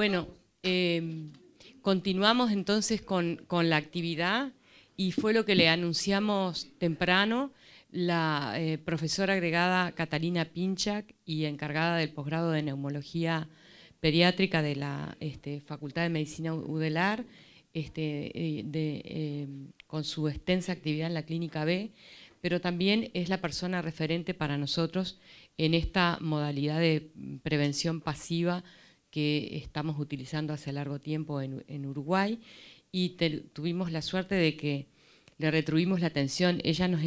Bueno, em, continuamos entonces con, la actividad y fue lo que le anunciamos temprano la eh, profesora agregada Catalina Pinchak y encargada del posgrado de neumología pediátrica de la este, Facultad de Medicina Udelar, este, eh, em, con su extensa actividad en la Clínica B, pero también es la persona referente para nosotros en esta modalidad de prevención pasiva que estamos utilizando hace largo tiempo en, Uruguay y tuvimos la suerte de que le retribuimos la atención. Ella nos,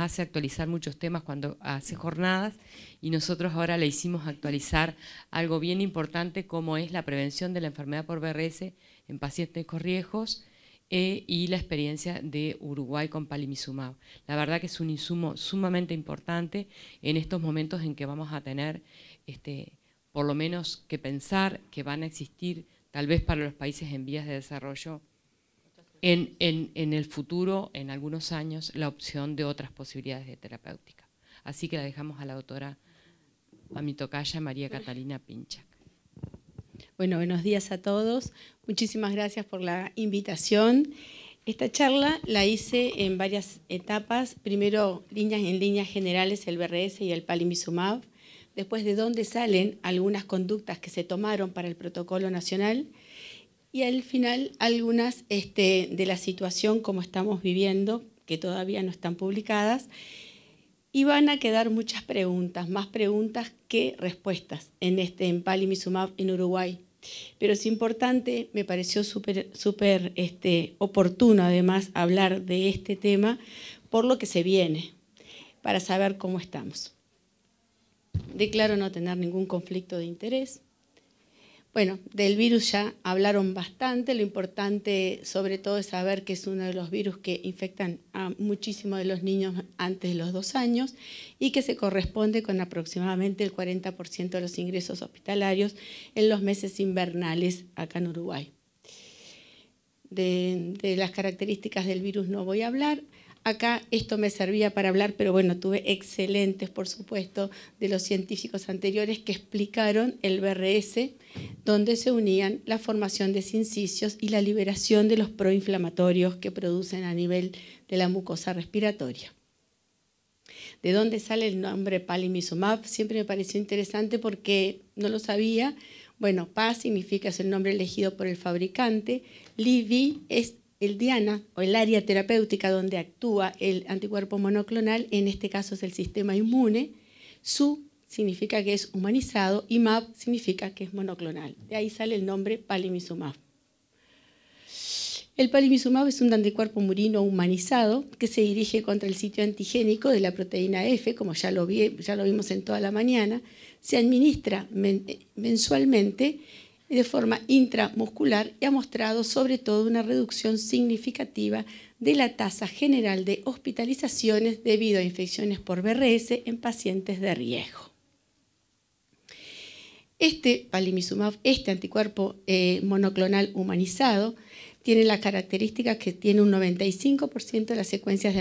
hace actualizar muchos temas cuando hace jornadas y nosotros ahora le hicimos actualizar algo bien importante como es la prevención de la enfermedad por BRS en pacientes con riesgos eh, y la experiencia de Uruguay con palimizumab. La verdad que es un insumo sumamente importante en estos momentos en que vamos a tener este, por lo menos que pensar que van a existir, tal vez para los países en vías de desarrollo, en, el futuro, en algunos años, la opción de otras posibilidades de terapéutica. Así que la dejamos a la doctora a tocaya María Catalina Pinchak. Bueno, buenos días a todos. Muchísimas gracias por la invitación. Esta charla la hice en varias etapas. Primero, líneas en líneas generales, el BRS y el Palimizumab después de dónde salen algunas conductas que se tomaron para el protocolo nacional y al final algunas este, de la situación como estamos viviendo, que todavía no están publicadas, y van a quedar muchas preguntas, más preguntas que respuestas en este en en Uruguay. Pero es importante, me pareció súper este, oportuno además hablar de este tema por lo que se viene, para saber cómo estamos. Declaro no tener ningún conflicto de interés. Bueno, del virus ya hablaron bastante, lo importante sobre todo es saber que es uno de los virus que infectan a muchísimos de los niños antes de los dos años y que se corresponde con aproximadamente el 40% de los ingresos hospitalarios en los meses invernales acá en Uruguay. De, las características del virus no voy a hablar, acá esto me servía para hablar, pero bueno, tuve excelentes, por supuesto, de los científicos anteriores que explicaron el BRS, donde se unían la formación de sincicios y la liberación de los proinflamatorios que producen a nivel de la mucosa respiratoria. ¿De dónde sale el nombre Palimizumab? Siempre me pareció interesante porque no lo sabía. Bueno, PA significa, es el nombre elegido por el fabricante. Livi es el diana o el área terapéutica donde actúa el anticuerpo monoclonal, en este caso es el sistema inmune, su significa que es humanizado y MAP significa que es monoclonal. De ahí sale el nombre palimizumab. El palimizumab es un anticuerpo murino humanizado que se dirige contra el sitio antigénico de la proteína F, como ya lo, vi, ya lo vimos en toda la mañana. Se administra mensualmente de forma intramuscular y ha mostrado sobre todo una reducción significativa de la tasa general de hospitalizaciones debido a infecciones por BRS en pacientes de riesgo. Este este anticuerpo eh, monoclonal humanizado, tiene la característica que tiene un 95% de las secuencias de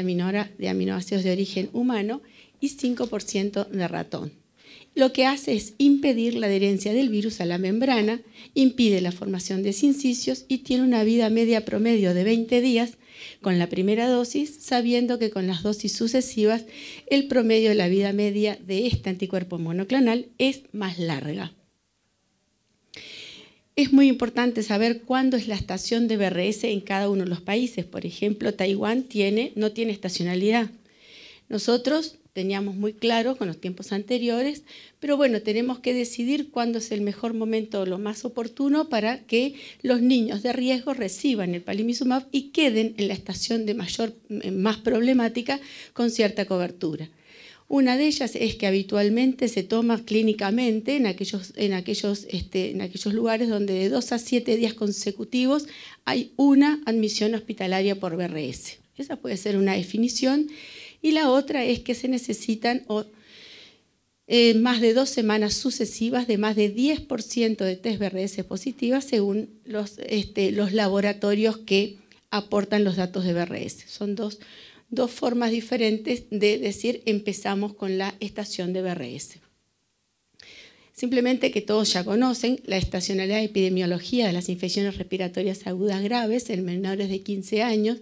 aminoácidos de origen humano y 5% de ratón lo que hace es impedir la adherencia del virus a la membrana, impide la formación de sincicios y tiene una vida media promedio de 20 días con la primera dosis, sabiendo que con las dosis sucesivas el promedio de la vida media de este anticuerpo monoclonal es más larga. Es muy importante saber cuándo es la estación de BRS en cada uno de los países. Por ejemplo, Taiwán tiene, no tiene estacionalidad. Nosotros teníamos muy claro con los tiempos anteriores, pero bueno, tenemos que decidir cuándo es el mejor momento o lo más oportuno para que los niños de riesgo reciban el palimizumab y queden en la estación de mayor, eh, más problemática con cierta cobertura. Una de ellas es que habitualmente se toma clínicamente en aquellos, en aquellos, este, en aquellos lugares donde de dos a siete días consecutivos hay una admisión hospitalaria por BRS. Esa puede ser una definición y la otra es que se necesitan eh, más de dos semanas sucesivas de más de 10% de test BRS positivas según este, los, laboratorios que aportan los datos de BRS. Son dos, dos formas diferentes de decir empezamos con la estación de BRS. Simplemente que todos ya conocen la estacionalidad de epidemiología de las infecciones respiratorias agudas graves en menores de 15 años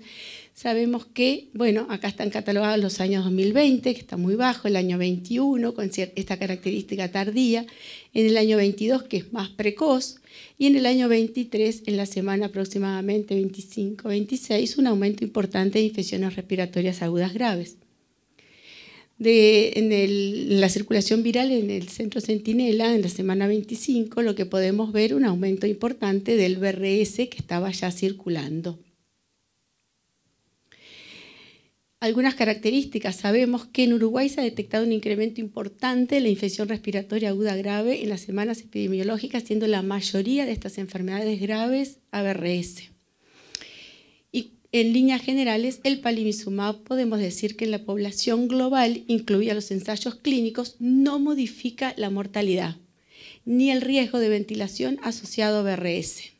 sabemos que, bueno, acá están catalogados los años 2020, que está muy bajo, el año 21, con esta característica tardía, en el año 22, que es más precoz, y en el año 23, en la semana aproximadamente 25-26, un aumento importante de infecciones respiratorias agudas graves. De, en, la circulación viral en el centro centinela, en la semana 25, lo que podemos ver un aumento importante del BRS que estaba ya circulando. algunas características. Sabemos que en Uruguay se ha detectado un incremento importante de la infección respiratoria aguda grave en las semanas epidemiológicas, siendo la mayoría de estas enfermedades graves ABRS. Y en líneas generales, el palimizumab podemos decir que en la población global, incluida los ensayos clínicos, no modifica la mortalidad ni el riesgo de ventilación asociado a BRS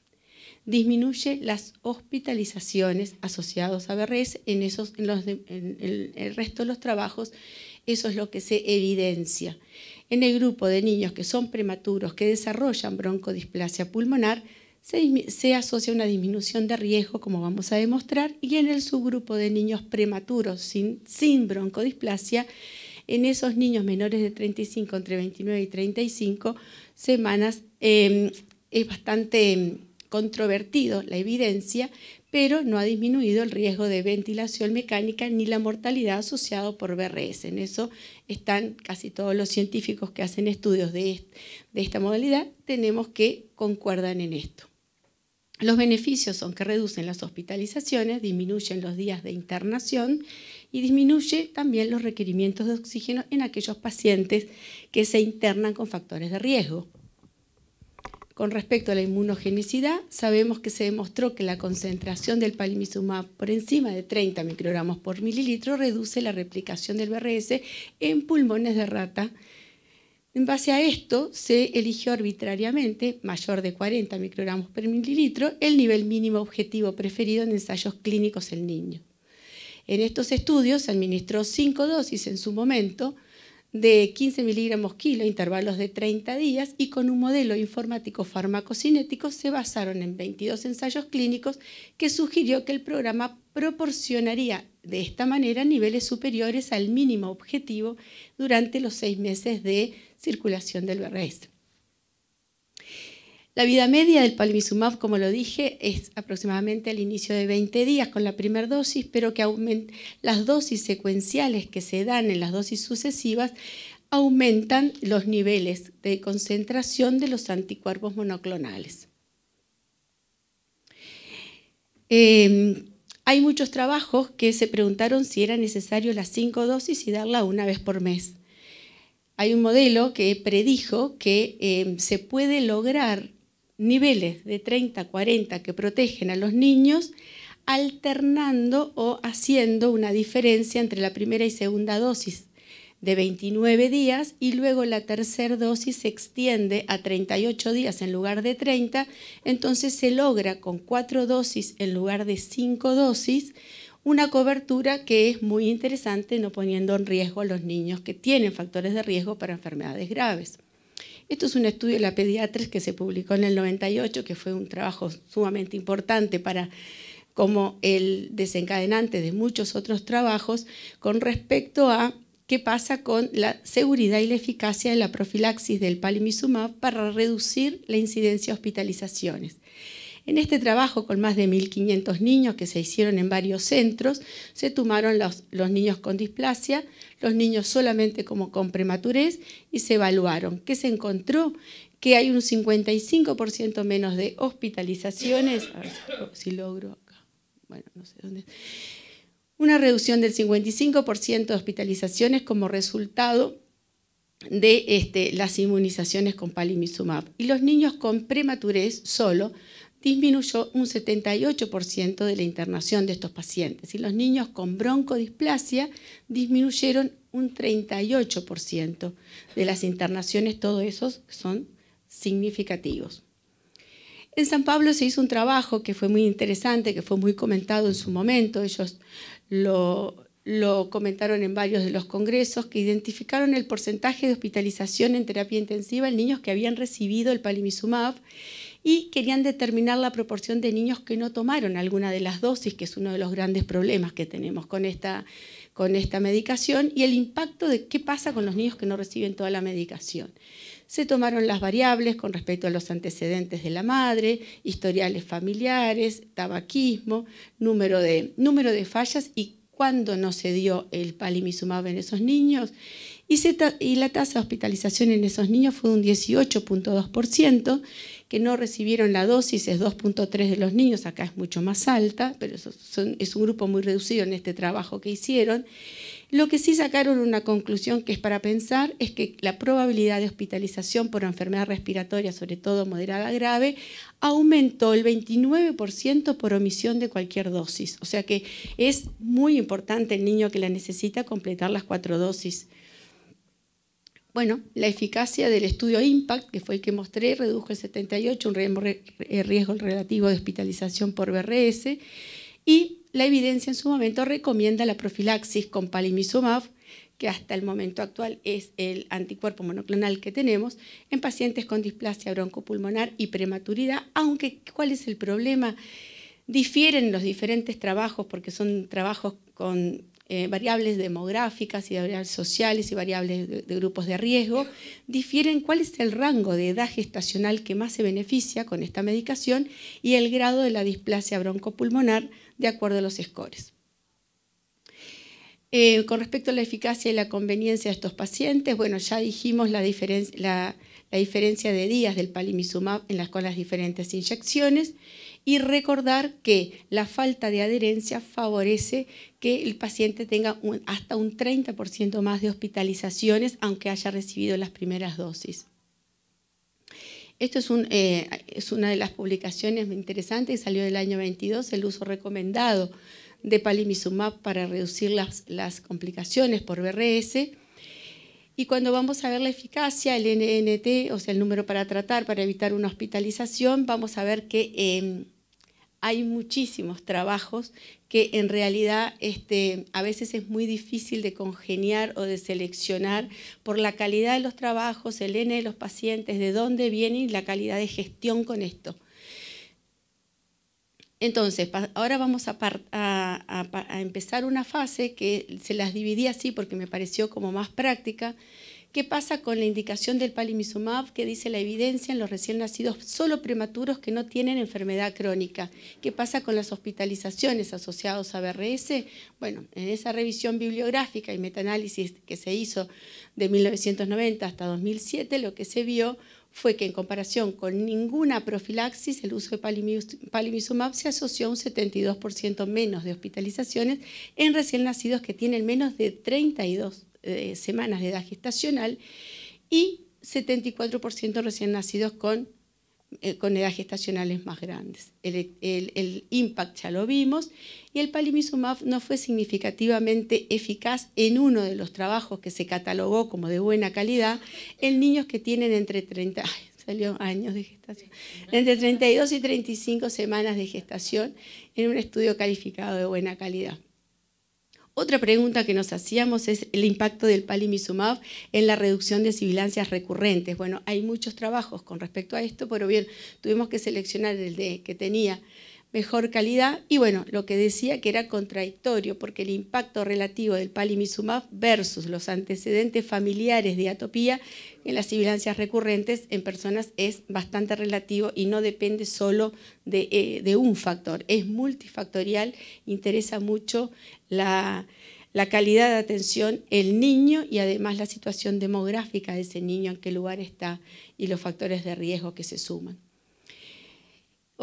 disminuye las hospitalizaciones asociadas a BRS en, esos, en, los, en el, resto de los trabajos. Eso es lo que se evidencia. En el grupo de niños que son prematuros, que desarrollan broncodisplasia pulmonar, se, se, asocia una disminución de riesgo, como vamos a demostrar, y en el subgrupo de niños prematuros sin, sin broncodisplasia, en esos niños menores de 35, entre 29 y 35 semanas, eh, es bastante controvertido la evidencia, pero no ha disminuido el riesgo de ventilación mecánica ni la mortalidad asociada por BRS. En eso están casi todos los científicos que hacen estudios de, de esta modalidad, tenemos que concuerdan en esto. Los beneficios son que reducen las hospitalizaciones, disminuyen los días de internación y disminuye también los requerimientos de oxígeno en aquellos pacientes que se internan con factores de riesgo. Con respecto a la inmunogenicidad, sabemos que se demostró que la concentración del palimizumab por encima de 30 microgramos por mililitro reduce la replicación del BRS en pulmones de rata. En base a esto, se eligió arbitrariamente, mayor de 40 microgramos por mililitro, el nivel mínimo objetivo preferido en ensayos clínicos en niños. En estos estudios se administró 5 dosis en su momento, de 15 miligramos kilo, intervalos de 30 días, y con un modelo informático farmacocinético se basaron en 22 ensayos clínicos que sugirió que el programa proporcionaría de esta manera niveles superiores al mínimo objetivo durante los seis meses de circulación del BRS. La vida media del palivizumab, como lo dije, es aproximadamente al inicio de 20 días con la primera dosis, pero que las dosis secuenciales que se dan en las dosis sucesivas aumentan los niveles de concentración de los anticuerpos monoclonales. Em, hay muchos trabajos que se preguntaron si era necesario las cinco dosis y darla una vez por mes. Hay un modelo que predijo que em, se puede lograr niveles de 30, 40 que protegen a los niños, alternando o haciendo una diferencia entre la primera y segunda dosis de 29 días y luego la tercera dosis se extiende a 38 días en lugar de 30, entonces se logra con cuatro dosis en lugar de cinco dosis una cobertura que es muy interesante no poniendo en riesgo a los niños que tienen factores de riesgo para enfermedades graves. Esto es un estudio de la pediatría que se publicó en el 98, que fue un trabajo sumamente importante para como el desencadenante de muchos otros trabajos con respecto a qué pasa con la seguridad y la eficacia de la profilaxis del palimizumab para reducir la incidencia de hospitalizaciones. En este trabajo, con más de 1.500 niños que se hicieron en varios centros, se tomaron los, niños con displasia, los niños solamente como con prematurez y se evaluaron. ¿Qué se encontró? Que hay un 55% menos de hospitalizaciones. A ver si, logro acá. Bueno, no sé dónde. Una reducción del 55% de hospitalizaciones como resultado de este, las inmunizaciones con palimizumab. Y los niños con prematurez solo disminuyó un 78% de la internación de estos pacientes y los niños con broncodisplasia disminuyeron un 38% de las internaciones, todos esos son significativos. En San Pablo se hizo un trabajo que fue muy interesante, que fue muy comentado en su momento, ellos lo, comentaron en varios de los congresos, que identificaron el porcentaje de hospitalización en terapia intensiva en niños que habían recibido el palimizumab y querían determinar la proporción de niños que no tomaron alguna de las dosis, que es uno de los grandes problemas que tenemos con esta, con esta medicación, y el impacto de qué pasa con los niños que no reciben toda la medicación. Se tomaron las variables con respecto a los antecedentes de la madre, historiales familiares, tabaquismo, número de, número de fallas y cuándo no se dio el palimizumab en esos niños y, la tasa de hospitalización en esos niños fue de un 18.2%, que no recibieron la dosis es 2.3 de los niños, acá es mucho más alta, pero es un grupo muy reducido en este trabajo que hicieron. Lo que sí sacaron una conclusión que es para pensar es que la probabilidad de hospitalización por enfermedad respiratoria, sobre todo moderada grave, aumentó el 29% por omisión de cualquier dosis. O sea que es muy importante el niño que la necesita completar las cuatro dosis. Bueno, la eficacia del estudio IMPACT, que fue el que mostré, redujo el 78, un eh, riesgo relativo de hospitalización por BRS, y la evidencia en su momento recomienda la profilaxis con palimizumab, que hasta el momento actual es el anticuerpo monoclonal que tenemos, en pacientes con displasia broncopulmonar y prematuridad, aunque ¿cuál es el problema? Difieren los diferentes trabajos porque son trabajos con eh, variables demográficas y variables sociales y variables de, grupos de riesgo, difieren cuál es el rango de edad gestacional que más se beneficia con esta medicación y el grado de la displasia broncopulmonar de acuerdo a los scores. Eh, con respecto a la eficacia y la conveniencia de estos pacientes, bueno, ya dijimos la, diferencia de días del palimizumab en las, con las diferentes inyecciones y recordar que la falta de adherencia favorece que el paciente tenga hasta un 30% más de hospitalizaciones aunque haya recibido las primeras dosis. Esto es, eh, una de las publicaciones interesantes que salió del año 22, el uso recomendado de palimizumab para reducir las, las complicaciones por BRS y cuando vamos a ver la eficacia, el NNT, o sea, el número para tratar, para evitar una hospitalización, vamos a ver que em, hay muchísimos trabajos que en realidad este, a veces es muy difícil de congeniar o de seleccionar por la calidad de los trabajos, el N de los pacientes, de dónde vienen y la calidad de gestión con esto. Entonces, ahora vamos a, empezar una fase que se las dividí así porque me pareció como más práctica. ¿Qué pasa con la indicación del palimizumab que dice la evidencia en los recién nacidos solo prematuros que no tienen enfermedad crónica? ¿Qué pasa con las hospitalizaciones asociadas a BRS? Bueno, en esa revisión bibliográfica y metaanálisis que se hizo de 1990 hasta 2007, lo que se vio fue que en comparación con ninguna profilaxis, el uso de palimizumab se asoció a un 72% menos de hospitalizaciones en recién nacidos que tienen menos de 32 eh, semanas de edad gestacional y 74% recién nacidos con eh, con edades gestacionales más grandes. El, impacto impact ya lo vimos y el palimizumab no fue significativamente eficaz en uno de los trabajos que se catalogó como de buena calidad en niños que tienen entre 30 años de gestación, entre 32 y 35 semanas de gestación en un estudio calificado de buena calidad. Otra pregunta que nos hacíamos es el impacto del palimizumab en la reducción de sibilancias recurrentes. Bueno, hay muchos trabajos con respecto a esto, pero bien, tuvimos que seleccionar el de, que tenía mejor calidad y bueno, lo que decía que era contradictorio porque el impacto relativo del palimizumab versus los antecedentes familiares de atopía en las sibilancias recurrentes en personas es bastante relativo y no depende solo eh, de, un factor, es multifactorial, interesa mucho la, la calidad de atención, el niño y además la situación demográfica de ese niño, en qué lugar está y los factores de riesgo que se suman.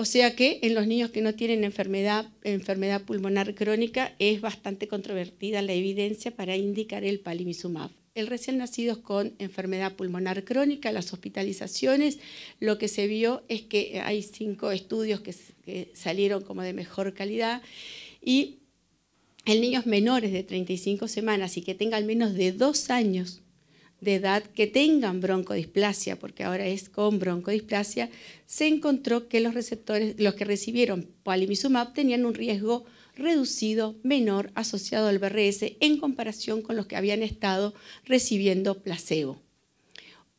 O sea que en los niños que no tienen enfermedad, enfermedad pulmonar crónica es bastante controvertida la evidencia para indicar el palimizumab. El recién nacido con enfermedad pulmonar crónica, las hospitalizaciones, lo que se vio es que hay cinco estudios que, que salieron como de mejor calidad y en niños menores de 35 semanas y que tengan menos de dos años de edad que tengan broncodisplasia, porque ahora es con broncodisplasia, se encontró que los receptores, los que recibieron palimizumab tenían un riesgo reducido menor asociado al BRS en comparación con los que habían estado recibiendo placebo.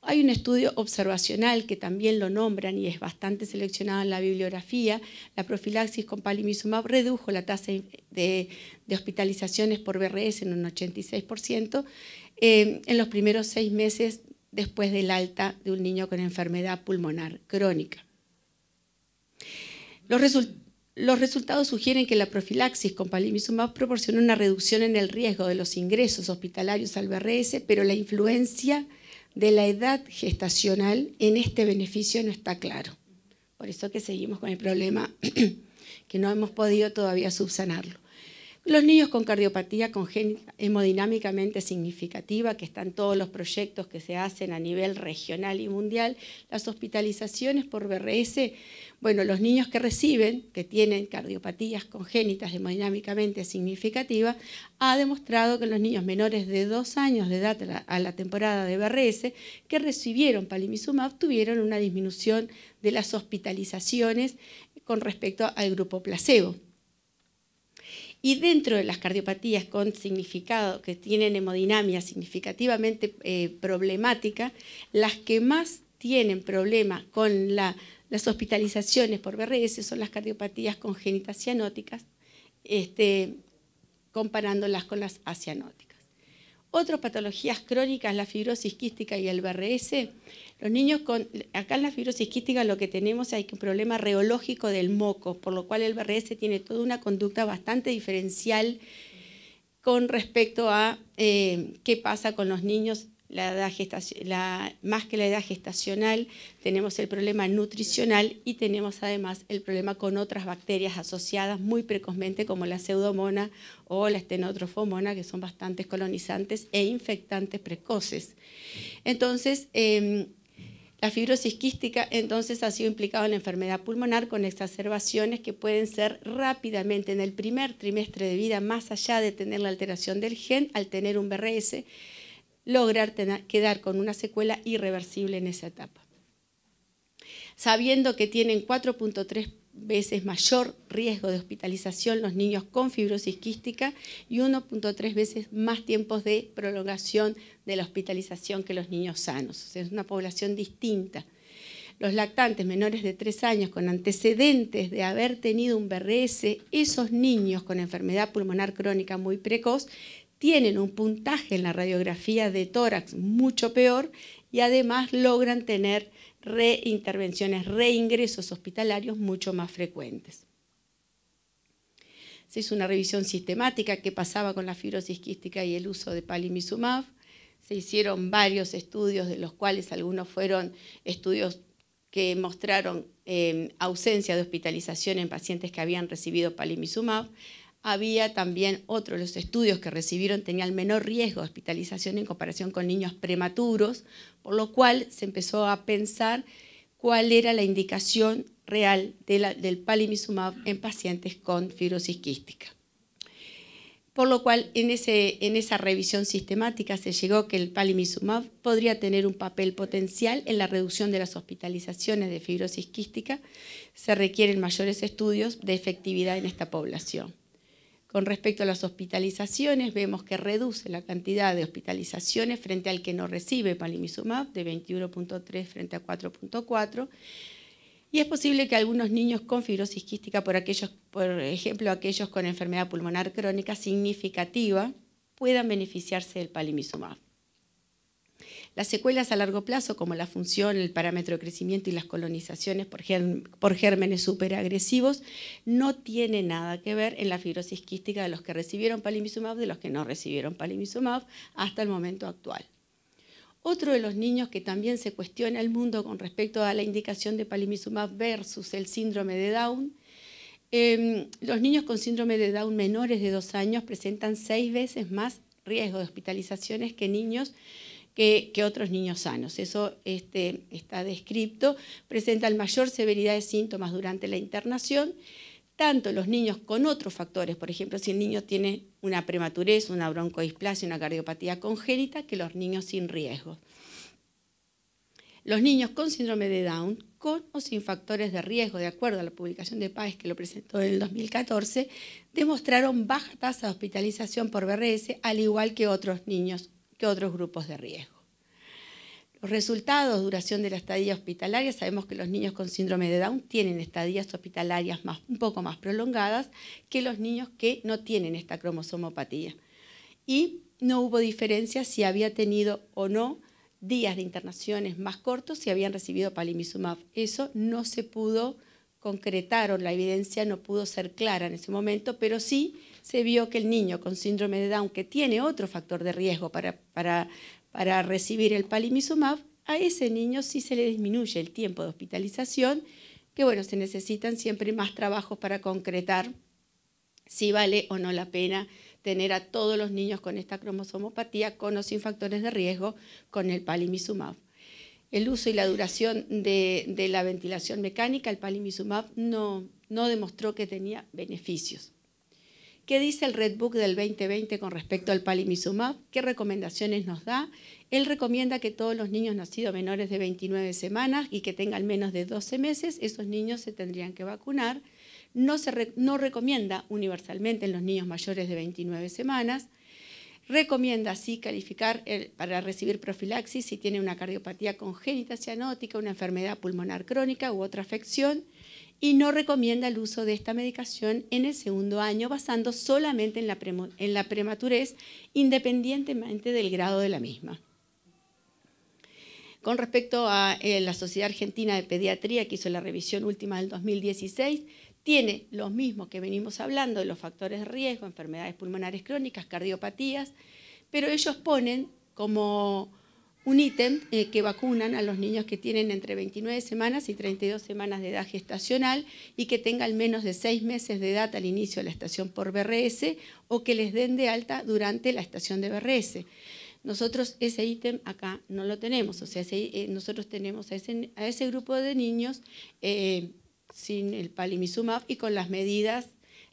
Hay un estudio observacional que también lo nombran y es bastante seleccionado en la bibliografía. La profilaxis con palimizumab redujo la tasa de, de hospitalizaciones por BRS en un 86%. Eh, en los primeros seis meses después del alta de un niño con enfermedad pulmonar crónica. Los, resultados sugieren que la profilaxis con palivizumab proporciona una reducción en el riesgo de los ingresos hospitalarios al BRS, pero la influencia de la edad gestacional en este beneficio no está claro. Por eso que seguimos con el problema que no hemos podido todavía subsanarlo. Los niños con cardiopatía congénita hemodinámicamente significativa, que están todos los proyectos que se hacen a nivel regional y mundial, las hospitalizaciones por BRS, bueno, los niños que reciben, que tienen cardiopatías congénitas hemodinámicamente significativa ha demostrado que los niños menores de dos años de edad a la temporada de BRS que recibieron palimizumab tuvieron una disminución de las hospitalizaciones con respecto al grupo placebo. Y dentro de las cardiopatías con significado, que tienen hemodinamia significativamente eh, problemática, las que más tienen problema con las hospitalizaciones por BRS son las cardiopatías congénitas cianóticas, este, comparándolas con las asianóticas. Otras patologías crónicas, la fibrosis quística y el BRS, los niños acá en la fibrosis quística lo que tenemos es un problema reológico del moco, por lo cual el BRS tiene toda una conducta bastante diferencial con respecto a eh, qué pasa con los niños la más que la edad gestacional, tenemos el problema nutricional y tenemos además el problema con otras bacterias asociadas muy precozmente como la pseudomona o la estenotrofomona, que son bastantes colonizantes e infectantes precoces. Entonces, em, la fibrosis quística entonces ha sido implicada en la enfermedad pulmonar con exacerbaciones que pueden ser rápidamente en el primer trimestre de vida, más allá de tener la alteración del gen, al tener un BRS, lograr quedar con una secuela irreversible en esa etapa. Sabiendo que tienen 4.3 veces mayor riesgo de hospitalización los niños con fibrosis quística y 1.3 veces más tiempos de prolongación de la hospitalización que los niños sanos. es una población distinta. Los lactantes menores de 3 años con antecedentes de haber tenido un BRS, esos niños con enfermedad pulmonar crónica muy precoz, tienen un puntaje en la radiografía de tórax mucho peor y además logran tener reintervenciones, reingresos hospitalarios mucho más frecuentes. Se hizo una revisión sistemática que pasaba con la fibrosis quística y el uso de palimizumab. Se hicieron varios estudios, de los cuales algunos fueron estudios que mostraron eh, ausencia de hospitalización en pacientes que habían recibido palimizumab había también otro, los estudios que recibieron tenían menor riesgo de hospitalización en comparación con niños prematuros, por lo cual se empezó a pensar cuál era la indicación real del palimizumab en pacientes con fibrosis quística. Por lo cual, en, esa revisión sistemática se llegó que el palimizumab podría tener un papel potencial en la reducción de las hospitalizaciones de fibrosis quística. Se requieren mayores estudios de efectividad en esta población. Con respecto a las hospitalizaciones, vemos que reduce la cantidad de hospitalizaciones frente al que no recibe palimizumab, de 21.3 frente a 4.4. Y es posible que algunos niños con fibrosis quística, por, ejemplo aquellos con enfermedad pulmonar crónica significativa, puedan beneficiarse del palimizumab. Las secuelas a largo plazo, como la función, el parámetro de crecimiento y las colonizaciones por, gérmenes superagresivos, no tiene nada que ver en la fibrosis quística de los que recibieron palimizumab, de los que no recibieron palimizumab hasta el momento actual. Otro de los niños que también se cuestiona el mundo con respecto a la indicación de palimizumab versus el síndrome de Down, em, los niños con síndrome de Down menores de dos años presentan seis veces más riesgo de hospitalizaciones que niños que, otros niños sanos. Eso este, está descrito. Presentan mayor severidad de síntomas durante la internación tanto los niños con otros factores, por ejemplo, si el niño tiene una prematurez, una broncodisplasia, una cardiopatía congénita, que los niños sin riesgo. Los niños con síndrome de Down, con o sin factores de riesgo, de acuerdo a la publicación de PAES que lo presentó en el 2014, demostraron baja tasa de hospitalización por BRS, al igual que otros niños que otros grupos de riesgo. Los resultados, duración de la estadía hospitalaria, sabemos que los niños con síndrome de Down tienen estadías hospitalarias un poco más prolongadas que los niños que no tienen esta cromosomopatía. Y no hubo diferencia si había tenido o no días de internaciones más cortos, si habían recibido palimizumab. Eso no se pudo concretar o la evidencia no pudo ser clara en ese momento, pero sí se vio que el niño con síndrome de Down, que tiene otro factor de riesgo para, recibir el palimisumab a ese niño sí se le disminuye el tiempo de hospitalización, que bueno, se necesitan siempre más trabajos para concretar si vale o no la pena tener a todos los niños con esta cromosomopatía, con o sin factores de riesgo, con el palimisumab El uso y la duración de, la ventilación mecánica, el palimisumab no, no demostró que tenía beneficios qué dice el Red Book del 2020 con respecto al Palimizumab, qué recomendaciones nos da. Él recomienda que todos los niños nacidos menores de 29 semanas y que tengan menos de 12 meses, esos niños se tendrían que vacunar. No, recomienda universalmente en los niños mayores de 29 semanas. Recomienda así calificar para recibir profilaxis si tiene una cardiopatía congénita cianótica, una enfermedad pulmonar crónica u otra afección y no recomienda el uso de esta medicación en el segundo año basando solamente en la, en prematurez independientemente del grado de la misma. Con respecto a eh, la Sociedad Argentina de Pediatría, que hizo la revisión última del 2016, tiene los mismos que venimos hablando de los factores de riesgo, enfermedades pulmonares crónicas, cardiopatías, pero ellos ponen como un ítem eh, que vacunan a los niños que tienen entre 29 semanas y 32 semanas de edad gestacional y que tengan menos de 6 meses de edad al inicio de la estación por BRS o que les den de alta durante la estación de BRS. Nosotros ese ítem acá no lo tenemos, o sea, eh, nosotros tenemos a ese, grupo de niños eh, sin el palimizumab y con las medidas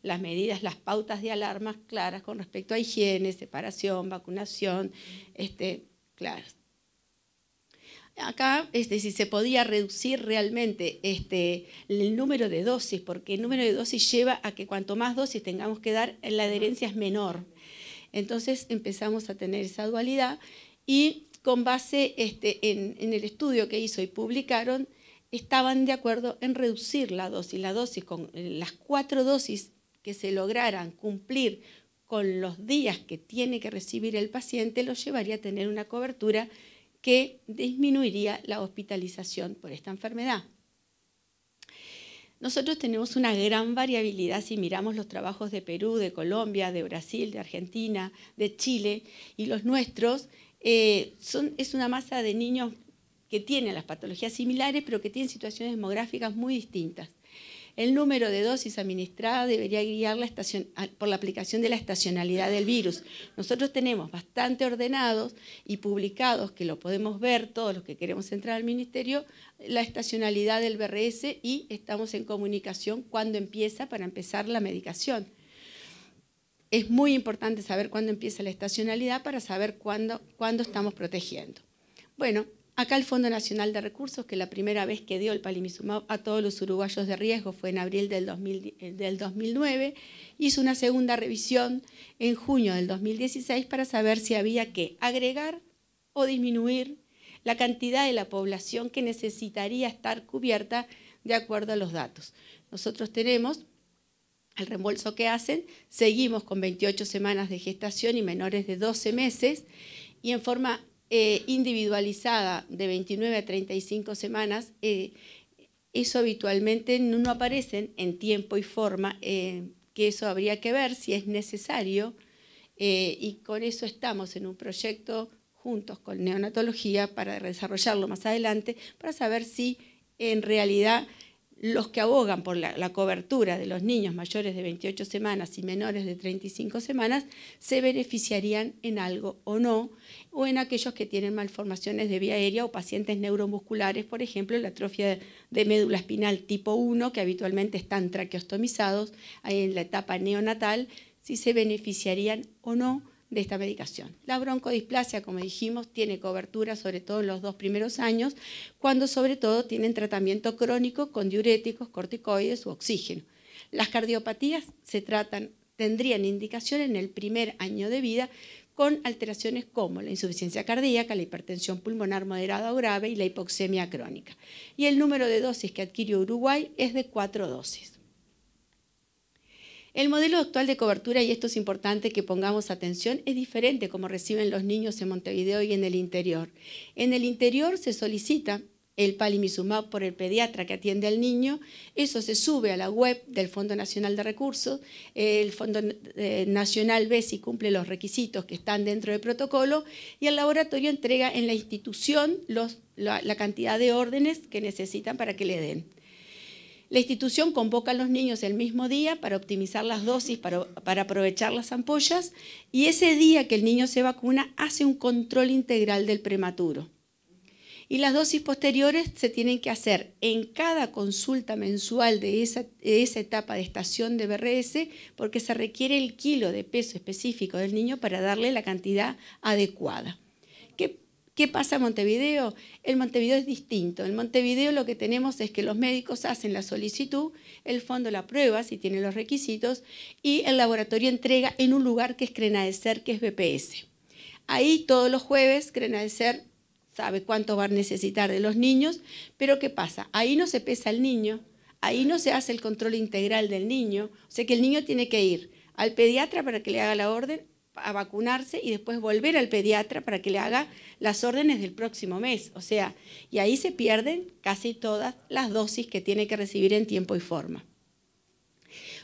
las medidas, las pautas de alarmas claras con respecto a higiene, separación, vacunación, este, claras acá este, si se podía reducir realmente este, el número de dosis, porque el número de dosis lleva a que cuanto más dosis tengamos que dar, la adherencia es menor. Entonces empezamos a tener esa dualidad y con base este, en, el estudio que hizo y publicaron, estaban de acuerdo en reducir la dosis. La dosis con eh, las cuatro dosis que se lograran cumplir con los días que tiene que recibir el paciente, lo llevaría a tener una cobertura que disminuiría la hospitalización por esta enfermedad. Nosotros tenemos una gran variabilidad si miramos los trabajos de Perú, de Colombia, de Brasil, de Argentina, de Chile y los nuestros. Eh, son, es una masa de niños que tienen las patologías similares, pero que tienen situaciones demográficas muy distintas. El número de dosis administrada debería guiar la por la aplicación de la estacionalidad del virus. Nosotros tenemos bastante ordenados y publicados, que lo podemos ver todos los que queremos entrar al ministerio, la estacionalidad del BRS y estamos en comunicación cuando empieza para empezar la medicación. Es muy importante saber cuándo empieza la estacionalidad para saber cuándo, cuándo estamos protegiendo. Bueno, Acá el Fondo Nacional de Recursos, que la primera vez que dio el palimisumab a todos los uruguayos de riesgo fue en abril del, eh, del 2009, hizo una segunda revisión en junio del 2016 para saber si había que agregar o disminuir la cantidad de la población que necesitaría estar cubierta de acuerdo a los datos. Nosotros tenemos el reembolso que hacen, seguimos con 28 semanas de gestación y menores de 12 meses y en forma eh, individualizada de 29 a 35 semanas, eh, eso habitualmente no aparecen en tiempo y forma, eh, que eso habría que ver si es necesario, y con eso estamos en un proyecto juntos con neonatología para desarrollarlo más adelante, para saber si en realidad los que abogan por la, cobertura de los niños mayores de 28 semanas y menores de 35 semanas se beneficiarían en algo o no, o en aquellos que tienen malformaciones de vía aérea o pacientes neuromusculares, por ejemplo, la atrofia de médula espinal tipo 1, que habitualmente están traqueostomizados en la etapa neonatal, si se beneficiarían o no de esta medicación. La broncodisplasia, como dijimos, tiene cobertura sobre todo en los dos primeros años, cuando sobre todo tienen tratamiento crónico con diuréticos, corticoides u oxígeno. Las cardiopatías se tratan, tendrían indicación en el primer año de vida con alteraciones como la insuficiencia cardíaca, la hipertensión pulmonar moderada o grave y la hipoxemia crónica. Y el número de dosis que adquirió Uruguay es de cuatro dosis. El modelo actual de cobertura, y esto es importante que pongamos atención, es diferente como reciben los niños en Montevideo y en el interior. En el interior se solicita el palimizumab por el pediatra que atiende al niño, eso se sube a la web del Fondo Nacional de Recursos, el Fondo eh, Nacional ve si cumple los requisitos que están dentro del protocolo y el laboratorio entrega en la institución la cantidad de órdenes que necesitan para que le den. La institución convoca a los niños el mismo día para optimizar las dosis, para, aprovechar las ampollas y ese día que el niño se vacuna hace un control integral del prematuro. Y las dosis posteriores se tienen que hacer en cada consulta mensual de esa, de esa etapa de estación de BRS porque se requiere el kilo de peso específico del niño para darle la cantidad adecuada. ¿Qué pasa en Montevideo? El Montevideo es distinto. En Montevideo lo que tenemos es que los médicos hacen la solicitud, el fondo la prueba si tiene los requisitos y el laboratorio entrega en un lugar que es Crenadecer, que es BPS. Ahí todos los jueves Crenadecer sabe cuánto va a necesitar de los niños, pero ¿qué pasa? Ahí no se pesa el niño, ahí no se hace el control integral del niño, o sea que el niño tiene que ir al pediatra para que le haga la orden, a vacunarse y después volver al pediatra para que le haga las órdenes del próximo mes. O sea, y ahí se pierden casi todas las dosis que tiene que recibir en tiempo y forma.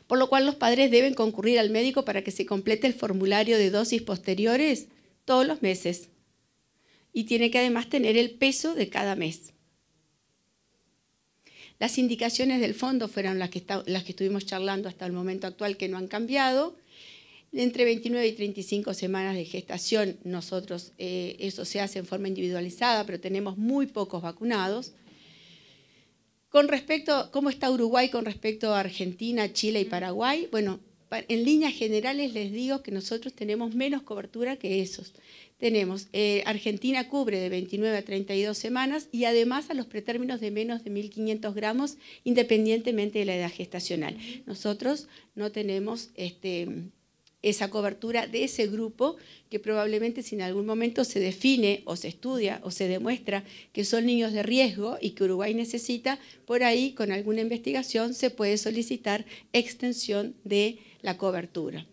Por lo cual los padres deben concurrir al médico para que se complete el formulario de dosis posteriores todos los meses. Y tiene que además tener el peso de cada mes. Las indicaciones del fondo fueron las que, las que estuvimos charlando hasta el momento actual que no han cambiado entre 29 y 35 semanas de gestación. Nosotros eh, eso se hace en forma individualizada, pero tenemos muy pocos vacunados. Con respecto, ¿cómo está Uruguay con respecto a Argentina, Chile y mm. Paraguay? Bueno, en líneas generales les digo que nosotros tenemos menos cobertura que esos. Tenemos, eh, Argentina cubre de 29 a 32 semanas y además a los pretérminos de menos de 1.500 gramos, independientemente de la edad gestacional. Mm. Nosotros no tenemos este, esa cobertura de ese grupo que probablemente si en algún momento se define o se estudia o se demuestra que son niños de riesgo y que Uruguay necesita, por ahí con alguna investigación se puede solicitar extensión de la cobertura.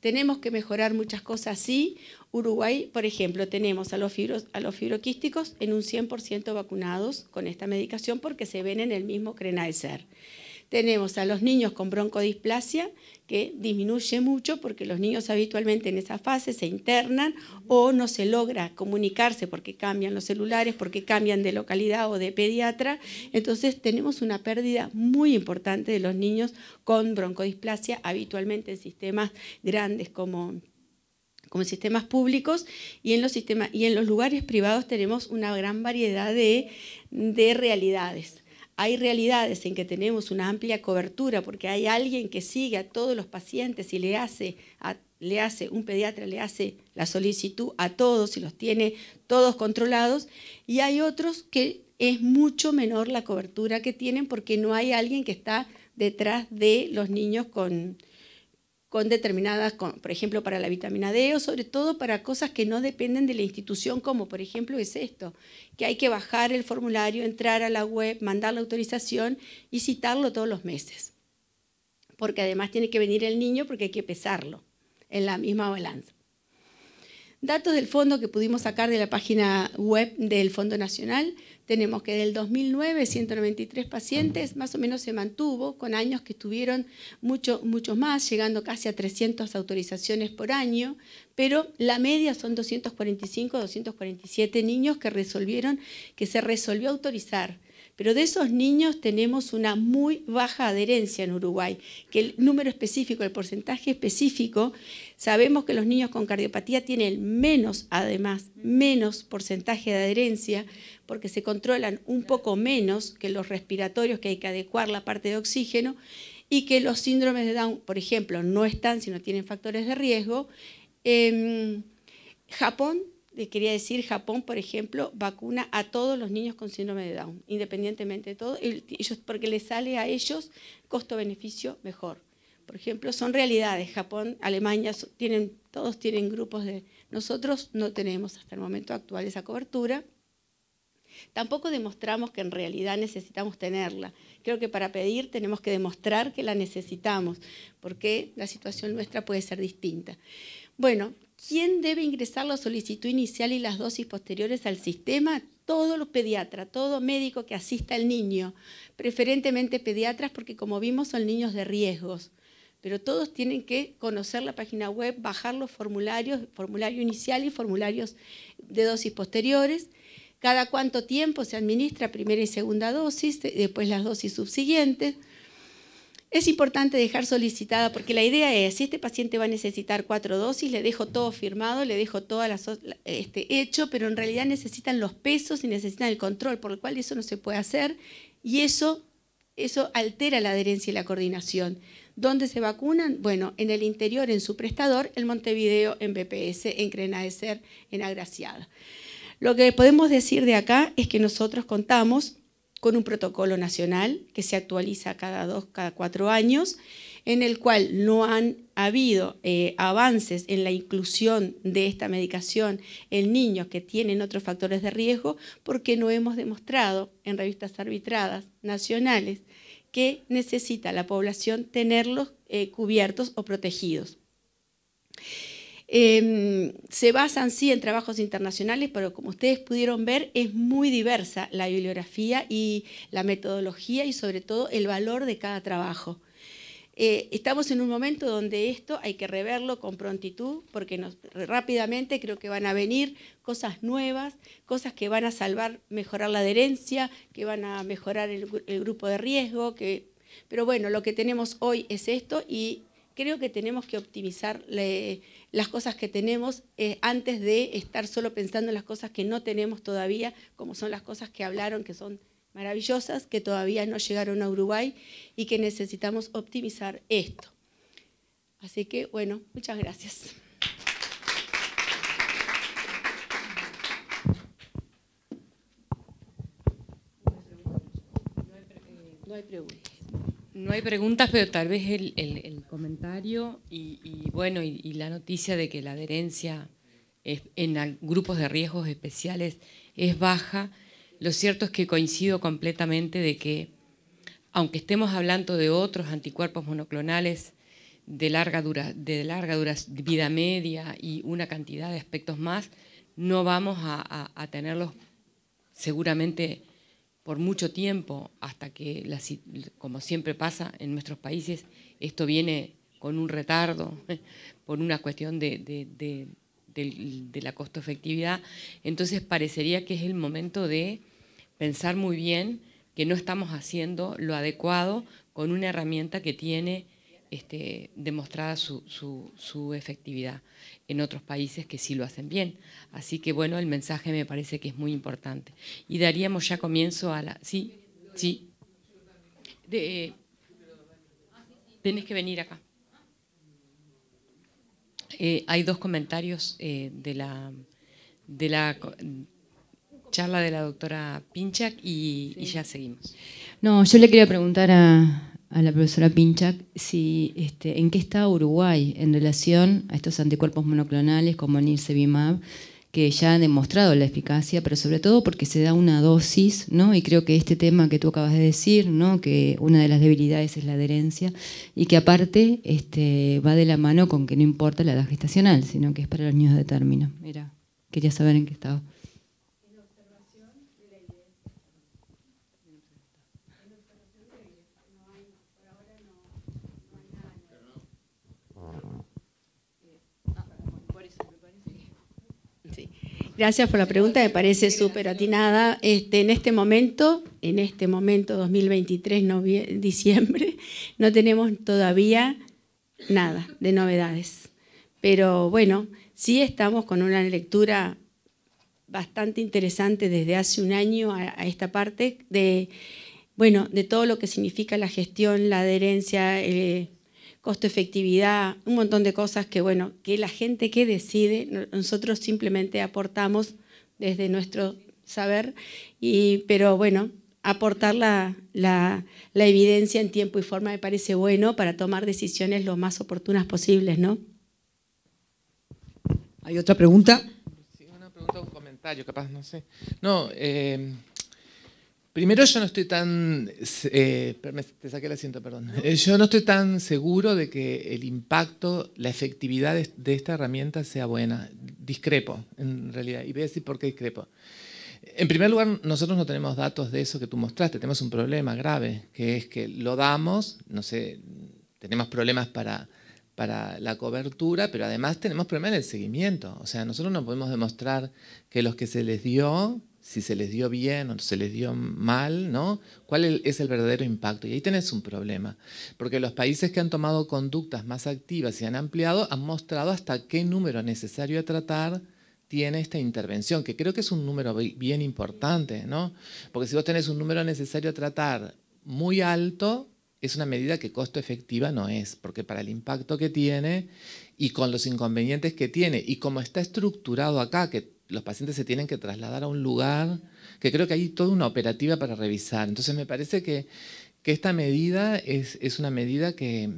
Tenemos que mejorar muchas cosas, sí. Uruguay, por ejemplo, tenemos a los, a los fibroquísticos en un 100% vacunados con esta medicación porque se ven en el mismo ser. Tenemos a los niños con broncodisplasia, que disminuye mucho porque los niños habitualmente en esa fase se internan o no se logra comunicarse porque cambian los celulares, porque cambian de localidad o de pediatra. Entonces tenemos una pérdida muy importante de los niños con broncodisplasia habitualmente en sistemas grandes como como sistemas públicos y en los, y en los lugares privados tenemos una gran variedad de realidades. Hay realidades en que tenemos una amplia cobertura porque hay alguien que sigue a todos los pacientes y le hace, le hace, un pediatra le hace la solicitud a todos y los tiene todos controlados. Y hay otros que es mucho menor la cobertura que tienen porque no hay alguien que está detrás de los niños con, con determinadas, por ejemplo, para la vitamina D o sobre todo para cosas que no dependen de la institución, como por ejemplo es esto, que hay que bajar el formulario, entrar a la web, mandar la autorización y citarlo todos los meses. Porque además tiene que venir el niño porque hay que pesarlo en la misma balanza. Datos del fondo que pudimos sacar de la página web del Fondo Nacional tenemos que del 2009 193 pacientes, más o menos se mantuvo, con años que estuvieron mucho, muchos más, llegando casi a 300 autorizaciones por año, pero la media son 245, 247 niños que resolvieron, que se resolvió autorizar. Pero de esos niños tenemos una muy baja adherencia en Uruguay, que el número específico, el porcentaje específico, sabemos que los niños con cardiopatía tienen menos, además, menos porcentaje de adherencia, porque se controlan un poco menos que los respiratorios, que hay que adecuar la parte de oxígeno, y que los síndromes de Down, por ejemplo, no están sino tienen factores de riesgo. Japón quería decir, Japón, por ejemplo, vacuna a todos los niños con síndrome de Down, independientemente de todo, porque les sale a ellos costo-beneficio mejor. Por ejemplo, son realidades. Japón, Alemania, tienen, todos tienen grupos de... Nosotros no tenemos hasta el momento actual esa cobertura. Tampoco demostramos que en realidad necesitamos tenerla. Creo que para pedir tenemos que demostrar que la necesitamos, porque la situación nuestra puede ser distinta. Bueno, ¿Quién debe ingresar la solicitud inicial y las dosis posteriores al sistema? Todos los pediatras, todo médico que asista al niño, preferentemente pediatras porque como vimos son niños de riesgos, pero todos tienen que conocer la página web, bajar los formularios, formulario inicial y formularios de dosis posteriores, cada cuánto tiempo se administra primera y segunda dosis, después las dosis subsiguientes. Es importante dejar solicitada porque la idea es, si este paciente va a necesitar cuatro dosis, le dejo todo firmado, le dejo todo este, hecho, pero en realidad necesitan los pesos y necesitan el control, por lo cual eso no se puede hacer y eso, eso altera la adherencia y la coordinación. ¿Dónde se vacunan? Bueno, en el interior, en su prestador, el Montevideo, en BPS, en Crenadecer, en Agraciada. Lo que podemos decir de acá es que nosotros contamos con un protocolo nacional que se actualiza cada dos, cada cuatro años, en el cual no han habido eh, avances en la inclusión de esta medicación en niños que tienen otros factores de riesgo, porque no hemos demostrado en revistas arbitradas nacionales que necesita la población tenerlos eh, cubiertos o protegidos. Em, se basan sí en trabajos internacionales, pero como ustedes pudieron ver, es muy diversa la bibliografía y la metodología y sobre todo el valor de cada trabajo. Eh, estamos en un momento donde esto hay que reverlo con prontitud porque nos, rápidamente creo que van a venir cosas nuevas, cosas que van a salvar, mejorar la adherencia, que van a mejorar el, grupo de riesgo. Que, pero bueno, lo que tenemos hoy es esto y creo que tenemos que optimizar... La, las cosas que tenemos eh, antes de estar solo pensando en las cosas que no tenemos todavía, como son las cosas que hablaron, que son maravillosas, que todavía no llegaron a Uruguay y que necesitamos optimizar esto. Así que, bueno, muchas gracias. No hay preguntas. No hay preguntas, pero tal vez el, comentario y, bueno y, la noticia de que la adherencia en grupos de riesgos especiales es baja. Lo cierto es que coincido completamente de que, aunque estemos hablando de otros anticuerpos monoclonales de larga, dura, de larga vida media y una cantidad de aspectos más, no vamos a tenerlos seguramente por mucho tiempo, hasta que, como siempre pasa en nuestros países, esto viene con un retardo, por una cuestión de, de la costo efectividad. Entonces parecería que es el momento de pensar muy bien que no estamos haciendo lo adecuado con una herramienta que tiene este, demostrada su, efectividad en otros países que sí lo hacen bien. Así que bueno, el mensaje me parece que es muy importante. Y daríamos ya comienzo a la... Sí, sí. Eh, tenés que venir acá. Eh, hay dos comentarios eh, de la, de la charla de la doctora Pinchak y, ya seguimos. No, yo le quería preguntar a, a la profesora Pinchak si, este, en qué está Uruguay en relación a estos anticuerpos monoclonales como el Nirsevimab, que ya han demostrado la eficacia, pero sobre todo porque se da una dosis, ¿no? Y creo que este tema que tú acabas de decir, ¿no? Que una de las debilidades es la adherencia y que aparte este, va de la mano con que no importa la edad gestacional, sino que es para los niños de término. Mira, quería saber en qué estado. Gracias por la pregunta, me parece súper atinada. Este, en este momento, en este momento, 2023, diciembre, no tenemos todavía nada de novedades. Pero bueno, sí estamos con una lectura bastante interesante desde hace un año a, esta parte de, bueno, de todo lo que significa la gestión, la adherencia, eh, costo efectividad, un montón de cosas que, bueno, que la gente que decide, nosotros simplemente aportamos desde nuestro saber, y, pero bueno, aportar la, evidencia en tiempo y forma me parece bueno para tomar decisiones lo más oportunas posibles, ¿no? ¿Hay otra pregunta? Sí, una pregunta o un comentario, capaz, no sé. No, eh, Primero, yo no estoy tan. Eh, te el asiento, perdón. Eh, yo no estoy tan seguro de que el impacto, la efectividad de, esta herramienta sea buena. Discrepo, en realidad. Y voy a decir por qué discrepo. En primer lugar, nosotros no tenemos datos de eso que tú mostraste. Tenemos un problema grave, que es que lo damos, no sé, tenemos problemas para, para la cobertura, pero además tenemos problemas en el seguimiento. O sea, nosotros no podemos demostrar que los que se les dio si se les dio bien o se les dio mal, ¿no? ¿Cuál es el verdadero impacto? Y ahí tenés un problema, porque los países que han tomado conductas más activas y han ampliado han mostrado hasta qué número necesario tratar tiene esta intervención, que creo que es un número bien importante, ¿no? Porque si vos tenés un número necesario tratar muy alto, es una medida que costo efectiva no es, porque para el impacto que tiene y con los inconvenientes que tiene y como está estructurado acá, que los pacientes se tienen que trasladar a un lugar, que creo que hay toda una operativa para revisar. Entonces me parece que, esta medida es, una medida que,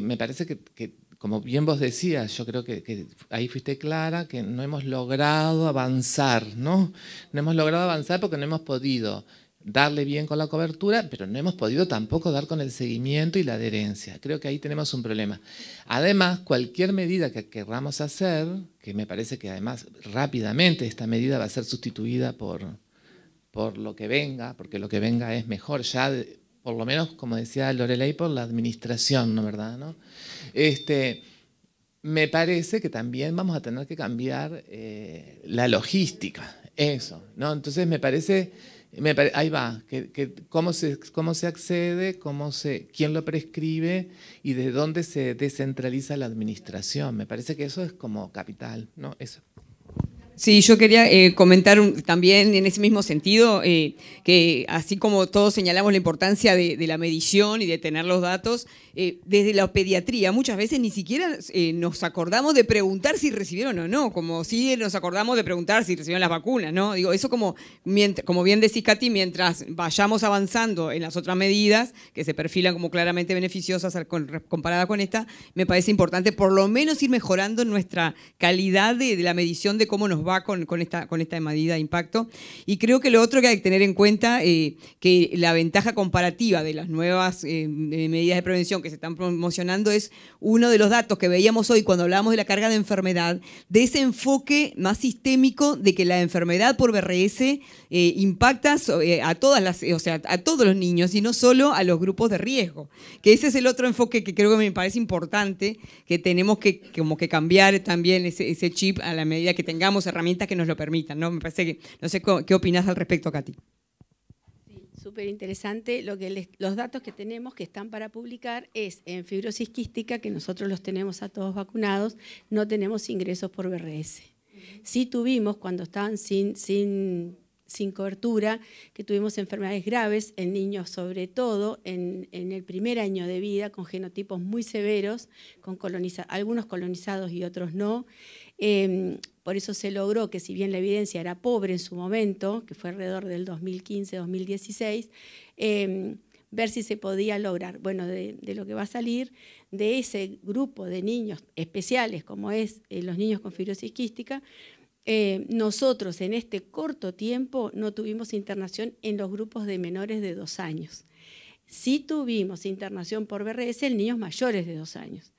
me parece que, como bien vos decías, yo creo que, que, ahí fuiste clara, que no hemos logrado avanzar, ¿no? No hemos logrado avanzar porque no hemos podido darle bien con la cobertura, pero no hemos podido tampoco dar con el seguimiento y la adherencia. Creo que ahí tenemos un problema. Además, cualquier medida que querramos hacer, que me parece que además rápidamente esta medida va a ser sustituida por, por lo que venga, porque lo que venga es mejor ya, por lo menos, como decía Lorelei, por la administración, ¿no verdad? ¿No? Este, me parece que también vamos a tener que cambiar eh, la logística, eso, ¿no? Entonces me parece ahí va, que, que, cómo, se, cómo se accede, cómo se, quién lo prescribe y de dónde se descentraliza la administración. Me parece que eso es como capital, ¿no? Eso. Sí, yo quería eh, comentar también en ese mismo sentido eh, que así como todos señalamos la importancia de, la medición y de tener los datos, eh, desde la pediatría muchas veces ni siquiera nos acordamos de preguntar si recibieron o no, como si nos acordamos de preguntar si recibieron las vacunas, ¿no? Digo, eso como, mientras, como bien decís, Katy, mientras vayamos avanzando en las otras medidas que se perfilan como claramente beneficiosas comparada con esta, me parece importante por lo menos ir mejorando nuestra calidad de la medición de cómo nos va con, esta, medida de impacto. Y creo que lo otro que hay que tener en cuenta, eh, que la ventaja comparativa de las nuevas eh, medidas de prevención que se están promocionando es uno de los datos que veíamos hoy cuando hablábamos de la carga de enfermedad, de ese enfoque más sistémico de que la enfermedad por BRS eh, impacta a todas las, o sea, a todos los niños y no solo a los grupos de riesgo. Que ese es el otro enfoque que creo que me parece importante, que tenemos que como que cambiar también ese, ese chip a la medida que tengamos herramientas que nos lo permitan, ¿no? Me parece que, no sé qué opinas al respecto, Katy. Sí, súper interesante. Lo los datos que tenemos que están para publicar es en fibrosis quística, que nosotros los tenemos a todos vacunados, no tenemos ingresos por BRS. Sí tuvimos cuando estaban sin, sin sin cobertura, que tuvimos enfermedades graves en niños, sobre todo en, el primer año de vida, con genotipos muy severos, con coloniza algunos colonizados y otros no. Em, por eso se logró que si bien la evidencia era pobre en su momento, que fue alrededor del 2015-2016, em, ver si se podía lograr. Bueno, de, lo que va a salir de ese grupo de niños especiales, como es eh, los niños con fibrosis quística, eh, nosotros en este corto tiempo no tuvimos internación en los grupos de menores de dos años. Sí tuvimos internación por BRS en niños mayores de dos años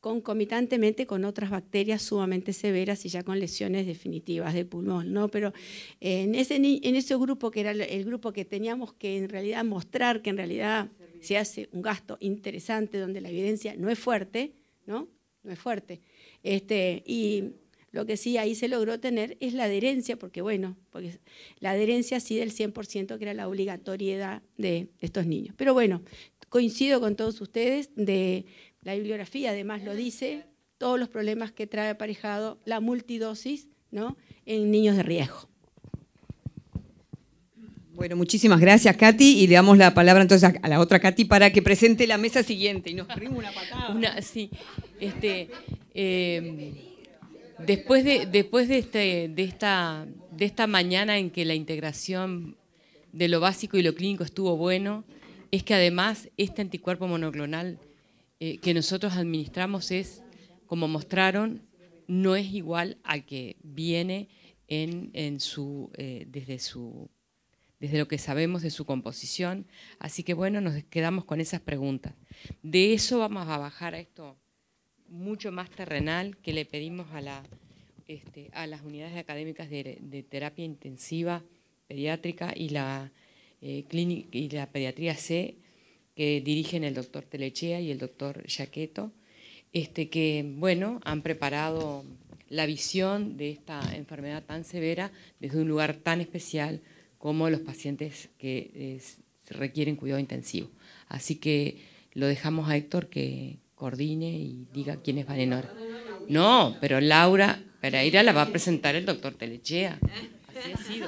concomitantemente con otras bacterias sumamente severas y ya con lesiones definitivas de pulmón, ¿no? Pero eh, en ese, en ese grupo que era el grupo que teníamos que en realidad mostrar que en realidad se hace un gasto interesante donde la evidencia no es fuerte, ¿no? No es fuerte. Este, y lo que sí ahí se logró tener es la adherencia, porque bueno, porque la adherencia sí del 100% que era la obligatoriedad de estos niños. Pero bueno, coincido con todos ustedes de la bibliografía además lo dice, todos los problemas que trae aparejado la multidosis ¿no? en niños de riesgo. Bueno, muchísimas gracias, Katy, y le damos la palabra entonces a la otra Katy para que presente la mesa siguiente. Y nos una patada. Una, sí. Este, em, después de, después de, este, de, esta, de esta mañana en que la integración de lo básico y lo clínico estuvo bueno, es que además este anticuerpo monoclonal eh, que nosotros administramos es, como mostraron, no es igual al que viene en, su, eh, desde, su, desde lo que sabemos de su composición. Así que bueno, nos quedamos con esas preguntas. De eso vamos a bajar a esto mucho más terrenal que le pedimos a, la, este, a las unidades académicas de, terapia intensiva pediátrica y la, eh, y la pediatría C que dirigen el doctor Telechea y el doctor Jaqueto, este, que bueno, han preparado la visión de esta enfermedad tan severa desde un lugar tan especial como los pacientes que requieren cuidado intensivo. Así que lo dejamos a Héctor que coordine y diga quiénes van en No, pero Laura Pereira la va a presentar el doctor Telechea. Así ha sido.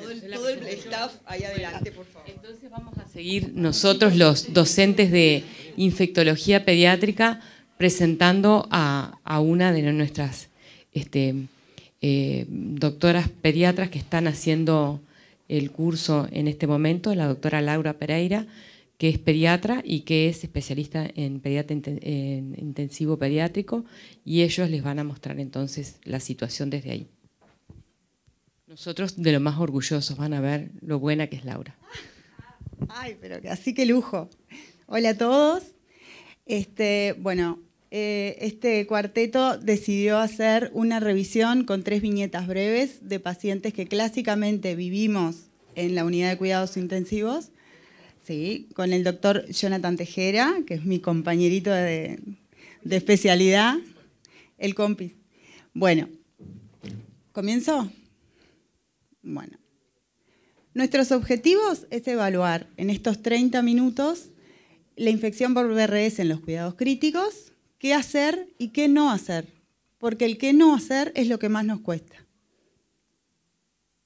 todo staff ahí adelante, por favor. Entonces vamos a seguir nosotros, los docentes de infectología pediátrica, presentando a, una de nuestras este, eh, doctoras pediatras que están haciendo el curso en este momento, la doctora Laura Pereira, que es pediatra y que es especialista en pediatra intensivo pediátrico, y ellos les van a mostrar entonces la situación desde ahí. Nosotros de lo más orgullosos van a ver lo buena que es Laura. Ay, pero así que lujo. Hola a todos. Este, bueno, eh, este cuarteto decidió hacer una revisión con tres viñetas breves de pacientes que clásicamente vivimos en la unidad de cuidados intensivos, sí, con el doctor Jonathan Tejera, que es mi compañerito de, de especialidad, el compis. Bueno, ¿comienzo? Bueno. Nuestros objetivos es evaluar en estos 30 minutos la infección por VRS en los cuidados críticos, qué hacer y qué no hacer, porque el qué no hacer es lo que más nos cuesta.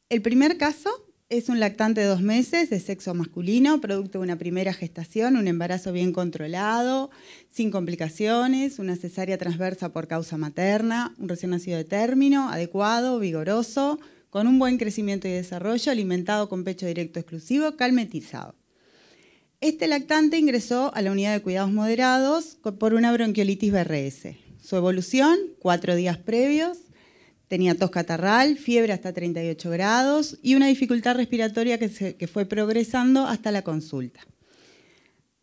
El primer caso es un lactante de dos meses de sexo masculino, producto de una primera gestación, un embarazo bien controlado, sin complicaciones, una cesárea transversa por causa materna, un recién nacido de término, adecuado, vigoroso, con un buen crecimiento y desarrollo, alimentado con pecho directo exclusivo, calmetizado. Este lactante ingresó a la unidad de cuidados moderados por una bronquiolitis BRS. Su evolución, cuatro días previos, tenía tos catarral, fiebre hasta 38 grados y una dificultad respiratoria que, fue progresando hasta la consulta.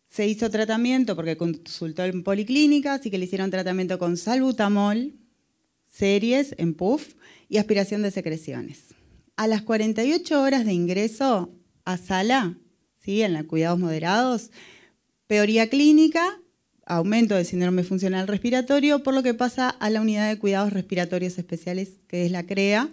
Se hizo tratamiento porque consultó en policlínica, así que le hicieron tratamiento con salbutamol, series en PUF, y aspiración de secreciones. A las 48 horas de ingreso a sala, en cuidados moderados, peoría clínica, aumento del síndrome funcional respiratorio, por lo que pasa a la unidad de cuidados respiratorios especiales, que es la CREA,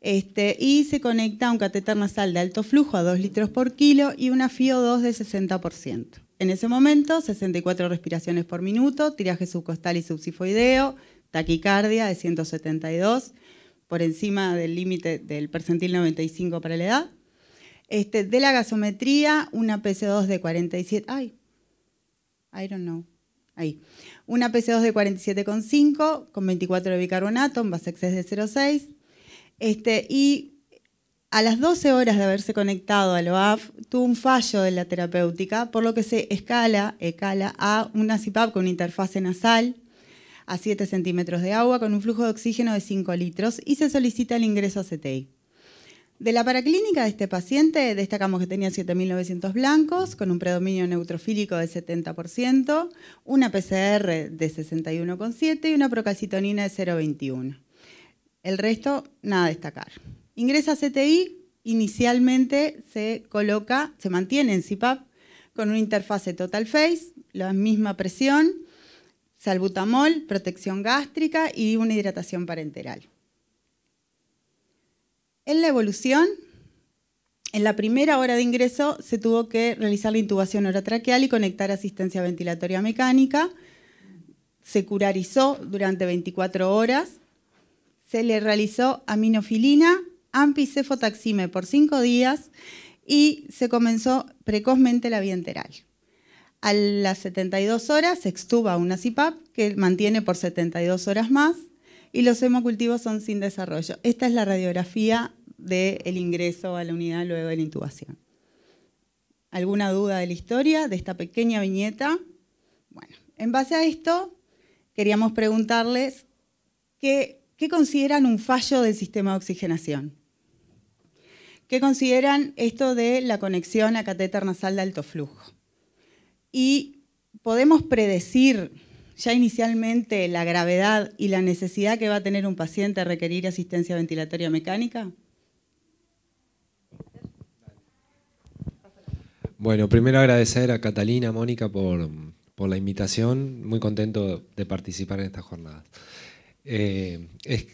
este, y se conecta a un catéter nasal de alto flujo a 2 litros por kilo y una FIO2 de 60%. En ese momento, 64 respiraciones por minuto, tiraje subcostal y subsifoideo, taquicardia de 172, por encima del límite del percentil 95 para la edad. Este, de la gasometría, una PC2 de 47. Ay, I don't know. Ahí. Una PC2 de 47,5 con 24 de bicarbonato, un base exces de 0,6. Este, y a las 12 horas de haberse conectado al OAF, tuvo un fallo de la terapéutica, por lo que se escala, escala a una CIPAP con interfase nasal a 7 centímetros de agua con un flujo de oxígeno de 5 litros y se solicita el ingreso a CTI. De la paraclínica de este paciente destacamos que tenía 7.900 blancos con un predominio neutrofílico de 70%, una PCR de 61,7 y una procalcitonina de 0,21. El resto, nada a destacar. Ingresa a CTI, inicialmente se coloca, se mantiene en CPAP con una interfase total face, la misma presión salbutamol, protección gástrica y una hidratación parenteral. En la evolución, en la primera hora de ingreso se tuvo que realizar la intubación orotraqueal y conectar asistencia ventilatoria mecánica. Se curarizó durante 24 horas. Se le realizó aminofilina, ampicefotaxime por 5 días y se comenzó precozmente la vía enteral. A las 72 horas se extuba una CIPAP que mantiene por 72 horas más y los hemocultivos son sin desarrollo. Esta es la radiografía del ingreso a la unidad luego de la intubación. ¿Alguna duda de la historia de esta pequeña viñeta? Bueno, en base a esto queríamos preguntarles qué consideran un fallo del sistema de oxigenación. ¿Qué consideran esto de la conexión a catéter nasal de alto flujo? y podemos predecir ya inicialmente la gravedad y la necesidad que va a tener un paciente a requerir asistencia ventilatoria mecánica? Bueno, primero agradecer a Catalina, a Mónica por, la invitación. Muy contento de participar en esta jornada. Eh, es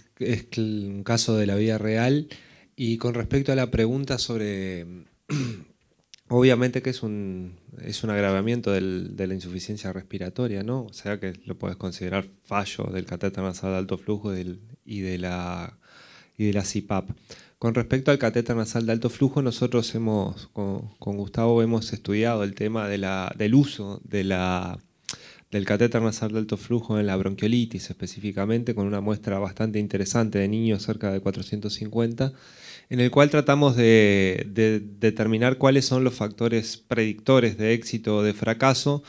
un caso de la vida real y con respecto a la pregunta sobre Obviamente que es un, agravamiento de la insuficiencia respiratoria, ¿no? O sea que lo puedes considerar fallo del catéter nasal de alto flujo y, de la, y de CPAP. Con respecto al catéter nasal de alto flujo, nosotros hemos, con, Gustavo, hemos estudiado el tema del uso del catéter nasal de alto flujo en la bronquiolitis específicamente, con una muestra bastante interesante de niños, cerca de 450 en el cual tratamos de, determinar cuáles son los factores predictores de éxito o de fracaso.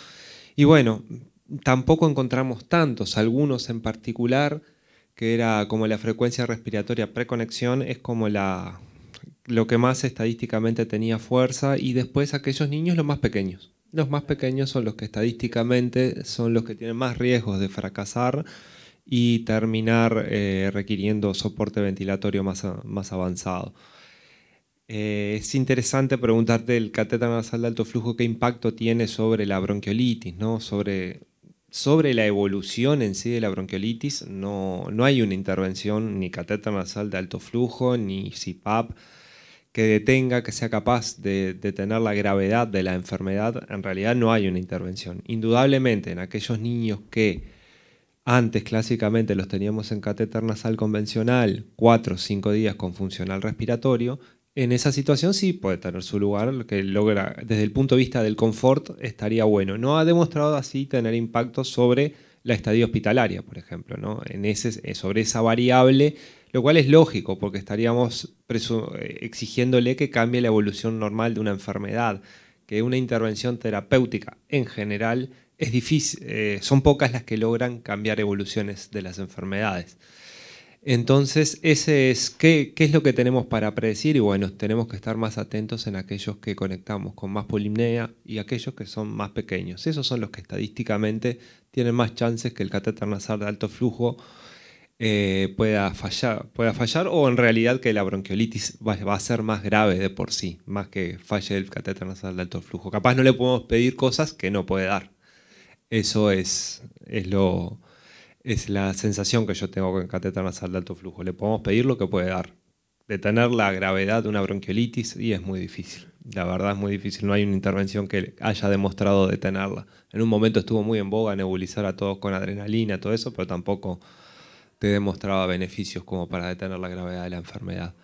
Y bueno, tampoco encontramos tantos, algunos en particular, que era como la frecuencia respiratoria preconexión, es como lo que más estadísticamente tenía fuerza, y después aquellos niños los más pequeños. Los más pequeños son los que estadísticamente son los que tienen más riesgos de fracasar y terminar eh, requiriendo soporte ventilatorio más, más avanzado. Eh, es interesante preguntarte el catéter nasal de alto flujo, qué impacto tiene sobre la bronquiolitis, ¿no? sobre, sobre la evolución en sí de la bronquiolitis. No, hay una intervención ni catéter nasal de alto flujo, ni CPAP que detenga, que sea capaz de detener la gravedad de la enfermedad. En realidad no hay una intervención. Indudablemente en aquellos niños que antes, clásicamente, los teníamos en catéter nasal convencional, cuatro o cinco días con funcional respiratorio. En esa situación sí puede tener su lugar, que logra, desde el punto de vista del confort, estaría bueno. No ha demostrado así tener impacto sobre la estadía hospitalaria, por ejemplo, ¿no? en ese, eh, sobre esa variable, lo cual es lógico, porque estaríamos eh, exigiéndole que cambie la evolución normal de una enfermedad, que una intervención terapéutica en general difícil, eh, son pocas las que logran cambiar evoluciones de las enfermedades. Entonces, ese es ¿qué, es lo que tenemos para predecir y bueno, tenemos que estar más atentos en aquellos que conectamos con más polimnea y aquellos que son más pequeños. Esos son los que estadísticamente tienen más chances que el catéter nasal de alto flujo eh, pueda, fallar, pueda fallar o en realidad que la bronquiolitis va, va, a ser más grave de por sí, más que falle el catéter nasal de alto flujo. Capaz no le podemos pedir cosas que no puede dar. Eso es, es, lo, es la sensación que yo tengo con catéter nasal de alto flujo. Le podemos pedir lo que puede dar. Detener la gravedad de una bronquiolitis y es muy difícil. La verdad es muy difícil, no hay una intervención que haya demostrado detenerla. En un momento estuvo muy en boga nebulizar a todos con adrenalina, todo eso, pero tampoco te demostraba beneficios como para detener la gravedad de la enfermedad.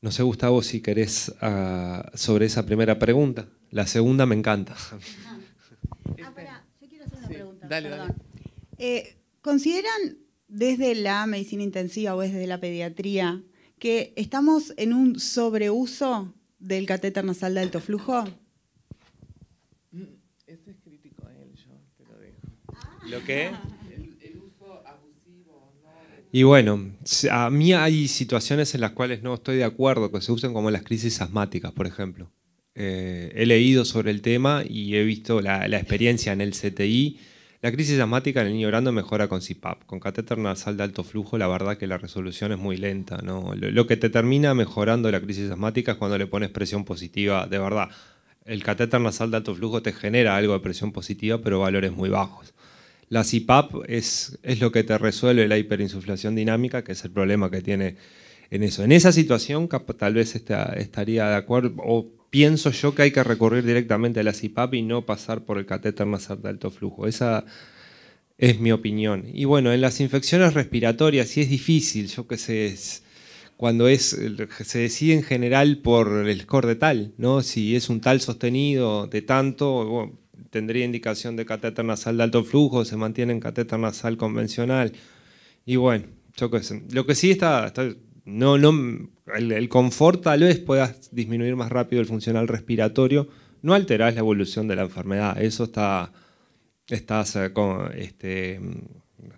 No sé, Gustavo, si querés ah, sobre esa primera pregunta. La segunda me encanta. Ah, yo quiero hacer una pregunta. Eh, ¿Consideran desde la medicina intensiva o desde la pediatría que estamos en un sobreuso del catéter nasal de alto flujo? Mm, es crítico yo te lo dejo. Ah. ¿Lo Y bueno, a mí hay situaciones en las cuales no estoy de acuerdo que se usen como las crisis asmáticas, por ejemplo. Eh, he leído sobre el tema y he visto la, experiencia en el CTI. La crisis asmática en el niño grande mejora con CPAP. Con catéter nasal de alto flujo, la verdad que la resolución es muy lenta. Lo, que te termina mejorando la crisis asmática es cuando le pones presión positiva, de verdad. El catéter nasal de alto flujo te genera algo de presión positiva, pero valores muy bajos. La CPAP es, lo que te resuelve la hiperinsuflación dinámica, que es el problema que tiene en eso. En esa situación, tal vez estaría de acuerdo, o pienso yo que hay que recurrir directamente a la CIPAP y no pasar por el catéter nasal de alto flujo. Esa es mi opinión. Y bueno, en las infecciones respiratorias sí es difícil, yo que sé, cuando es, se decide en general por el score de tal, ¿no? Si es un tal sostenido de tanto, tendría indicación de catéter nasal de alto flujo, se mantiene en catéter nasal convencional. Y bueno, yo qué sé. Lo que sí está no, no, el, confort tal vez puedas disminuir más rápido el funcional respiratorio, no alterás la evolución de la enfermedad. Eso está, está eh, este,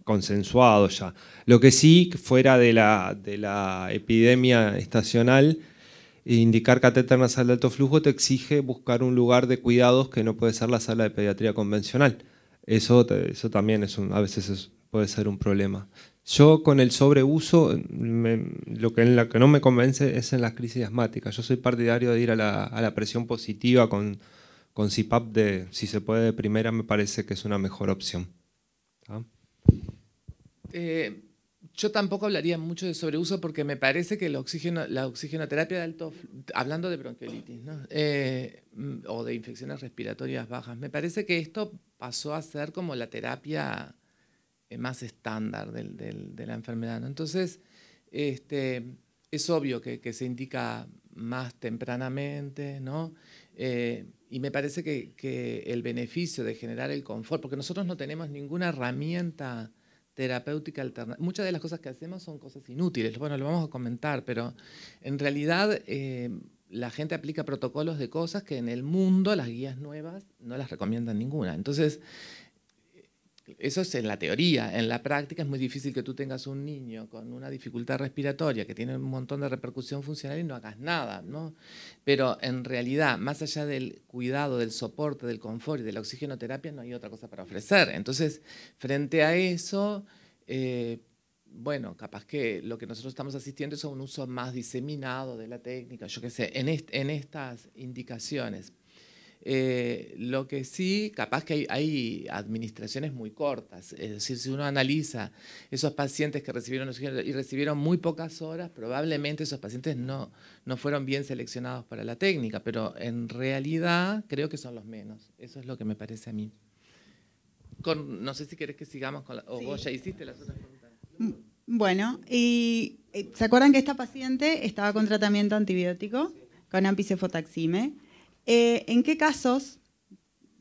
consensuado ya. Lo que sí, fuera de la, de la epidemia estacional, indicar catéter nasal de alto flujo te exige buscar un lugar de cuidados que no puede ser la sala de pediatría convencional. Eso, eso también es un, a veces puede ser un problema. Yo con el sobreuso, lo que en la que no me convence es en las crisis asmáticas. Yo soy partidario de ir a la, presión positiva con, con de, si se puede, de primera, me parece que es una mejor opción. ¿Ah? Eh, yo tampoco hablaría mucho de sobreuso porque me parece que el oxígeno, la oxigenoterapia de alto, hablando de bronquiolitis eh, mm, o de infecciones respiratorias bajas, me parece que esto pasó a ser como la terapia eh, más estándar de la enfermedad. Entonces, este, es obvio que, se indica más tempranamente, ¿no? Eh, y me parece que, el beneficio de generar el confort, porque nosotros no tenemos ninguna herramienta terapéutica alternativa. Muchas de las cosas que hacemos son cosas inútiles, bueno, lo vamos a comentar, pero en realidad eh, la gente aplica protocolos de cosas que en el mundo las guías nuevas no las recomiendan ninguna. Entonces, eso es en la teoría. En la práctica es muy difícil que tú tengas un niño con una dificultad respiratoria que tiene un montón de repercusión funcional y no hagas nada, ¿no? Pero en realidad, más allá del cuidado, del soporte, del confort y de la oxigenoterapia, no hay otra cosa para ofrecer. Entonces, frente a eso, eh, bueno, capaz que lo que nosotros estamos asistiendo es a un uso más diseminado de la técnica, yo qué sé, en, en estas indicaciones eh, lo que sí, capaz que hay, administraciones muy cortas, es decir, si uno analiza esos pacientes que recibieron y recibieron muy pocas horas, probablemente esos pacientes no, fueron bien seleccionados para la técnica, pero en realidad creo que son los menos, eso es lo que me parece a mí. no sé si querés que sigamos con o vos ya hiciste las otras preguntas. Mm, bueno, y eh, ¿se acuerdan que esta paciente estaba con tratamiento antibiótico? Con ampicefotaxime eh, en qué casos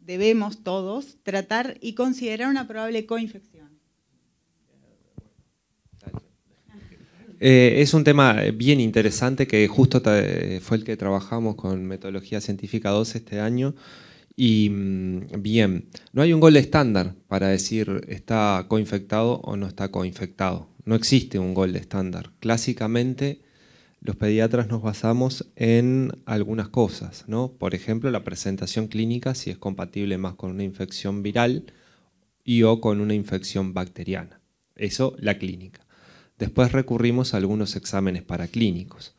debemos todos tratar y considerar una probable coinfección. Eh, es un tema bien interesante que justo eh, fue el que trabajamos con Metodología Científica 2 este año. Y mm, bien, no hay un gol de estándar para decir está coinfectado o no está coinfectado. No existe un gol de estándar. Clásicamente los pediatras nos basamos en algunas cosas, Por ejemplo, la presentación clínica, si es compatible más con una infección viral y o con una infección bacteriana. Eso, la clínica. Después recurrimos a algunos exámenes paraclínicos.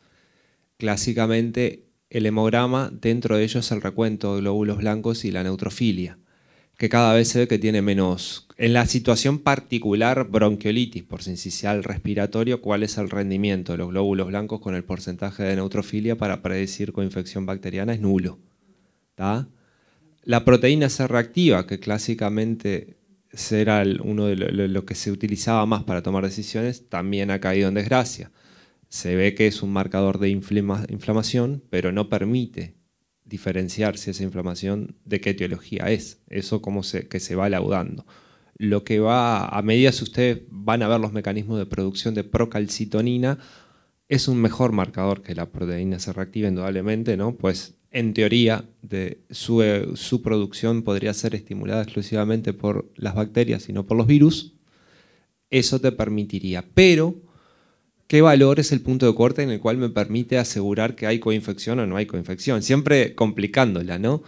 Clásicamente, el hemograma, dentro de ellos el recuento de glóbulos blancos y la neutrofilia que cada vez se ve que tiene menos. En la situación particular bronquiolitis por sincicial respiratorio, ¿cuál es el rendimiento de los glóbulos blancos con el porcentaje de neutrofilia para predecir coinfección bacteriana? Es nulo. La proteína C reactiva, que clásicamente era uno de lo, que se utilizaba más para tomar decisiones, también ha caído en desgracia. Se ve que es un marcador de inflamación, pero no permite diferenciar si esa inflamación de qué etiología es, eso como se, que se va laudando. Lo que va, a medida que ustedes van a ver los mecanismos de producción de procalcitonina, es un mejor marcador que la proteína se reactiva indudablemente, ¿no? Pues en teoría su, su, producción podría ser estimulada exclusivamente por las bacterias y no por los virus. Eso te permitiría. Pero qué valor es el punto de corte en el cual me permite asegurar que hay coinfección o no hay coinfección, siempre complicándola, ¿no?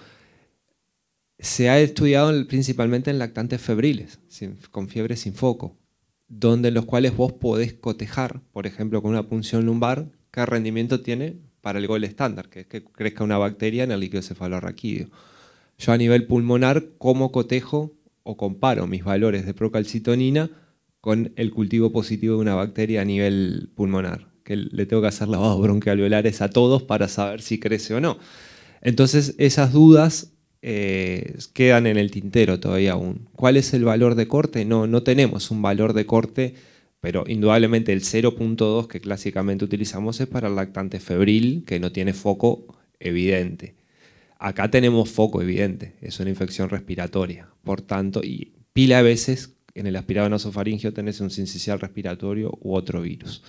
Se ha estudiado principalmente en lactantes febriles, con fiebre sin foco, donde los cuales vos podés cotejar, por ejemplo, con una punción lumbar, qué rendimiento tiene para el gol estándar, que es que crezca una bacteria en el líquido cefalorraquídeo. Yo a nivel pulmonar, ¿cómo cotejo o comparo mis valores de procalcitonina? con el cultivo positivo de una bacteria a nivel pulmonar, que le tengo que hacer lavados bronquialveolares a todos para saber si crece o no. Entonces esas dudas eh, quedan en el tintero todavía aún. ¿Cuál es el valor de corte? No, no tenemos un valor de corte, pero indudablemente el 0.2 que clásicamente utilizamos es para el lactante febril que no tiene foco evidente. Acá tenemos foco evidente, es una infección respiratoria, por tanto, y pila a veces en el aspirado nasofaringio tenés un sincicial respiratorio u otro virus.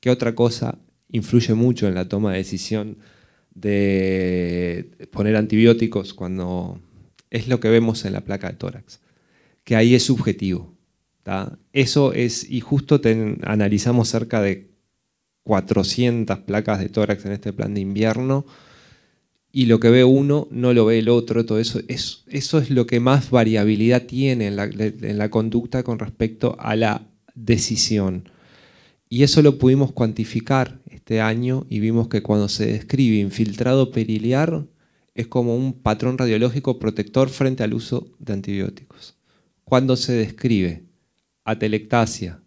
¿Qué otra cosa influye mucho en la toma de decisión de poner antibióticos cuando es lo que vemos en la placa de tórax? Que ahí es subjetivo. Eso es, y justo analizamos cerca de 400 placas de tórax en este plan de invierno y lo que ve uno no lo ve el otro, todo eso. Es, eso es lo que más variabilidad tiene en la, conducta con respecto a la decisión. Y eso lo pudimos cuantificar este año y vimos que cuando se describe infiltrado periliar es como un patrón radiológico protector frente al uso de antibióticos. Cuando se describe atelectasia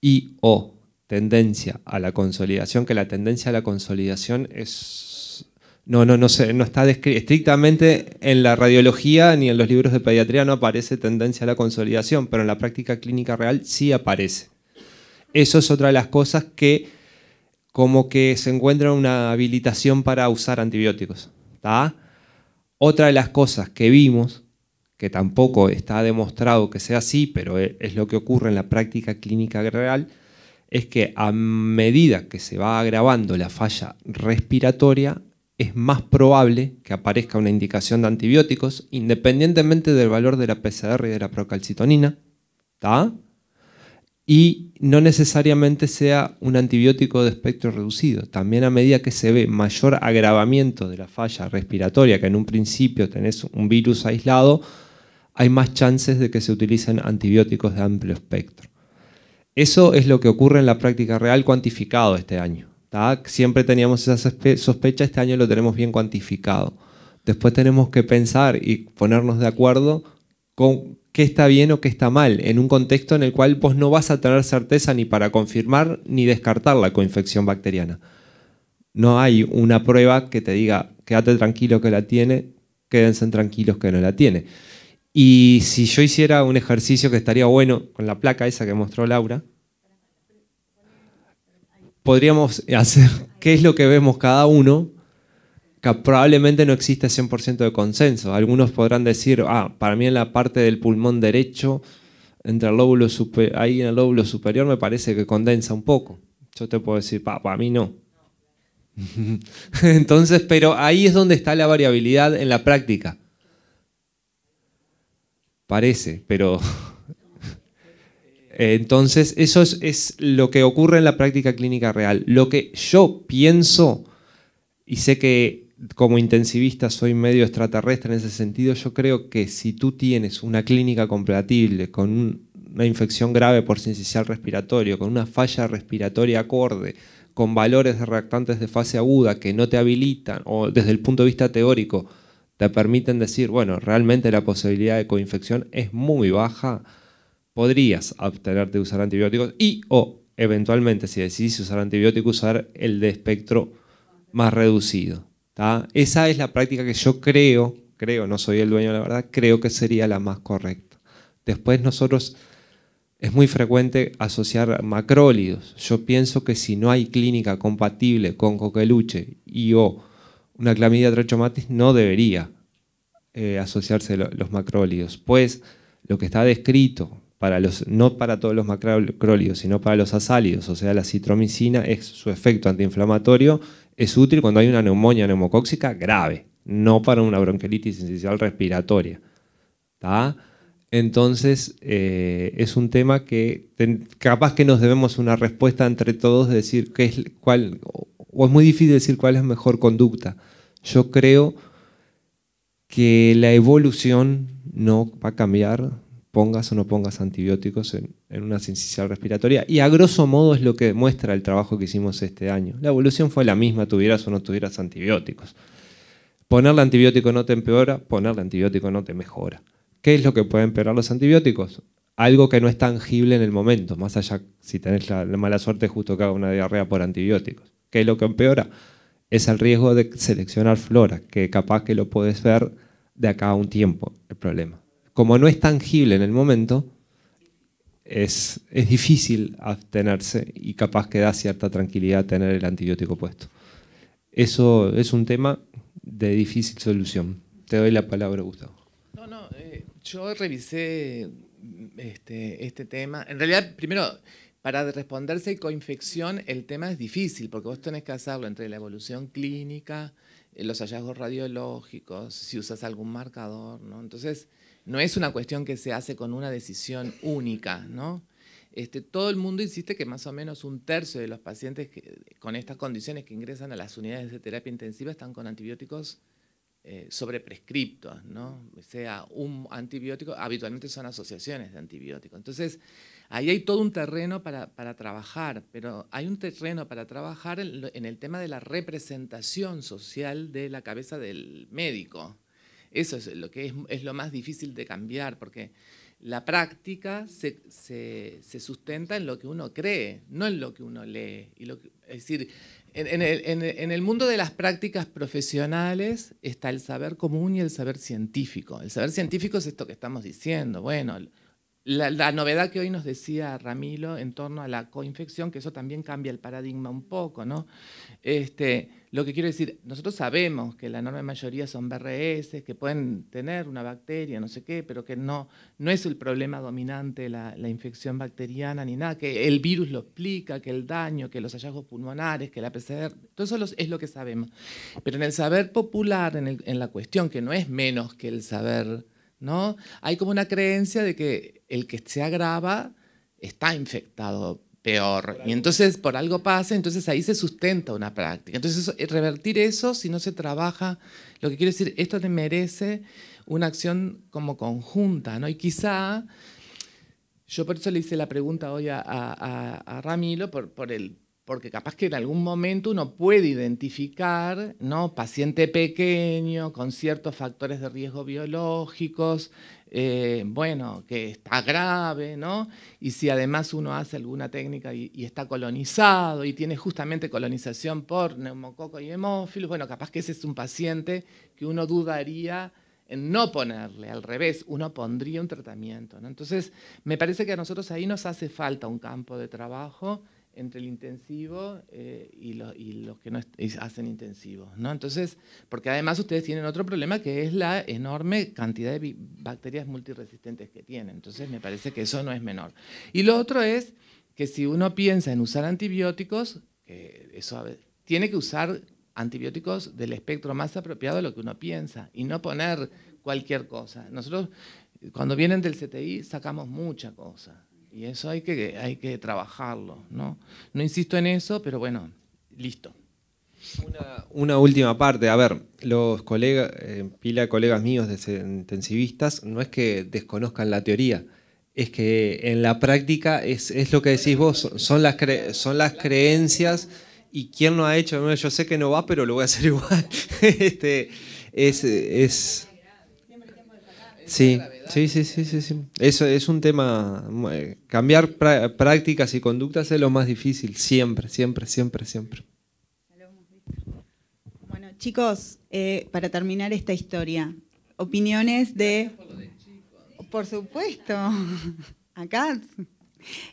y o tendencia a la consolidación, que la tendencia a la consolidación es no, no, no sé, no está estrictamente en la radiología ni en los libros de pediatría no aparece tendencia a la consolidación, pero en la práctica clínica real sí aparece. Eso es otra de las cosas que como que se encuentra una habilitación para usar antibióticos. Otra de las cosas que vimos, que tampoco está demostrado que sea así, pero e, es lo que ocurre en la práctica clínica real, es que a medida que se va agravando la falla respiratoria, es más probable que aparezca una indicación de antibióticos, independientemente del valor de la PCR y de la procalcitonina, y no necesariamente sea un antibiótico de espectro reducido. También a medida que se ve mayor agravamiento de la falla respiratoria, que en un principio tenés un virus aislado, hay más chances de que se utilicen antibióticos de amplio espectro. Eso es lo que ocurre en la práctica real cuantificado este año. Siempre teníamos esa sospecha, este año lo tenemos bien cuantificado. Después tenemos que pensar y ponernos de acuerdo con qué está bien o qué está mal, en un contexto en el cual vos no vas a tener certeza ni para confirmar ni descartar la coinfección bacteriana. No hay una prueba que te diga, quédate tranquilo que la tiene, quédense tranquilos que no la tiene. Y si yo hiciera un ejercicio que estaría bueno con la placa esa que mostró Laura, podríamos hacer qué es lo que vemos cada uno, que probablemente no existe 100% de consenso. Algunos podrán decir, ah, para mí en la parte del pulmón derecho, entre el lóbulo super, ahí en el lóbulo superior me parece que condensa un poco. Yo te puedo decir, para mí no. Entonces, pero ahí es donde está la variabilidad en la práctica. Parece, pero Entonces, eso es, lo que ocurre en la práctica clínica real. Lo que yo pienso, y sé que como intensivista soy medio extraterrestre en ese sentido, yo creo que si tú tienes una clínica compatible con una infección grave por sincicial respiratorio, con una falla respiratoria acorde, con valores de reactantes de fase aguda que no te habilitan, o desde el punto de vista teórico, te permiten decir, bueno, realmente la posibilidad de coinfección es muy baja, podrías obtenerte de usar antibióticos y o eventualmente si decidís usar antibióticos usar el de espectro más reducido. Esa es la práctica que yo creo, creo, no soy el dueño la verdad, creo que sería la más correcta. Después nosotros es muy frecuente asociar macrólidos. Yo pienso que si no hay clínica compatible con coqueluche y o una clamidia trachomatis no debería eh, asociarse los macrólidos, pues lo que está descrito los, no para todos los macrólidos, sino para los asálidos, o sea, la citromicina es su efecto antiinflamatorio, es útil cuando hay una neumonía neumocóxica grave, no para una bronquiolitis incisional respiratoria. Entonces, eh, es un tema que capaz que nos debemos una respuesta entre todos de decir qué es, cuál, o es muy difícil decir cuál es mejor conducta. Yo creo que la evolución no va a cambiar pongas o no pongas antibióticos en, una sincicial respiratoria. Y a grosso modo es lo que demuestra el trabajo que hicimos este año. La evolución fue la misma, tuvieras o no tuvieras antibióticos. Ponerle antibiótico no te empeora, ponerle antibiótico no te mejora. ¿Qué es lo que puede empeorar los antibióticos? Algo que no es tangible en el momento, más allá si tenés la, mala suerte justo que haga una diarrea por antibióticos. ¿Qué es lo que empeora? Es el riesgo de seleccionar flora, que capaz que lo puedes ver de acá a un tiempo, el problema como no es tangible en el momento, es, es difícil abstenerse y capaz que da cierta tranquilidad tener el antibiótico puesto. Eso es un tema de difícil solución. Te doy la palabra, Gustavo. No, no, eh, yo revisé este, este, tema. En realidad, primero, para responderse coinfección, el tema es difícil, porque vos tenés que hacerlo entre la evolución clínica, eh, los hallazgos radiológicos, si usas algún marcador, ¿no? Entonces, no es una cuestión que se hace con una decisión única, ¿no? Este, todo el mundo insiste que más o menos un tercio de los pacientes con estas condiciones que ingresan a las unidades de terapia intensiva están con antibióticos eh, sobreprescriptos, ¿no? O sea, un antibiótico, habitualmente son asociaciones de antibióticos. Entonces, ahí hay todo un terreno para, trabajar, pero hay un terreno para trabajar en, el tema de la representación social de la cabeza del médico. Eso es lo que es, es lo más difícil de cambiar, porque la práctica se, se, sustenta en lo que uno cree, no en lo que uno lee. Y lo es decir, en, el, en, el, mundo de las prácticas profesionales está el saber común y el saber científico. El saber científico es esto que estamos diciendo. Bueno, la, novedad que hoy nos decía Ramilo en torno a la coinfección, que eso también cambia el paradigma un poco, ¿no? Este, lo que quiero decir, nosotros sabemos que la enorme mayoría son BRS, que pueden tener una bacteria, no sé qué, pero que no, no es el problema dominante la, infección bacteriana ni nada, que el virus lo explica, que el daño, que los hallazgos pulmonares, que la PCR, todo eso es lo que sabemos. Pero en el saber popular, en, en la cuestión, que no es menos que el saber, ¿no? Hay como una creencia de que el que se agrava está infectado peor. Y entonces por algo pasa, entonces ahí se sustenta una práctica. Entonces eh, revertir eso, si no se trabaja, lo que quiero decir, esto te merece una acción como conjunta, ¿no? Y quizá, yo por eso le hice la pregunta hoy a, Ramilo, por, por el, porque capaz que en algún momento uno puede identificar, ¿no? Paciente pequeño, con ciertos factores de riesgo biológicos, eh, bueno, que está grave, ¿no? Y si además uno hace alguna técnica y, está colonizado y tiene justamente colonización por neumococo y hemófilos, bueno, capaz que ese es un paciente que uno dudaría en no ponerle, al revés, uno pondría un tratamiento. ¿no? Entonces, me parece que a nosotros ahí nos hace falta un campo de trabajo entre el intensivo eh, y, los que no hacen intensivo Entonces, porque además ustedes tienen otro problema que es la enorme cantidad de bacterias multiresistentes que tienen. Entonces, me parece que eso no es menor. Y lo otro es que si uno piensa en usar antibióticos, eso tiene que usar antibióticos del espectro más apropiado de lo que uno piensa y no poner cualquier cosa. Nosotros, cuando vienen del CTI, sacamos mucha cosa y eso hay que, hay que trabajarlo, ¿no? No insisto en eso, pero bueno, listo. Una, última parte, a ver, los colegas, eh, pila colegas míos de intensivistas, no es que desconozcan la teoría, es que en la práctica es, lo que decís vos, son las, son las creencias y quién no ha hecho, yo sé que no va, pero lo voy a hacer igual. este, es, es, sí. Sí, sí, sí, sí, sí. Eso es un tema. Eh, cambiar prácticas y conductas es lo más difícil, siempre, siempre, siempre, siempre. Bueno, chicos, eh, para terminar esta historia, opiniones de. Por supuesto, acá.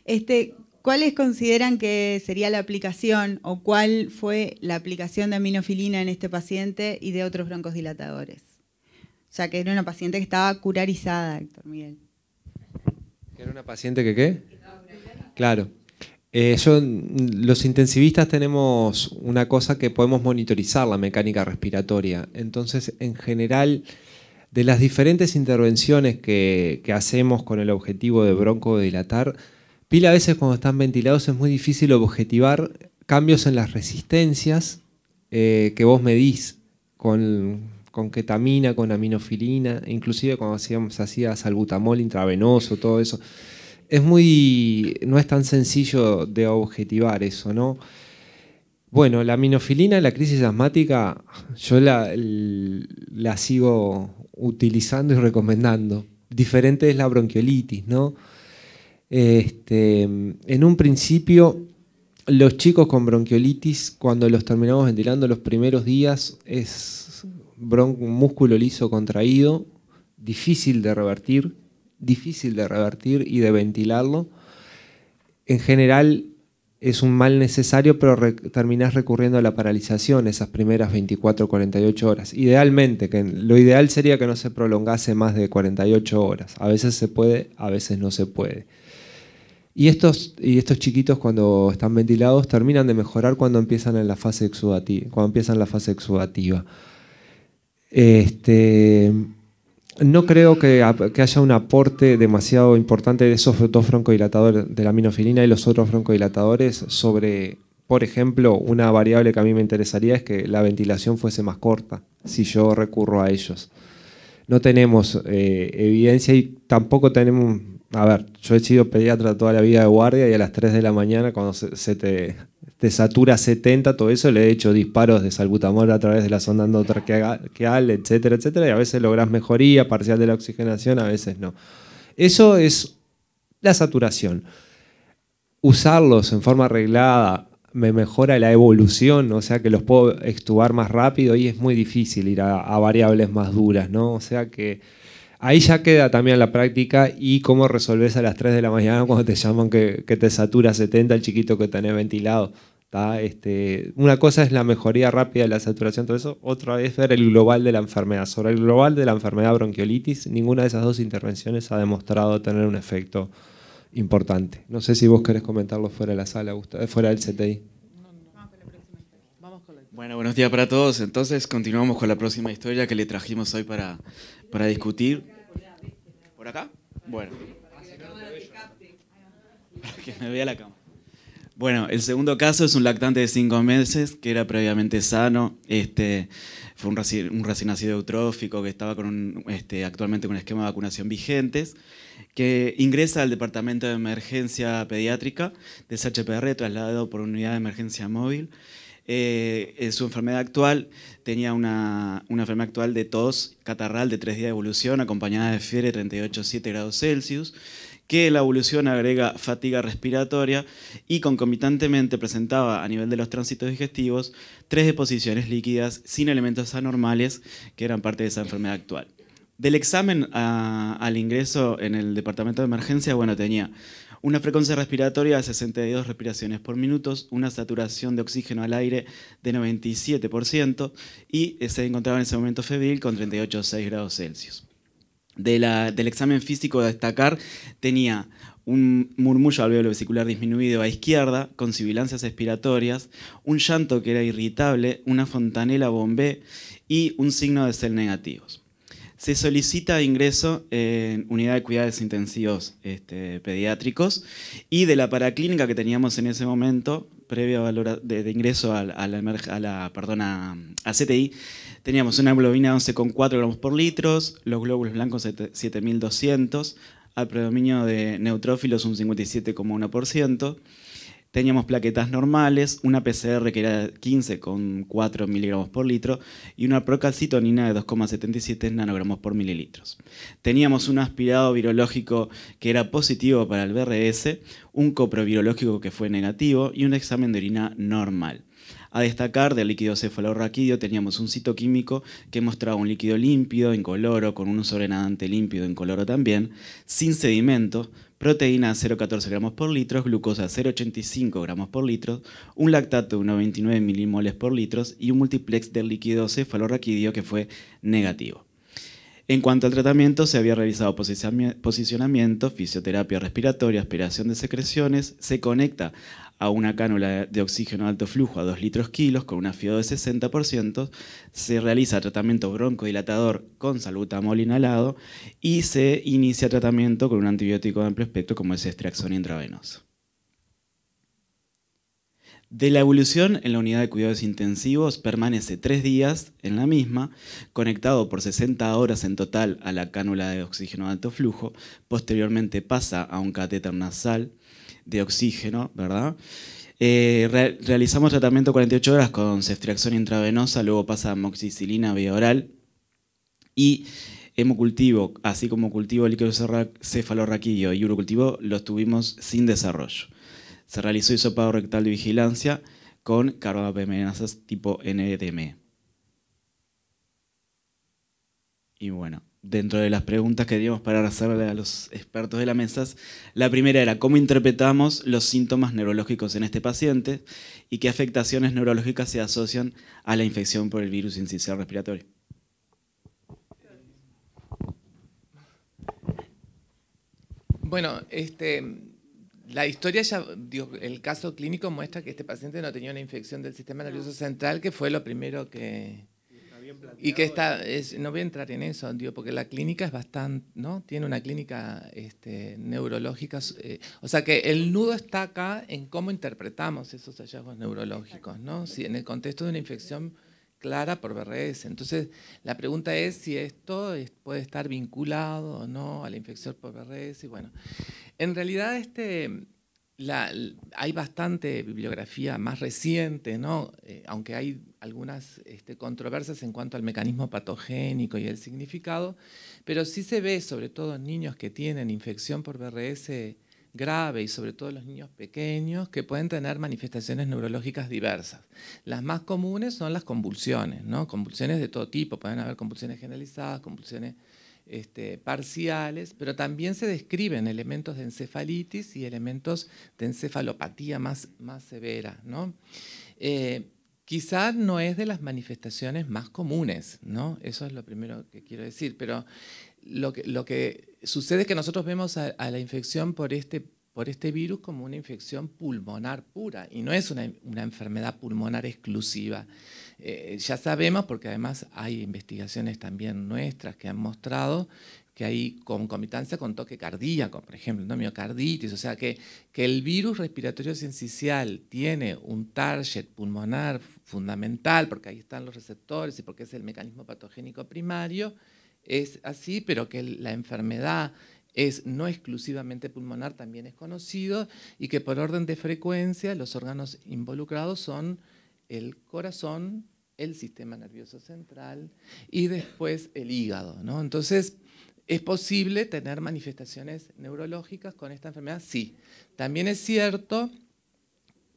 Este, ¿Cuáles consideran que sería la aplicación o cuál fue la aplicación de aminofilina en este paciente y de otros broncos dilatadores? O sea, que era una paciente que estaba curarizada, Héctor Miguel. ¿Era una paciente que qué? Claro. Eh, los intensivistas tenemos una cosa que podemos monitorizar la mecánica respiratoria. Entonces, en general, de las diferentes intervenciones que, hacemos con el objetivo de broncodilatar, pila a veces cuando están ventilados es muy difícil objetivar cambios en las resistencias eh, que vos medís con, con ketamina, con aminofilina, inclusive cuando hacíamos, hacía salbutamol intravenoso, todo eso. Es muy, no es tan sencillo de objetivar eso, ¿no? Bueno, la aminofilina, la crisis asmática, yo la, la sigo utilizando y recomendando. Diferente es la bronquiolitis, ¿no? Este, en un principio, los chicos con bronquiolitis, cuando los terminamos ventilando los primeros días, es un músculo liso contraído, difícil de revertir, difícil de revertir y de ventilarlo. En general es un mal necesario, pero terminás recurriendo a la paralización esas primeras 24 48 horas. Idealmente, lo ideal sería que no se prolongase más de 48 horas. A veces se puede, a veces no se puede. Y estos, y estos chiquitos cuando están ventilados terminan de mejorar cuando empiezan en la fase exudativa, cuando empiezan la fase exudativa. Este, no creo que, haya un aporte demasiado importante de esos dos broncodilatadores de la minofilina y los otros broncodilatadores sobre, por ejemplo, una variable que a mí me interesaría es que la ventilación fuese más corta si yo recurro a ellos. No tenemos eh, evidencia y tampoco tenemos... A ver, yo he sido pediatra toda la vida de guardia y a las 3 de la mañana cuando se te te satura 70, todo eso, le he hecho disparos de salbutamol a través de la sonda endotraqueal, etcétera, etcétera, y a veces logras mejoría parcial de la oxigenación, a veces no. Eso es la saturación. Usarlos en forma arreglada me mejora la evolución, o sea que los puedo extubar más rápido y es muy difícil ir a variables más duras, ¿no? O sea que Ahí ya queda también la práctica y cómo resolves a las 3 de la mañana cuando te llaman que, te satura 70 el chiquito que tenés ventilado. Este, una cosa es la mejoría rápida de la saturación, todo eso. Otra es ver el global de la enfermedad. Sobre el global de la enfermedad bronquiolitis, ninguna de esas dos intervenciones ha demostrado tener un efecto importante. No sé si vos querés comentarlo fuera de la sala, fuera del CTI. Bueno, buenos días para todos. Entonces continuamos con la próxima historia que le trajimos hoy para, discutir. ¿Por acá? Bueno. que me vea la cama. Bueno, el segundo caso es un lactante de cinco meses que era previamente sano. Este, fue un recién, nacido eutrófico que estaba con este, actualmente con un esquema de vacunación vigentes, que ingresa al departamento de emergencia pediátrica del SHPR, trasladado por unidad de emergencia móvil. Eh, en su enfermedad actual tenía una, enfermedad actual de tos catarral de tres días de evolución, acompañada de fiebre 38,7 grados Celsius, que la evolución agrega fatiga respiratoria y concomitantemente presentaba a nivel de los tránsitos digestivos tres deposiciones líquidas sin elementos anormales que eran parte de esa enfermedad actual. Del examen al ingreso en el departamento de emergencia, bueno, tenía una frecuencia respiratoria de 62 respiraciones por minuto, una saturación de oxígeno al aire de 97% y eh, se encontraba en ese momento febril con 38,6 grados Celsius. del examen físico a destacar, tenía un murmullo alveolo vesicular disminuido a izquierda, con sibilancias respiratorias, un llanto que era irritable, una fontanela bombé y un signo de ser negativos se solicita ingreso en unidad de cuidados intensivos este, pediátricos y de la paraclínica que teníamos en ese momento, previo a de, ingreso a, la, a CTI, teníamos una hemoglobina 11,4 gramos por litro, los glóbulos blancos 7200, al predominio de neutrófilos un 57,1%, teníamos plaquetas normales, una PCR que era 15,4 miligramos por litro y una procalcitonina de 2,77 nanogramos por mililitros. Teníamos un aspirado virológico que era positivo para el BRS, un coprovirológico que fue negativo y un examen de orina normal. A destacar del líquido cefalorraquídeo teníamos un citoquímico que mostraba un líquido límpido, incoloro, con un sobrenadante límpido, incoloro también, sin sedimento, proteína 0,14 gramos por litro, glucosa 0,85 gramos por litro, un lactato de 1,29 milimoles por litro y un multiplex del líquido cefalorraquídeo que fue negativo. En cuanto al tratamiento, se había realizado posicionamiento, fisioterapia respiratoria, aspiración de secreciones, se conecta a una cánula de oxígeno de alto flujo a 2 litros kilos con una FIO de 60%, se realiza tratamiento broncodilatador con salbutamol inhalado y se inicia tratamiento con un antibiótico de amplio espectro como es estriaxón intravenoso. De la evolución en la unidad de cuidados intensivos permanece tres días en la misma, conectado por 60 horas en total a la cánula de oxígeno de alto flujo, posteriormente pasa a un catéter nasal, de oxígeno, ¿verdad? Eh, realizamos tratamiento 48 horas con ceftriaxona intravenosa, luego pasa a moxicilina vía oral y hemocultivo, así como cultivo líquido cefalorraquídeo y urocultivo, los tuvimos sin desarrollo. Se realizó hisopado rectal de vigilancia con carbapenemasas tipo NDM Y bueno dentro de las preguntas que dimos para hacerle a los expertos de la mesa, la primera era cómo interpretamos los síntomas neurológicos en este paciente y qué afectaciones neurológicas se asocian a la infección por el virus incisional respiratorio. Bueno, este, la historia ya, el caso clínico muestra que este paciente no tenía una infección del sistema nervioso central, que fue lo primero que, y que está, no voy a entrar en eso, porque la clínica es bastante, ¿no? Tiene una clínica este, neurológica, eh, o sea que el nudo está acá en cómo interpretamos esos hallazgos neurológicos, ¿no? Si en el contexto de una infección clara por BRS. Entonces, la pregunta es si esto puede estar vinculado o no a la infección por BRS. Y bueno, en realidad este, hay bastante bibliografía más reciente, ¿no? Eh, aunque hay algunas este, controversias en cuanto al mecanismo patogénico y el significado, pero sí se ve, sobre todo en niños que tienen infección por BRS grave y sobre todo en los niños pequeños, que pueden tener manifestaciones neurológicas diversas. Las más comunes son las convulsiones, ¿no? convulsiones de todo tipo, pueden haber convulsiones generalizadas, convulsiones este, parciales, pero también se describen elementos de encefalitis y elementos de encefalopatía más, severa. ¿no? Eh, Quizás no es de las manifestaciones más comunes, ¿no? Eso es lo primero que quiero decir, pero lo que, sucede es que nosotros vemos a, la infección este, por este, virus como una infección pulmonar pura y no es una enfermedad pulmonar exclusiva. Eh, ya sabemos, porque además hay investigaciones también nuestras que han mostrado que hay concomitancia con toque cardíaco, por ejemplo, ¿no? miocarditis, o sea que, que el virus respiratorio sensicial tiene un target pulmonar fundamental, porque ahí están los receptores y porque es el mecanismo patogénico primario, es así, pero que la enfermedad es no exclusivamente pulmonar, también es conocido, y que por orden de frecuencia los órganos involucrados son el corazón, el sistema nervioso central y después el hígado. ¿no? Entonces, ¿es posible tener manifestaciones neurológicas con esta enfermedad? Sí. También es cierto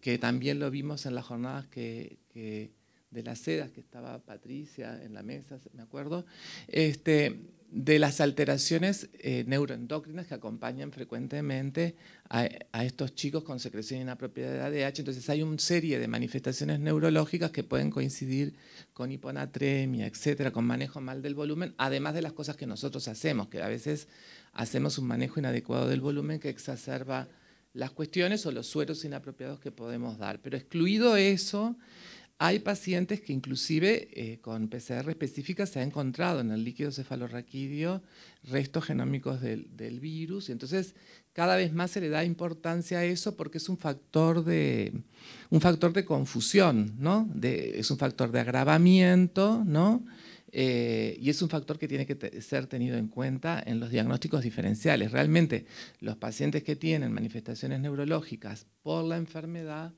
que también lo vimos en las jornadas que, de las sedas que estaba Patricia en la mesa, me acuerdo, este, de las alteraciones eh, neuroendocrinas que acompañan frecuentemente a, estos chicos con secreción inapropiada de ADH. Entonces hay una serie de manifestaciones neurológicas que pueden coincidir con hiponatremia, etcétera, con manejo mal del volumen, además de las cosas que nosotros hacemos, que a veces hacemos un manejo inadecuado del volumen que exacerba las cuestiones o los sueros inapropiados que podemos dar. Pero excluido eso, hay pacientes que inclusive eh, con PCR específica se ha encontrado en el líquido cefalorraquídeo restos genómicos del, virus. Y entonces cada vez más se le da importancia a eso porque es un factor de, un factor de confusión, es un factor de agravamiento, eh, y es un factor que tiene que ser tenido en cuenta en los diagnósticos diferenciales. Realmente, los pacientes que tienen manifestaciones neurológicas por la enfermedad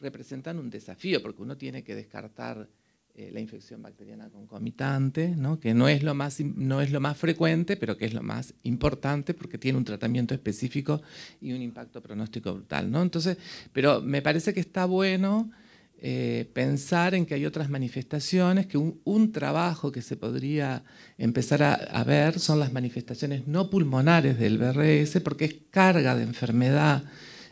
representan un desafío, porque uno tiene que descartar eh, la infección bacteriana concomitante, que no es, lo más, no es lo más frecuente, pero que es lo más importante porque tiene un tratamiento específico y un impacto pronóstico brutal. ¿no? Entonces, pero me parece que está bueno eh, pensar en que hay otras manifestaciones, que un, trabajo que se podría empezar a, a, ver son las manifestaciones no pulmonares del BRS, porque es carga de enfermedad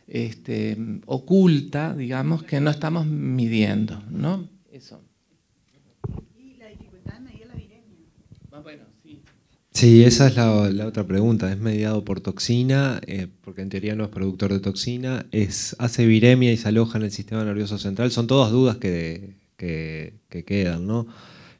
este, oculta, digamos, que no estamos midiendo, ¿no? Eso. Y la dificultad la viremia. sí. esa es la, otra pregunta. Es mediado por toxina, eh, porque en teoría no es productor de toxina, es, hace viremia y se aloja en el sistema nervioso central. Son todas dudas que, quedan, ¿no?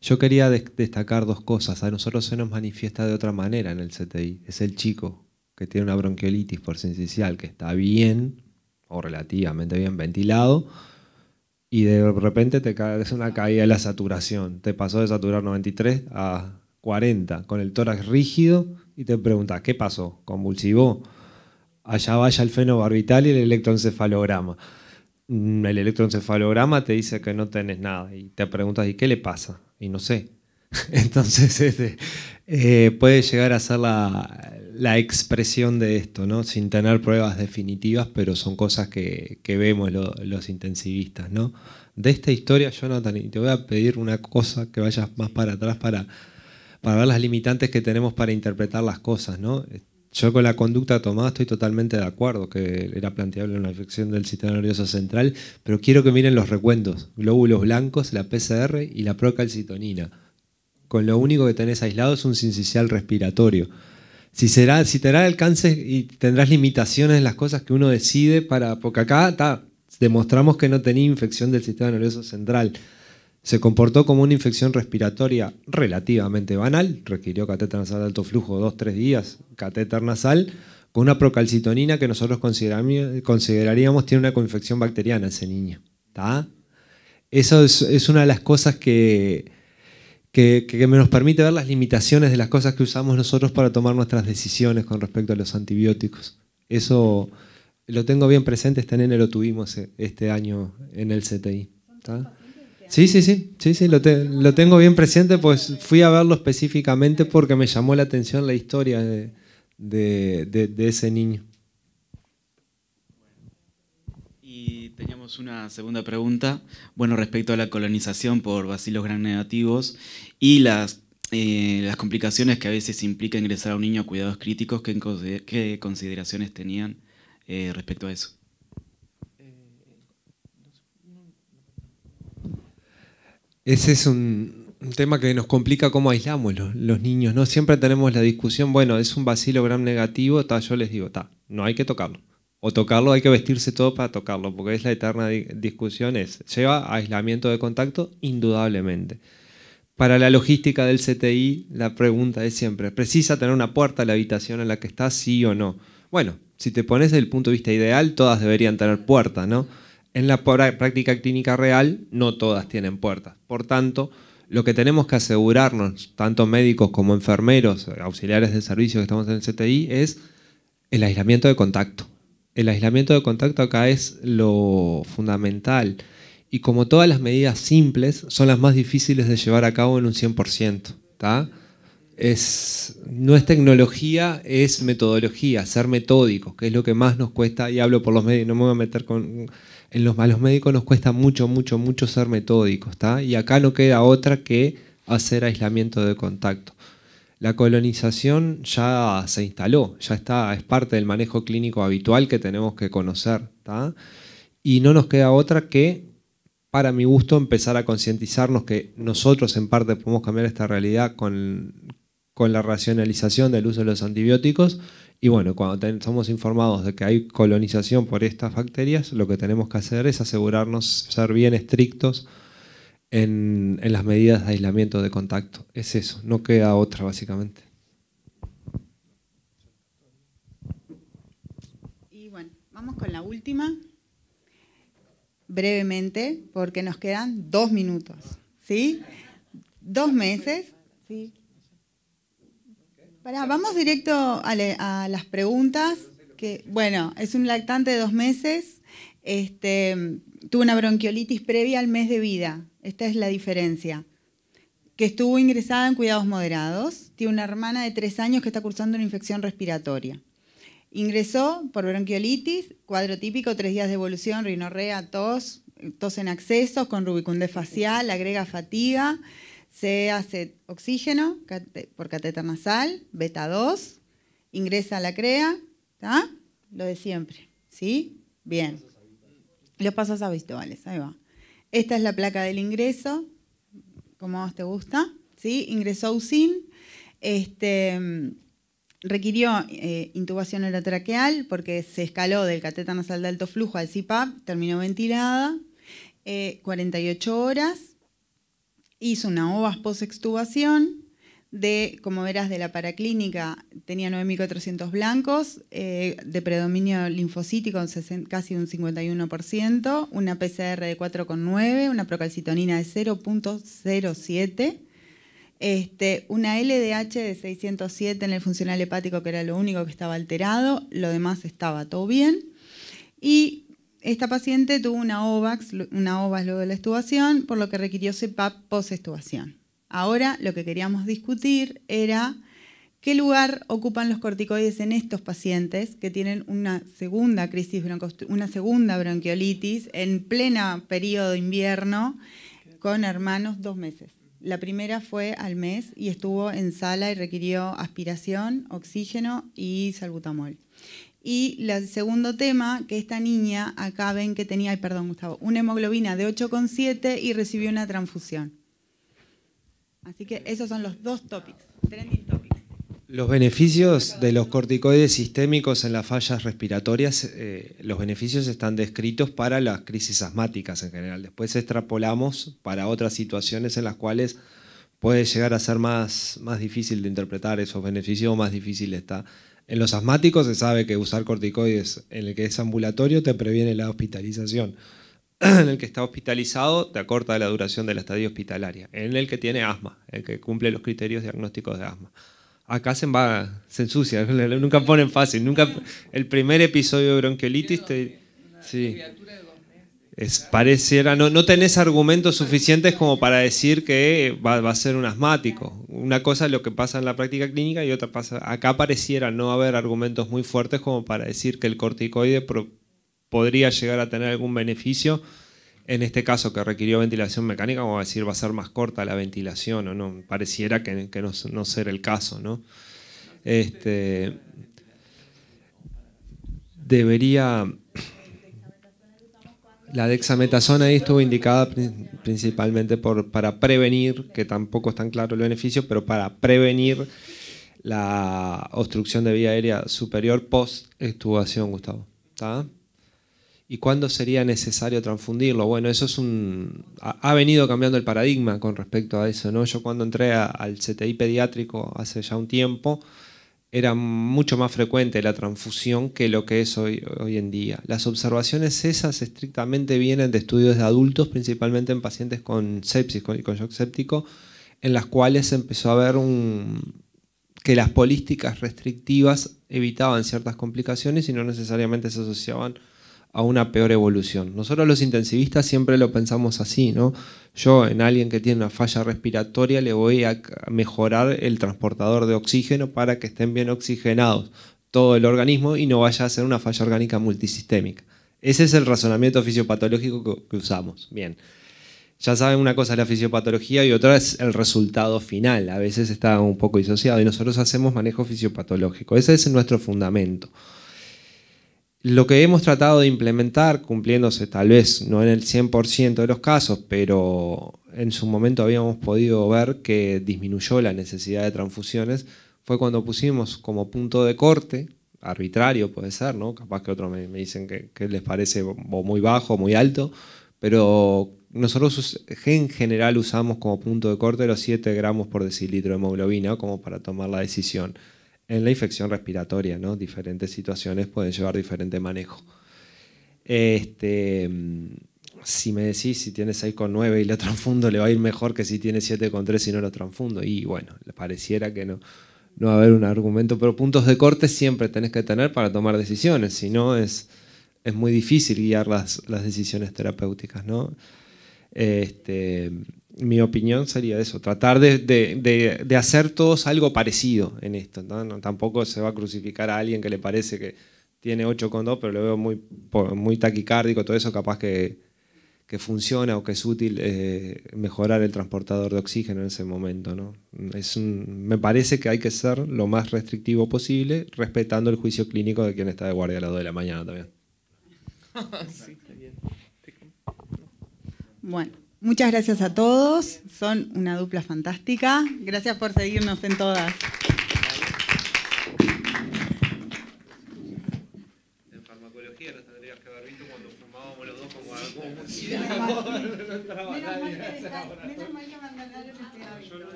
Yo quería destacar dos cosas. A nosotros se nos manifiesta de otra manera en el CTI. Es el chico, que tiene una bronquiolitis por sincicial que está bien o relativamente bien ventilado y de repente te es una caída de la saturación. Te pasó de saturar 93 a 40 con el tórax rígido y te preguntas, ¿qué pasó? ¿Convulsivó? Allá vaya el fenobarbital y el electroencefalograma. Mm, el electroencefalograma te dice que no tenés nada y te preguntas, ¿y qué le pasa? Y no sé. Entonces este, eh, puede llegar a ser la, la expresión de esto, ¿no? Sin tener pruebas definitivas, pero son cosas que, vemos los intensivistas, ¿no? De esta historia, Jonathan, y te voy a pedir una cosa que vayas más para atrás para, ver las limitantes que tenemos para interpretar las cosas, ¿no? Yo con la conducta tomada estoy totalmente de acuerdo, que era planteable una infección del sistema nervioso central, pero quiero que miren los recuentos, glóbulos blancos, la PCR y la procalcitonina. Con lo único que tenés aislado es un sincicial respiratorio si, será, si te dará alcance y tendrás limitaciones en las cosas que uno decide para. Porque acá demostramos que no tenía infección del sistema nervioso central. Se comportó como una infección respiratoria relativamente banal, requirió catéter nasal de alto flujo dos, tres días, catéter nasal, con una procalcitonina que nosotros consideraríamos tiene una coinfección bacteriana ese niño. está. Eso es, una de las cosas que, que, que, nos permite ver las limitaciones de las cosas que usamos nosotros para tomar nuestras decisiones con respecto a los antibióticos. Eso lo tengo bien presente, este nene lo tuvimos eh, este año en el CTI. Sí, sí, sí, sí, sí lo, tengo bien presente, pues fui a verlo específicamente porque me llamó la atención la historia de, ese niño. Y teníamos una segunda pregunta. Bueno, respecto a la colonización por bacilos gran negativos y las, eh, las complicaciones que a veces implica ingresar a un niño a cuidados críticos, ¿qué, consideraciones tenían eh, respecto a eso? Ese es un, tema que nos complica cómo aislamos los, niños, ¿no? Siempre tenemos la discusión, bueno, es un vacilo gram negativo, yo les digo, no hay que tocarlo. O tocarlo, hay que vestirse todo para tocarlo, porque es la eterna discusión, lleva a aislamiento de contacto indudablemente. Para la logística del CTI, la pregunta es siempre, ¿precisa tener una puerta a la habitación en la que estás, sí o no? Bueno, si te pones desde el punto de vista ideal, todas deberían tener puerta, ¿no? En la práctica clínica real, no todas tienen puertas. Por tanto, lo que tenemos que asegurarnos, tanto médicos como enfermeros, auxiliares de servicio que estamos en el CTI, es el aislamiento de contacto. El aislamiento de contacto acá es lo fundamental y como todas las medidas simples, son las más difíciles de llevar a cabo en un 100%. Es, no es tecnología, es metodología, ser metódicos, que es lo que más nos cuesta, y hablo por los médicos, no me voy a meter con... En los, malos médicos nos cuesta mucho, mucho, mucho ser metódicos, está y acá no queda otra que hacer aislamiento de contacto. La colonización ya se instaló, ya está, es parte del manejo clínico habitual que tenemos que conocer, y no nos queda otra que para mi gusto, empezar a concientizarnos que nosotros en parte podemos cambiar esta realidad con, la racionalización del uso de los antibióticos. Y bueno, cuando estamos informados de que hay colonización por estas bacterias, lo que tenemos que hacer es asegurarnos ser bien estrictos en, en las medidas de aislamiento de contacto. Es eso, no queda otra básicamente. Y bueno, vamos con la última brevemente porque nos quedan dos minutos, ¿sí? Dos meses, ¿sí? vamos directo a, las preguntas. bueno, es un lactante de dos meses. Este, tuvo una bronquiolitis previa al mes de vida. Esta es la diferencia. Que estuvo ingresada en cuidados moderados. Tiene una hermana de tres años que está cursando una infección respiratoria. Ingresó por bronquiolitis, cuadro típico, tres días de evolución, rinorrea, tos, tos en accesos con rubicunde facial, agrega fatiga, se hace oxígeno por catéter nasal, beta 2, ingresa a la CREA, ¿está? Lo de siempre, ¿sí? Bien. Los pasos habituales, ahí va. Esta es la placa del ingreso, como a te gusta, ¿sí? Ingresó sin este, requirió eh, intubación orotraqueal porque se escaló del catéter nasal de alto flujo al CIPAP, terminó ventilada, 48 eh, horas, hizo una OVAS post-extubación, de, como verás, de la paraclínica tenía 9.400 blancos, eh, de predominio linfocítico casi un 51%, una PCR de 4,9, una procalcitonina de 0.07, este, una LDH de 607 en el funcional hepático, que era lo único que estaba alterado, lo demás estaba todo bien. Y esta paciente tuvo una OVAX, una OVAX luego de la estubación, por lo que requirió CPAP post-estubación. Ahora lo que queríamos discutir era qué lugar ocupan los corticoides en estos pacientes que tienen una segunda crisis, una segunda bronquiolitis en plena periodo de invierno con hermanos dos meses. La primera fue al mes y estuvo en sala y requirió aspiración, oxígeno y salbutamol. Y el segundo tema, que esta niña acá ven que tenía, perdón Gustavo, una hemoglobina de 8,7 y recibió una transfusión. Así que esos son los dos topics, trending topics. Los beneficios de los corticoides sistémicos en las fallas respiratorias, eh, los beneficios están descritos para las crisis asmáticas en general. Después extrapolamos para otras situaciones en las cuales puede llegar a ser más, difícil de interpretar esos beneficios, más difícil está. En los asmáticos se sabe que usar corticoides en el que es ambulatorio te previene la hospitalización. En el que está hospitalizado te acorta la duración de la estadía hospitalaria. En el que tiene asma, el que cumple los criterios diagnósticos de asma acá se, va, se ensucia, nunca ponen fácil. Nunca, el primer episodio de bronquiolitis te... Sí. Es, pareciera, no, no tenés argumentos suficientes como para decir que va, a ser un asmático. Una cosa es lo que pasa en la práctica clínica y otra pasa. Acá pareciera no haber argumentos muy fuertes como para decir que el corticoide podría llegar a tener algún beneficio en este caso que requirió ventilación mecánica, vamos a decir, va a ser más corta la ventilación o no. Pareciera que, no, no, el caso, ¿no? Este, debería... La dexametasona ahí estuvo indicada principalmente para prevenir, que tampoco es tan claro el beneficio, pero para prevenir la obstrucción de vía aérea superior post-extubación, Gustavo. ¿Está? y cuándo sería necesario transfundirlo. Bueno, eso es un. Ha, venido cambiando el paradigma con respecto a eso, ¿no? Yo cuando entré al CTI pediátrico hace ya un tiempo, era mucho más frecuente la transfusión que lo que es hoy, en día. Las observaciones esas estrictamente vienen de estudios de adultos, principalmente en pacientes con sepsis, y con shock séptico, en las cuales empezó a ver un, que las políticas restrictivas evitaban ciertas complicaciones y no necesariamente se asociaban a una peor evolución. Nosotros los intensivistas siempre lo pensamos así, ¿no? Yo en alguien que tiene una falla respiratoria le voy a mejorar el transportador de oxígeno para que estén bien oxigenados todo el organismo y no vaya a ser una falla orgánica multisistémica. Ese es el razonamiento fisiopatológico que usamos. Bien. Ya saben, una cosa es la fisiopatología y otra es el resultado final. A veces está un poco disociado y nosotros hacemos manejo fisiopatológico. Ese es nuestro fundamento. Lo que hemos tratado de implementar, cumpliéndose tal vez no en el 100% de los casos, pero en su momento habíamos podido ver que disminuyó la necesidad de transfusiones, fue cuando pusimos como punto de corte, arbitrario puede ser, ¿no? capaz que otros me, dicen que, que, les parece muy bajo, muy alto, pero nosotros en general usamos como punto de corte los 7 gramos por decilitro de hemoglobina como para tomar la decisión en la infección respiratoria, ¿no? Diferentes situaciones pueden llevar diferente manejo. Este, si me decís si tiene 6,9 y lo transfundo, le va a ir mejor que si tiene 7,3 y no lo transfundo. Y bueno, pareciera que no, no va a haber un argumento, pero puntos de corte siempre tenés que tener para tomar decisiones, si no es, es muy difícil guiar las, las decisiones terapéuticas, ¿no? Este, mi opinión sería eso, tratar de, hacer todos algo parecido en esto. ¿no? tampoco se va a crucificar a alguien que le parece que tiene 8,2, pero lo veo muy, muy taquicárdico, todo eso capaz que, que funciona o que es útil eh, mejorar el transportador de oxígeno en ese momento. ¿no? Es me parece que hay que ser lo más restrictivo posible, respetando el juicio clínico de quien está de guardia a las 2 de la mañana también. sí, Bueno. Muchas gracias a todos, son una dupla fantástica. Gracias por seguirnos en todas.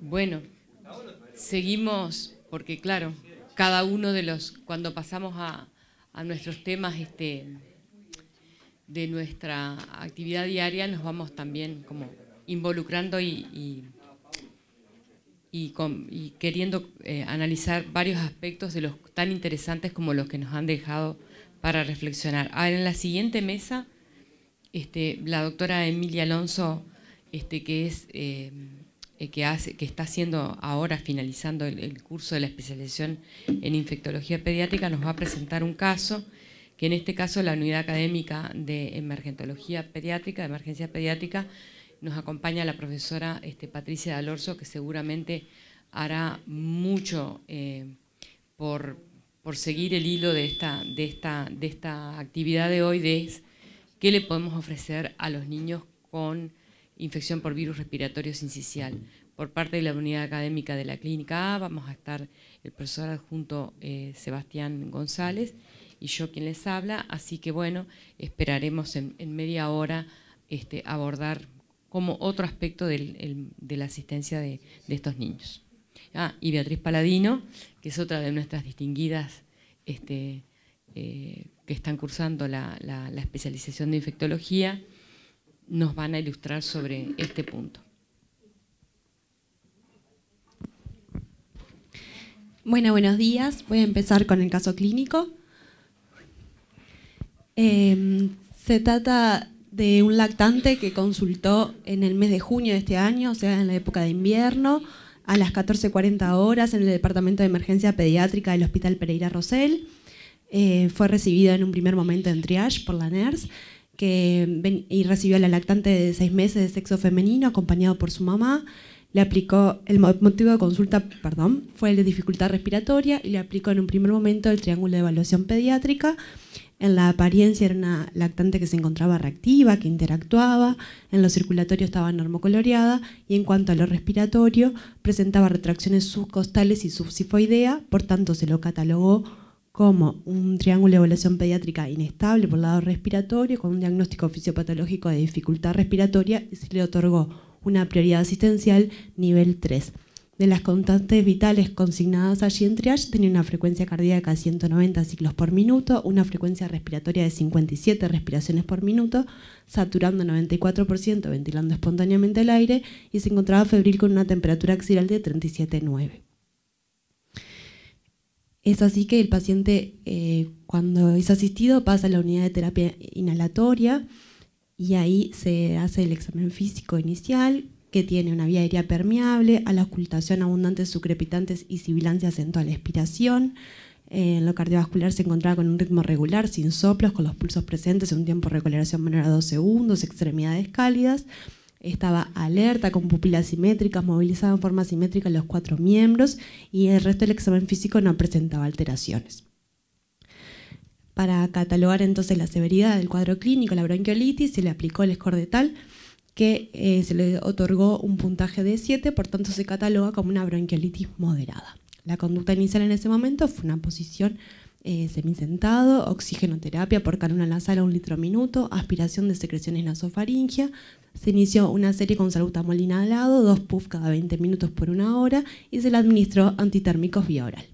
Bueno, seguimos porque claro, cada uno de los, cuando pasamos a a nuestros temas este, de nuestra actividad diaria, nos vamos también como involucrando y, y, con, queriendo eh, analizar varios aspectos de los tan interesantes como los que nos han dejado para reflexionar. Ahora, en la siguiente mesa, este, la doctora Emilia Alonso, este, que es... Eh, eh, que, está haciendo ahora, finalizando el, curso de la especialización en infectología pediátrica, nos va a presentar un caso, que en este caso la unidad académica de emergentología pediátrica, de emergencia pediátrica, nos acompaña la profesora este, Patricia Dalorso, que seguramente hará mucho eh, por, por seguir el hilo de esta, de, esta, de esta actividad de hoy, de qué le podemos ofrecer a los niños con infección por virus respiratorio sincicial. Por parte de la unidad académica de la Clínica A vamos a estar el profesor adjunto eh, Sebastián González y yo quien les habla, así que bueno, esperaremos en, media hora este, abordar como otro aspecto de la asistencia de, estos niños. Ah, y Beatriz Paladino, que es otra de nuestras distinguidas este, eh, que están cursando la, la especialización de infectología, nos van a ilustrar sobre este punto. Bueno, buenos días. Voy a empezar con el caso clínico. Em, se trata de un lactante que consultó en el mes de junio de este año, o sea, en la época de invierno, a las 14.40 horas en el Departamento de Emergencia Pediátrica del Hospital Pereira Rosell. Eh, fue recibida en un primer momento en triage por la NERS y recibió a la lactante de seis meses de sexo femenino acompañado por su mamá. Le aplicó, el motivo de consulta, perdón, fue el de dificultad respiratoria y le aplicó en un primer momento el triángulo de evaluación pediátrica. En la apariencia era una lactante que se encontraba reactiva, que interactuaba, en lo circulatorio estaba normocoloreada y en cuanto a lo respiratorio presentaba retracciones subcostales y subsifoidea, por tanto se lo catalogó como un triángulo de evaluación pediátrica inestable por lado respiratorio, con un diagnóstico fisiopatológico de dificultad respiratoria, y se le otorgó una prioridad asistencial nivel 3. De las constantes vitales consignadas allí en triage, tenía una frecuencia cardíaca de 190 ciclos por minuto, una frecuencia respiratoria de 57 respiraciones por minuto, saturando 94%, ventilando espontáneamente el aire, y se encontraba febril con una temperatura axilar de 37,9. Es así que el paciente eh, cuando es asistido pasa a la unidad de terapia inhalatoria y ahí se hace el examen físico inicial que tiene una vía aérea permeable, a la ocultación abundante sucrepitantes y sibilancias en toda la expiración. Eh, en lo cardiovascular se encontraba con un ritmo regular, sin soplos, con los pulsos presentes en un tiempo de recoleración menor a 2 segundos, extremidades cálidas estaba alerta, con pupilas simétricas, movilizaba en forma simétrica los cuatro miembros y el resto del examen físico no presentaba alteraciones. Para catalogar entonces la severidad del cuadro clínico, la bronquiolitis, se le aplicó el tal que eh, se le otorgó un puntaje de 7, por tanto se cataloga como una bronquiolitis moderada. La conducta inicial en ese momento fue una posición eh, semisentado, oxigenoterapia por cánula nasal a un litro minuto, aspiración de secreciones nasofaringia. Se inició una serie con salbutamol inhalado, dos puffs cada 20 minutos por una hora y se le administró antitérmicos vía oral.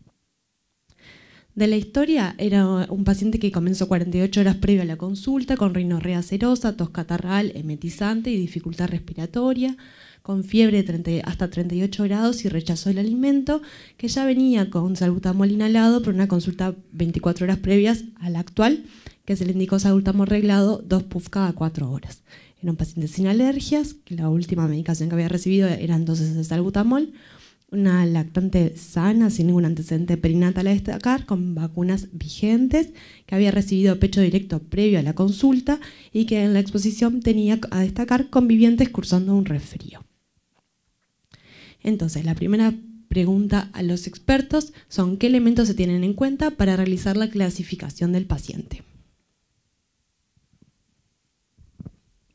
De la historia, era un paciente que comenzó 48 horas previo a la consulta con rinorrea serosa, tos catarral, emetizante y dificultad respiratoria con fiebre hasta 38 grados y rechazó el alimento, que ya venía con salbutamol inhalado por una consulta 24 horas previas a la actual, que se le indicó salbutamol reglado, dos PUF cada 4 horas. un paciente sin alergias, que la última medicación que había recibido era entonces de salbutamol, una lactante sana, sin ningún antecedente perinatal a destacar, con vacunas vigentes, que había recibido pecho directo previo a la consulta y que en la exposición tenía a destacar convivientes cursando un resfrío. Entonces, la primera pregunta a los expertos son qué elementos se tienen en cuenta para realizar la clasificación del paciente.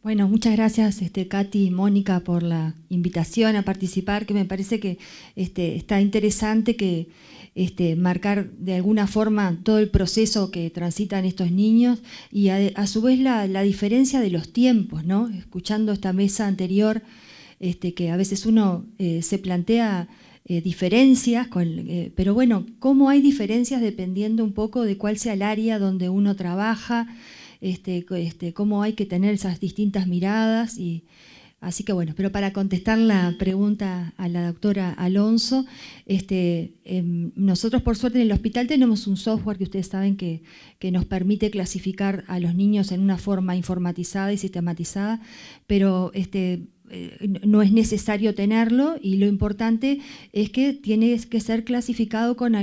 Bueno, muchas gracias este, Katy y Mónica por la invitación a participar, que me parece que este, está interesante que este, marcar de alguna forma todo el proceso que transitan estos niños y a, su vez la, la, diferencia de los tiempos, ¿no? Escuchando esta mesa anterior, este, que a veces uno eh, se plantea eh, diferencias, eh, pero bueno, cómo hay diferencias dependiendo un poco de cuál sea el área donde uno trabaja, este, este, cómo hay que tener esas distintas miradas y, Así que bueno, pero para contestar la pregunta a la doctora Alonso, em, nosotros por suerte en el hospital tenemos un software que ustedes saben que, nos permite clasificar a los niños en una forma informatizada y sistematizada, pero este, eh, no es necesario tenerlo y lo importante es que tiene que ser clasificado con,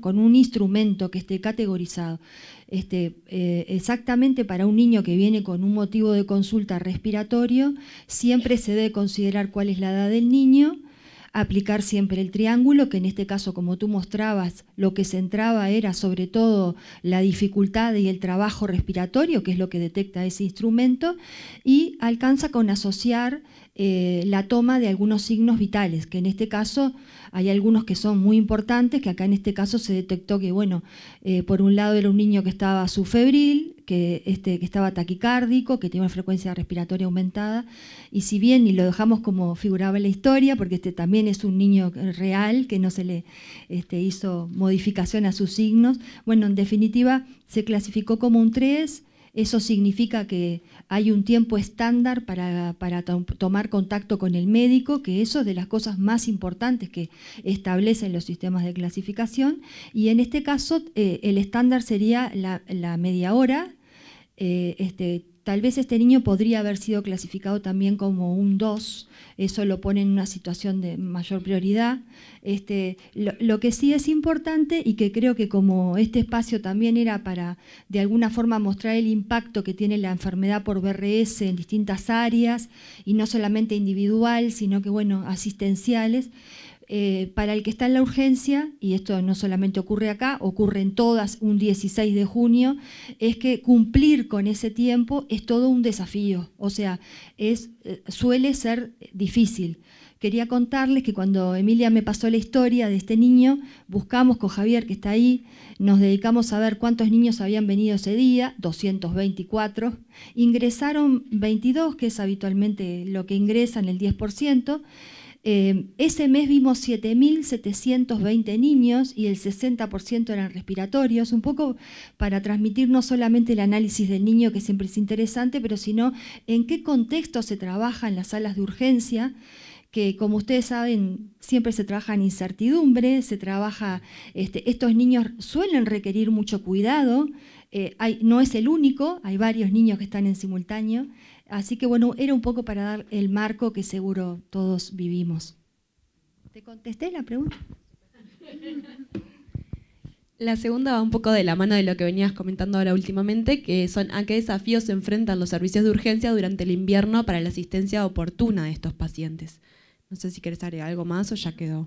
con un instrumento que esté categorizado. Este, eh, exactamente para un niño que viene con un motivo de consulta respiratorio, siempre se debe considerar cuál es la edad del niño, aplicar siempre el triángulo, que en este caso, como tú mostrabas, lo que centraba era sobre todo la dificultad y el trabajo respiratorio, que es lo que detecta ese instrumento, y alcanza con asociar eh, la toma de algunos signos vitales, que en este caso hay algunos que son muy importantes, que acá en este caso se detectó que, bueno, eh, por un lado era un niño que estaba subfebril, que, este, que estaba taquicárdico, que tenía una frecuencia respiratoria aumentada, y si bien, y lo dejamos como figuraba en la historia, porque este también es un niño real, que no se le este, hizo modificación a sus signos, bueno, en definitiva se clasificó como un 3, eso significa que hay un tiempo estándar para, tomar contacto con el médico, que eso es de las cosas más importantes que establecen los sistemas de clasificación. Y en este caso, eh, el estándar sería la, media hora. Eh, este, tal vez este niño podría haber sido clasificado también como un 2 eso lo pone en una situación de mayor prioridad. Este, lo, lo, que sí es importante y que creo que como este espacio también era para de alguna forma mostrar el impacto que tiene la enfermedad por BRS en distintas áreas y no solamente individual, sino que bueno, asistenciales, eh, para el que está en la urgencia, y esto no solamente ocurre acá, ocurre en todas un 16 de junio, es que cumplir con ese tiempo es todo un desafío, o sea, es, eh, suele ser difícil. Quería contarles que cuando Emilia me pasó la historia de este niño, buscamos con Javier que está ahí, nos dedicamos a ver cuántos niños habían venido ese día, 224, ingresaron 22, que es habitualmente lo que ingresan, el 10%, Em, ese mes vimos 7.720 niños y el 60% eran respiratorios, un poco para transmitir no solamente el análisis del niño, que siempre es interesante, pero sino en qué contexto se trabaja en las salas de urgencia que como ustedes saben, siempre se trabaja en incertidumbre, se trabaja, este, estos niños suelen requerir mucho cuidado, eh, no es el único, hay varios niños que están en simultáneo, Así que bueno, era un poco para dar el marco que seguro todos vivimos. ¿Te contesté la pregunta? La segunda va un poco de la mano de lo que venías comentando ahora últimamente, que son a qué desafíos se enfrentan los servicios de urgencia durante el invierno para la asistencia oportuna de estos pacientes. No sé si quieres agregar algo más o ya quedó.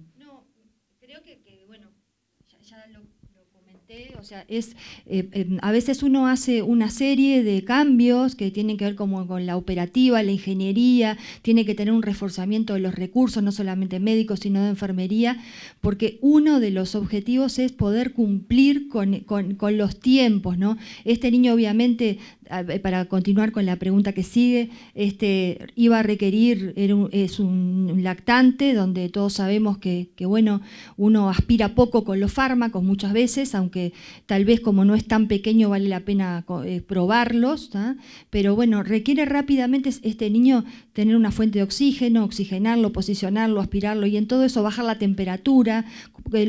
O sea, es, eh, em, a veces uno hace una serie de cambios que tienen que ver como con la operativa, la ingeniería, tiene que tener un reforzamiento de los recursos, no solamente médicos, sino de enfermería, porque uno de los objetivos es poder cumplir con, los tiempos. ¿no? Este niño obviamente, para continuar con la pregunta que sigue, este, iba a requerir, es un lactante, donde todos sabemos que, bueno, uno aspira poco con los fármacos muchas veces, aunque tal vez como no es tan pequeño vale la pena eh, probarlos, pero bueno, requiere rápidamente este niño tener una fuente de oxígeno, oxigenarlo, posicionarlo, aspirarlo y en todo eso bajar la temperatura,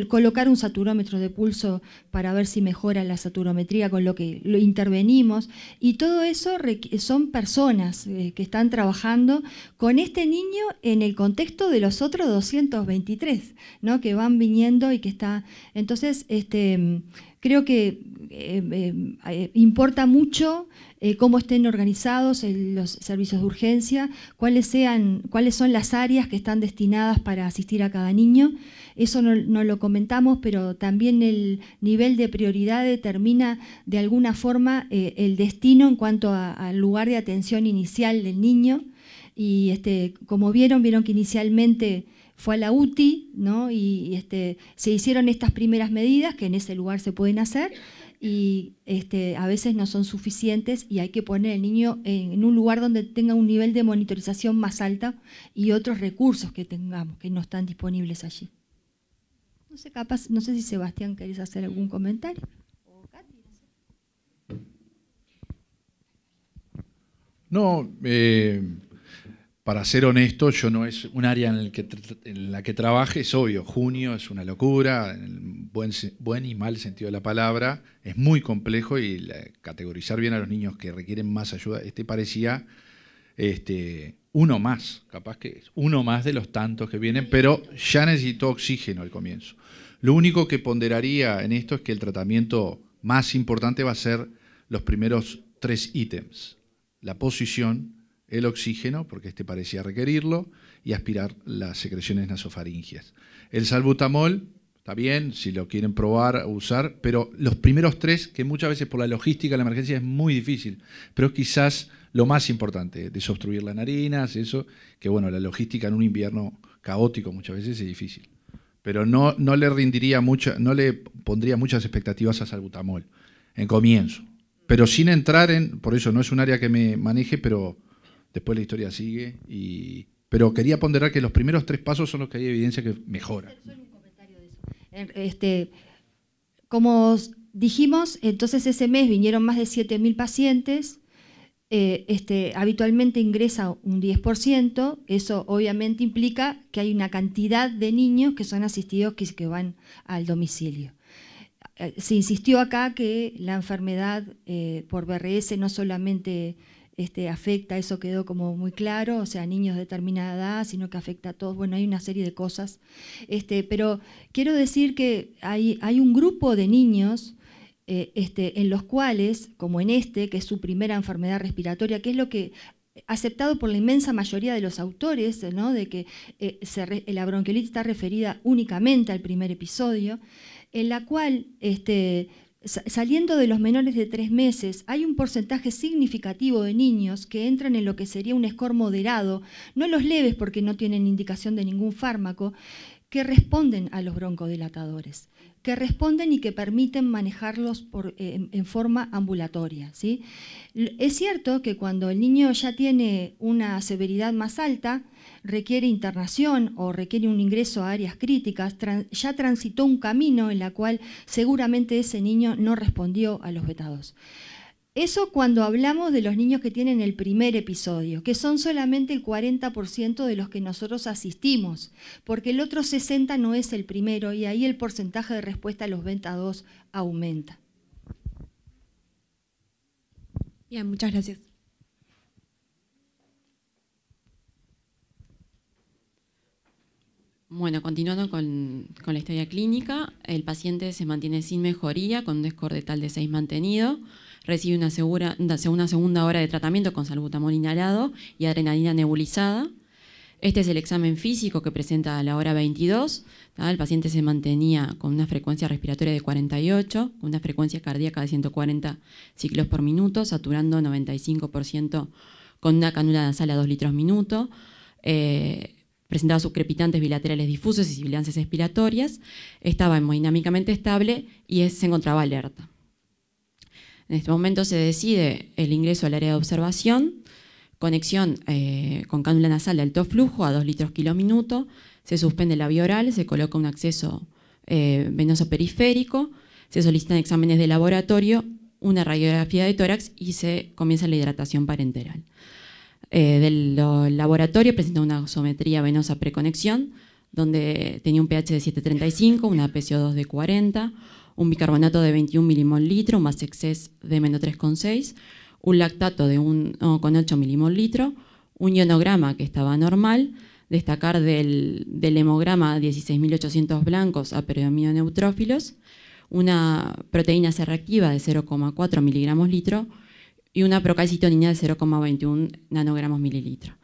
colocar un saturómetro de pulso para ver si mejora la saturometría con lo que lo intervenimos y todo eso son personas eh, que están trabajando con este niño en el contexto de los otros 223, ¿no? que van viniendo y que está entonces este Creo que eh, eh, eh, importa mucho cómo estén organizados los servicios de urgencia, cuáles, sean, cuáles son las áreas que están destinadas para asistir a cada niño. Eso no, lo comentamos, pero también el nivel de prioridad determina de alguna forma el destino en cuanto al lugar de atención inicial del niño. Y este, como vieron, vieron que inicialmente fue a la UTI ¿no? y, este, se hicieron estas primeras medidas que en ese lugar se pueden hacer y este, a veces no son suficientes y hay que poner el niño en, un lugar donde tenga un nivel de monitorización más alto y otros recursos que tengamos que no están disponibles allí. No sé, no sé si Sebastián querés hacer algún comentario. No, eh, para ser honesto, yo no es un área en, que, la que trabaje, es obvio, junio es una locura, en el buen, buen y mal sentido de la palabra, es muy complejo y categorizar bien a los niños que requieren más ayuda, este parecía este, uno más, capaz que es uno más de los tantos que vienen, pero ya necesitó oxígeno al comienzo. Lo único que ponderaría en esto es que el tratamiento más importante va a ser los primeros tres ítems, la posición, el oxígeno, porque este parecía requerirlo, y aspirar las secreciones nasofaringias. El salbutamol, está bien, si lo quieren probar, usar, pero los primeros tres, que muchas veces por la logística, la emergencia es muy difícil, pero quizás lo más importante, desobstruir las narinas, eso, que bueno, la logística en un invierno caótico muchas veces es difícil. Pero no, no le rindiría no le pondría muchas expectativas a salbutamol en comienzo. Pero sin entrar en, por eso no es un área que me maneje, pero Después la historia sigue. Y... Pero quería ponderar que los primeros tres pasos son los que hay evidencia que mejora. Este, como dijimos, entonces ese mes vinieron más de 7.000 pacientes. Eh, este, habitualmente ingresa un 10%, eso obviamente implica que hay una cantidad de niños que son asistidos que, que van al domicilio. Eh, se insistió acá que la enfermedad eh, por BRS no solamente este, afecta, eso quedó como muy claro, o sea, niños de determinada edad, sino que afecta a todos. Bueno, hay una serie de cosas. Este, pero quiero decir que hay, un grupo de niños eh, este, en los cuales, como en este, que es su primera enfermedad respiratoria, que es lo que aceptado por la inmensa mayoría de los autores, de que eh, la bronquiolitis está referida únicamente al primer episodio, en la cual este, saliendo de los menores de tres meses, hay un porcentaje significativo de niños que entran en lo que sería un score moderado, no los leves porque no tienen indicación de ningún fármaco, que responden a los broncodilatadores, que responden y que permiten manejarlos eh, en, forma ambulatoria. Es cierto que cuando el niño ya tiene una severidad más alta, requiere internación o requiere un ingreso a áreas críticas, ya transitó un camino en la cual seguramente ese niño no respondió a los vetados. Eso cuando hablamos de los niños que tienen el primer episodio, que son solamente el 40% de los que nosotros asistimos, porque el otro 60 no es el primero y ahí el porcentaje de respuesta a los vetados aumenta. Bien, muchas gracias. Bueno, continuando con, la historia clínica, el paciente se mantiene sin mejoría con un score de tal de 6 mantenido, recibe una, segura, segunda hora de tratamiento con salbutamol inhalado y adrenalina nebulizada. Este es el examen físico que presenta a la hora 22. El paciente se mantenía con una frecuencia respiratoria de 48, una frecuencia cardíaca de 140 ciclos por minuto, saturando 95% con una canula nasal a 2 litros minuto. Eh, presentaba sucrepitantes bilaterales difusos y sibilancias expiratorias, estaba hemodinámicamente estable y se encontraba alerta. En este momento se decide el ingreso al área de observación, conexión eh, con cánula nasal de alto flujo a 2 litros kilo se suspende la vía oral, se coloca un acceso eh, venoso periférico, se solicitan exámenes de laboratorio, una radiografía de tórax y se comienza la hidratación parenteral. Eh, del laboratorio presentó una osometría venosa preconexión, donde tenía un pH de 7,35, una PCO2 de 40, un bicarbonato de 21 milimol litro más exceso de menos 3,6, un lactato de 1,8 milimol litro, un ionograma que estaba normal, destacar del, hemograma 16.800 blancos a predominio neutrófilos, una proteína C reactiva de 0,4 miligramos litro, y una procalcitonina de 0,21 nanogramos mililitro.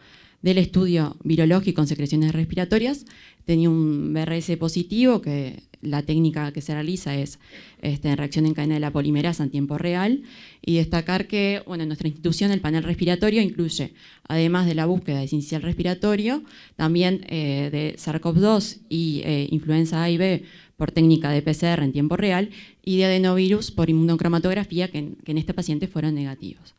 Del estudio virológico en secreciones respiratorias, tenía un BRS positivo, que la técnica que se realiza es este, reacción en cadena de la polimerasa en tiempo real, y destacar que en nuestra institución el panel respiratorio incluye, además de la búsqueda de sincicial respiratorio, también eh, de SARS-CoV-2 y eh, influenza A y B por técnica de PCR en tiempo real y de adenovirus por inmunocromatografía, que en, este paciente fueron negativos.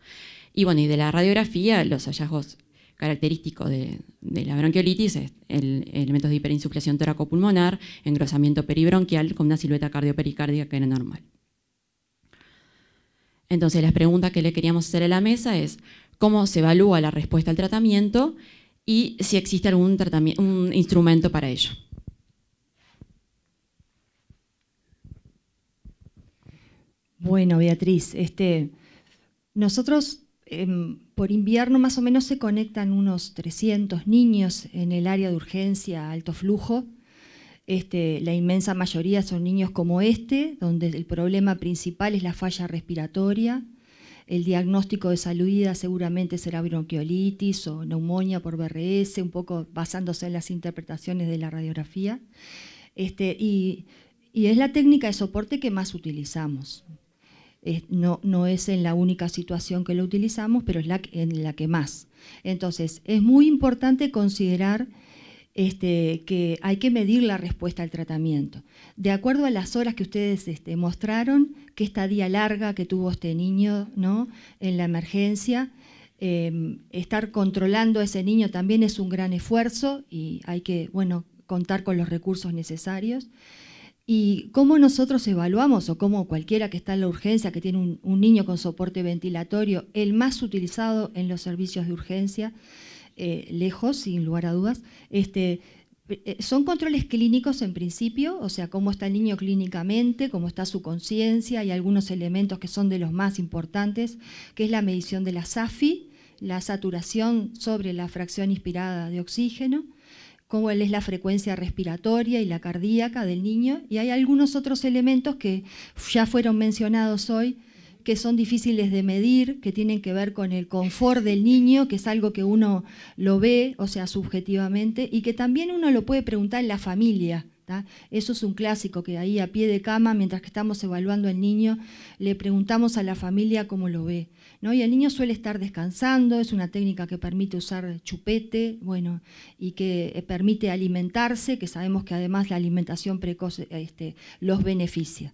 Y bueno, y de la radiografía, los hallazgos característicos de, la bronquiolitis es el, elementos de hiperinsuflación toracopulmonar, engrosamiento peribronquial con una silueta cardiopericárdica que era normal. Entonces, las preguntas que le queríamos hacer a la mesa es cómo se evalúa la respuesta al tratamiento y si existe algún un instrumento para ello. Bueno, Beatriz, este, nosotros em, por invierno más o menos se conectan unos 300 niños en el área de urgencia alto flujo. Este, la inmensa mayoría son niños como este, donde el problema principal es la falla respiratoria. El diagnóstico de saludida seguramente será bronquiolitis o neumonía por BRS, un poco basándose en las interpretaciones de la radiografía. Este, y es la técnica de soporte que más utilizamos no, es en la única situación que lo utilizamos, pero es la, en la que más. Entonces, es muy importante considerar este, que hay que medir la respuesta al tratamiento. De acuerdo a las horas que ustedes este, mostraron, esta día larga que tuvo este niño ¿no? en la emergencia, em, estar controlando a ese niño también es un gran esfuerzo y hay que bueno, contar con los recursos necesarios. Y cómo nosotros evaluamos, o cómo cualquiera que está en la urgencia, que tiene un, niño con soporte ventilatorio, el más utilizado en los servicios de urgencia, eh, lejos, sin lugar a dudas, este, eh, son controles clínicos en principio, o sea, cómo está el niño clínicamente, cómo está su conciencia y algunos elementos que son de los más importantes, que es la medición de la SAFI, la saturación sobre la fracción inspirada de oxígeno, cómo es la frecuencia respiratoria y la cardíaca del niño, y hay algunos otros elementos que ya fueron mencionados hoy, que son difíciles de medir, que tienen que ver con el confort del niño, que es algo que uno lo ve, o sea, subjetivamente, y que también uno lo puede preguntar en la familia. Eso es un clásico que ahí a pie de cama, mientras que estamos evaluando al niño, le preguntamos a la familia cómo lo ve. Y el niño suele estar descansando, es una técnica que permite usar chupete, y que eh, permite alimentarse, que sabemos que además la alimentación precoz este, los beneficia.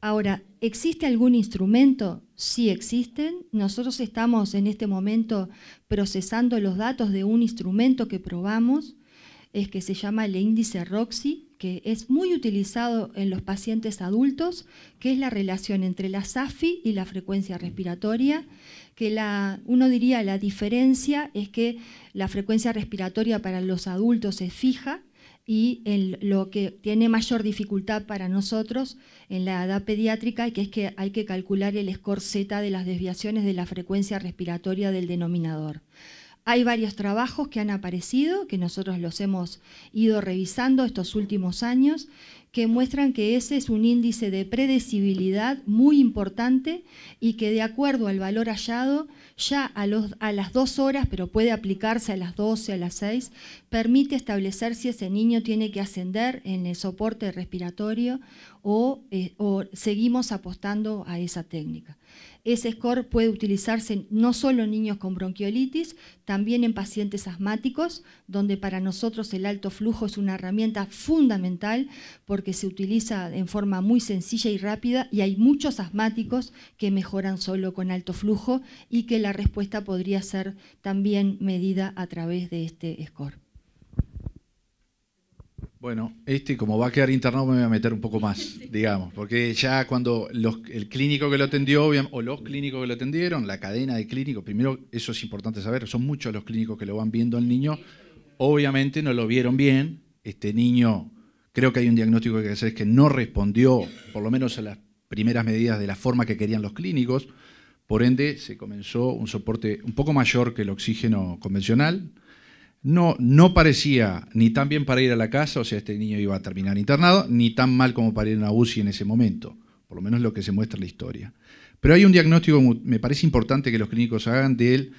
Ahora, ¿existe algún instrumento? Sí existen. Nosotros estamos en este momento procesando los datos de un instrumento que probamos, es que se llama el índice ROXY, que es muy utilizado en los pacientes adultos, que es la relación entre la SAFI y la frecuencia respiratoria, que la, uno diría la diferencia es que la frecuencia respiratoria para los adultos es fija y en lo que tiene mayor dificultad para nosotros en la edad pediátrica que es que hay que calcular el score Z de las desviaciones de la frecuencia respiratoria del denominador. Hay varios trabajos que han aparecido, que nosotros los hemos ido revisando estos últimos años, que muestran que ese es un índice de predecibilidad muy importante y que de acuerdo al valor hallado, ya a, las dos horas, pero puede aplicarse a las 12, a las 6, permite establecer si ese niño tiene que ascender en el soporte respiratorio o eh, seguimos apostando a esa técnica. Ese score puede utilizarse no solo en niños con bronquiolitis, también en pacientes asmáticos, donde para nosotros el alto flujo es una herramienta fundamental porque se utiliza en forma muy sencilla y rápida y hay muchos asmáticos que mejoran solo con alto flujo y que la respuesta podría ser también medida a través de este score. Bueno, este como va a quedar internado me voy a meter un poco más, digamos, porque ya cuando el clínico que lo atendió o los clínicos que lo atendieron, la cadena de clínicos, primero eso es importante saber, son muchos los clínicos que lo van viendo al niño, obviamente no lo vieron bien, este niño creo que hay un diagnóstico que hacer es que no respondió por lo menos a las primeras medidas de la forma que querían los clínicos, por ende se comenzó un soporte un poco mayor que el oxígeno convencional, no, no parecía ni tan bien para ir a la casa, o sea, este niño iba a terminar internado, ni tan mal como para ir a una UCI en ese momento, por lo menos lo que se muestra en la historia. Pero hay un diagnóstico, me parece importante que los clínicos hagan de él,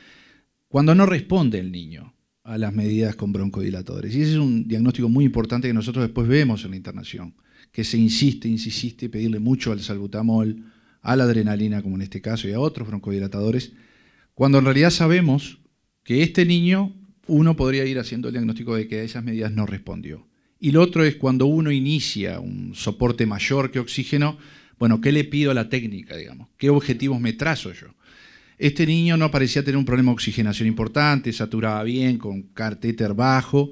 cuando no responde el niño a las medidas con broncodilatadores. Y ese es un diagnóstico muy importante que nosotros después vemos en la internación, que se insiste, insiste, pedirle mucho al salbutamol, a la adrenalina, como en este caso, y a otros broncodilatadores, cuando en realidad sabemos que este niño uno podría ir haciendo el diagnóstico de que a esas medidas no respondió. Y lo otro es cuando uno inicia un soporte mayor que oxígeno, bueno, ¿qué le pido a la técnica, digamos? ¿Qué objetivos me trazo yo? Este niño no parecía tener un problema de oxigenación importante, saturaba bien, con cartéter bajo,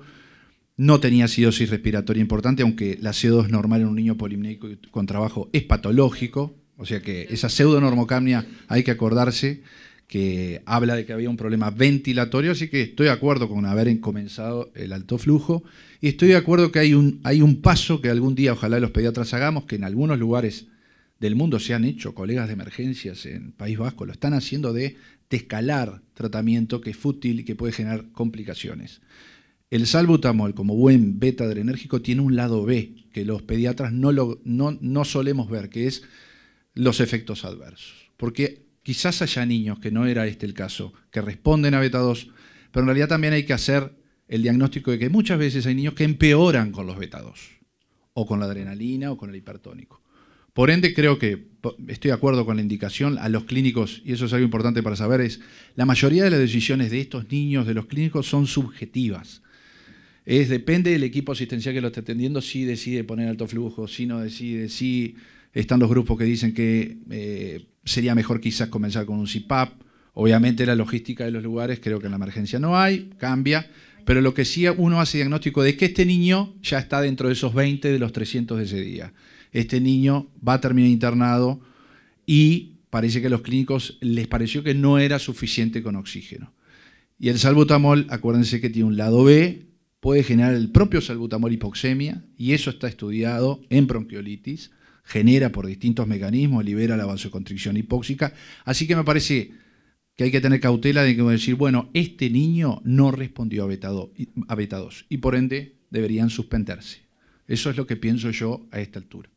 no tenía acidosis respiratoria importante, aunque la CO2 normal en un niño polimnéico con trabajo es patológico, o sea que esa pseudonormocamnia hay que acordarse que habla de que había un problema ventilatorio, así que estoy de acuerdo con haber comenzado el alto flujo y estoy de acuerdo que hay un, hay un paso que algún día ojalá los pediatras hagamos, que en algunos lugares del mundo se han hecho, colegas de emergencias en País Vasco lo están haciendo de descalar tratamiento que es fútil y que puede generar complicaciones. El salbutamol, como buen beta adrenérgico, tiene un lado B que los pediatras no, lo, no, no solemos ver, que es los efectos adversos. Porque quizás haya niños, que no era este el caso, que responden a beta 2, pero en realidad también hay que hacer el diagnóstico de que muchas veces hay niños que empeoran con los beta 2, o con la adrenalina, o con el hipertónico. Por ende, creo que estoy de acuerdo con la indicación a los clínicos, y eso es algo importante para saber, es la mayoría de las decisiones de estos niños, de los clínicos, son subjetivas. Es, depende del equipo asistencial que lo esté atendiendo, si decide poner alto flujo, si no decide, si están los grupos que dicen que eh, sería mejor quizás comenzar con un CIPAP. Obviamente la logística de los lugares creo que en la emergencia no hay, cambia, pero lo que sí uno hace diagnóstico de que este niño ya está dentro de esos 20 de los 300 de ese día. Este niño va a terminar internado y parece que a los clínicos les pareció que no era suficiente con oxígeno. Y el salbutamol, acuérdense que tiene un lado B, puede generar el propio salbutamol hipoxemia, y eso está estudiado en bronquiolitis genera por distintos mecanismos, libera la vasoconstricción hipóxica. Así que me parece que hay que tener cautela de decir, bueno, este niño no respondió a beta 2, y por ende deberían suspenderse. Eso es lo que pienso yo a esta altura.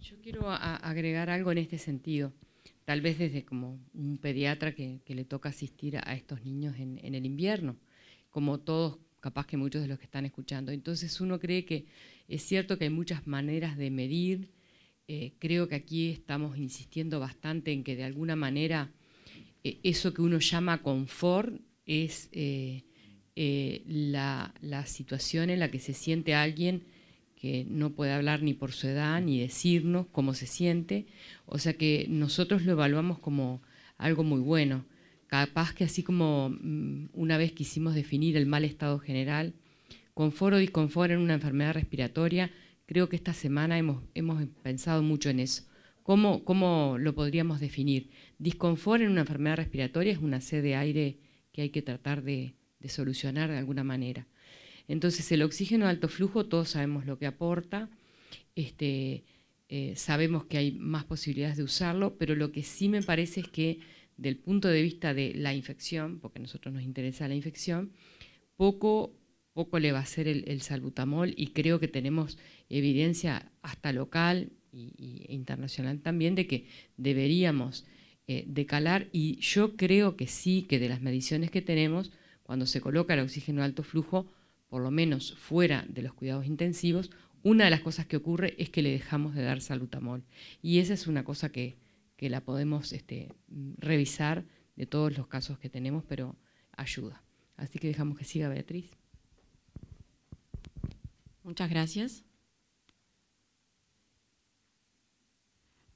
Yo, quiero agregar algo en este sentido, tal vez desde como un pediatra que, le toca asistir a, estos niños en el invierno, como todos, capaz que muchos de los que están escuchando. Entonces uno cree que es cierto que hay muchas maneras de medir. Eh, creo que aquí estamos insistiendo bastante en que de alguna manera eh, eso que uno llama confort es eh, la, la, situación en la que se siente alguien que no puede hablar ni por su edad, ni decirnos cómo se siente. O sea que nosotros lo evaluamos como algo muy bueno. Capaz que así como mm, una vez quisimos definir el mal estado general, confort o disconfort en una enfermedad respiratoria, creo que esta semana hemos, hemos pensado mucho en eso. ¿Cómo, lo podríamos definir? Disconfort en una enfermedad respiratoria es una sed de aire que hay que tratar de, solucionar de alguna manera. Entonces, el oxígeno de alto flujo, todos sabemos lo que aporta, este, eh, sabemos que hay más posibilidades de usarlo, pero lo que sí me parece es que del punto de vista de la infección, porque a nosotros nos interesa la infección, poco poco le va a ser el, el salbutamol y creo que tenemos evidencia hasta local e internacional también de que deberíamos eh, decalar y yo creo que sí, que de las mediciones que tenemos, cuando se coloca el oxígeno alto flujo, por lo menos fuera de los cuidados intensivos, una de las cosas que ocurre es que le dejamos de dar salutamol. Y esa es una cosa que, que la podemos este, revisar de todos los casos que tenemos, pero ayuda. Así que dejamos que siga Beatriz. Muchas gracias.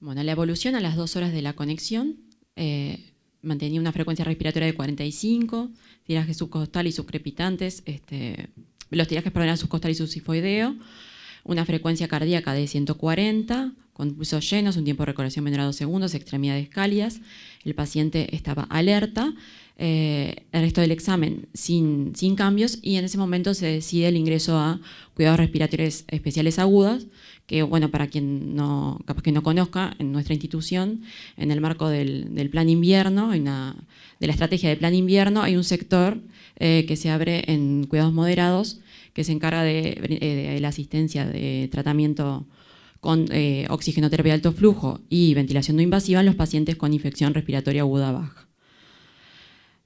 Bueno, la evolución a las dos horas de la conexión eh, mantenía una frecuencia respiratoria de 45, tirajes subcostal y subcrepitantes, este, los tirajes perdón, subcostal y subsifoideo, una frecuencia cardíaca de 140, con pulsos llenos, un tiempo de recolección menor a 2 segundos, extremidades cálidas. El paciente estaba alerta eh, el resto del examen sin, cambios y en ese momento se decide el ingreso a cuidados respiratorios especiales agudas que bueno, para quien no, capaz que no conozca, en nuestra institución, en el marco del, plan invierno, de la estrategia de plan invierno, hay un sector eh, que se abre en cuidados moderados, que se encarga eh, de, la asistencia de tratamiento con eh, oxigenoterapia de alto flujo y ventilación no invasiva en los pacientes con infección respiratoria aguda baja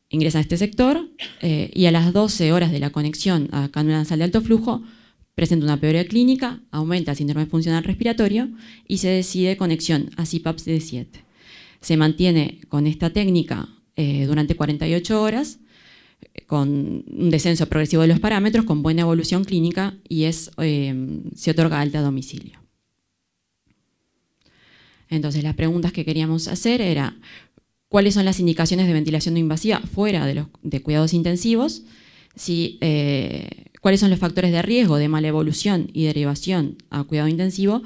ingresa a este sector eh, y a las 12 horas de la conexión a cánula nasal de alto flujo presenta una peoría clínica, aumenta el síndrome funcional respiratorio y se decide conexión a CPAP CD7. Se mantiene con esta técnica eh, durante 48 horas con un descenso progresivo de los parámetros, con buena evolución clínica y es, eh, se otorga alta a domicilio. Entonces las preguntas que queríamos hacer era cuáles son las indicaciones de ventilación no invasiva fuera de cuidados intensivos, eh, cuáles son los factores de riesgo de mala evolución y derivación a cuidado intensivo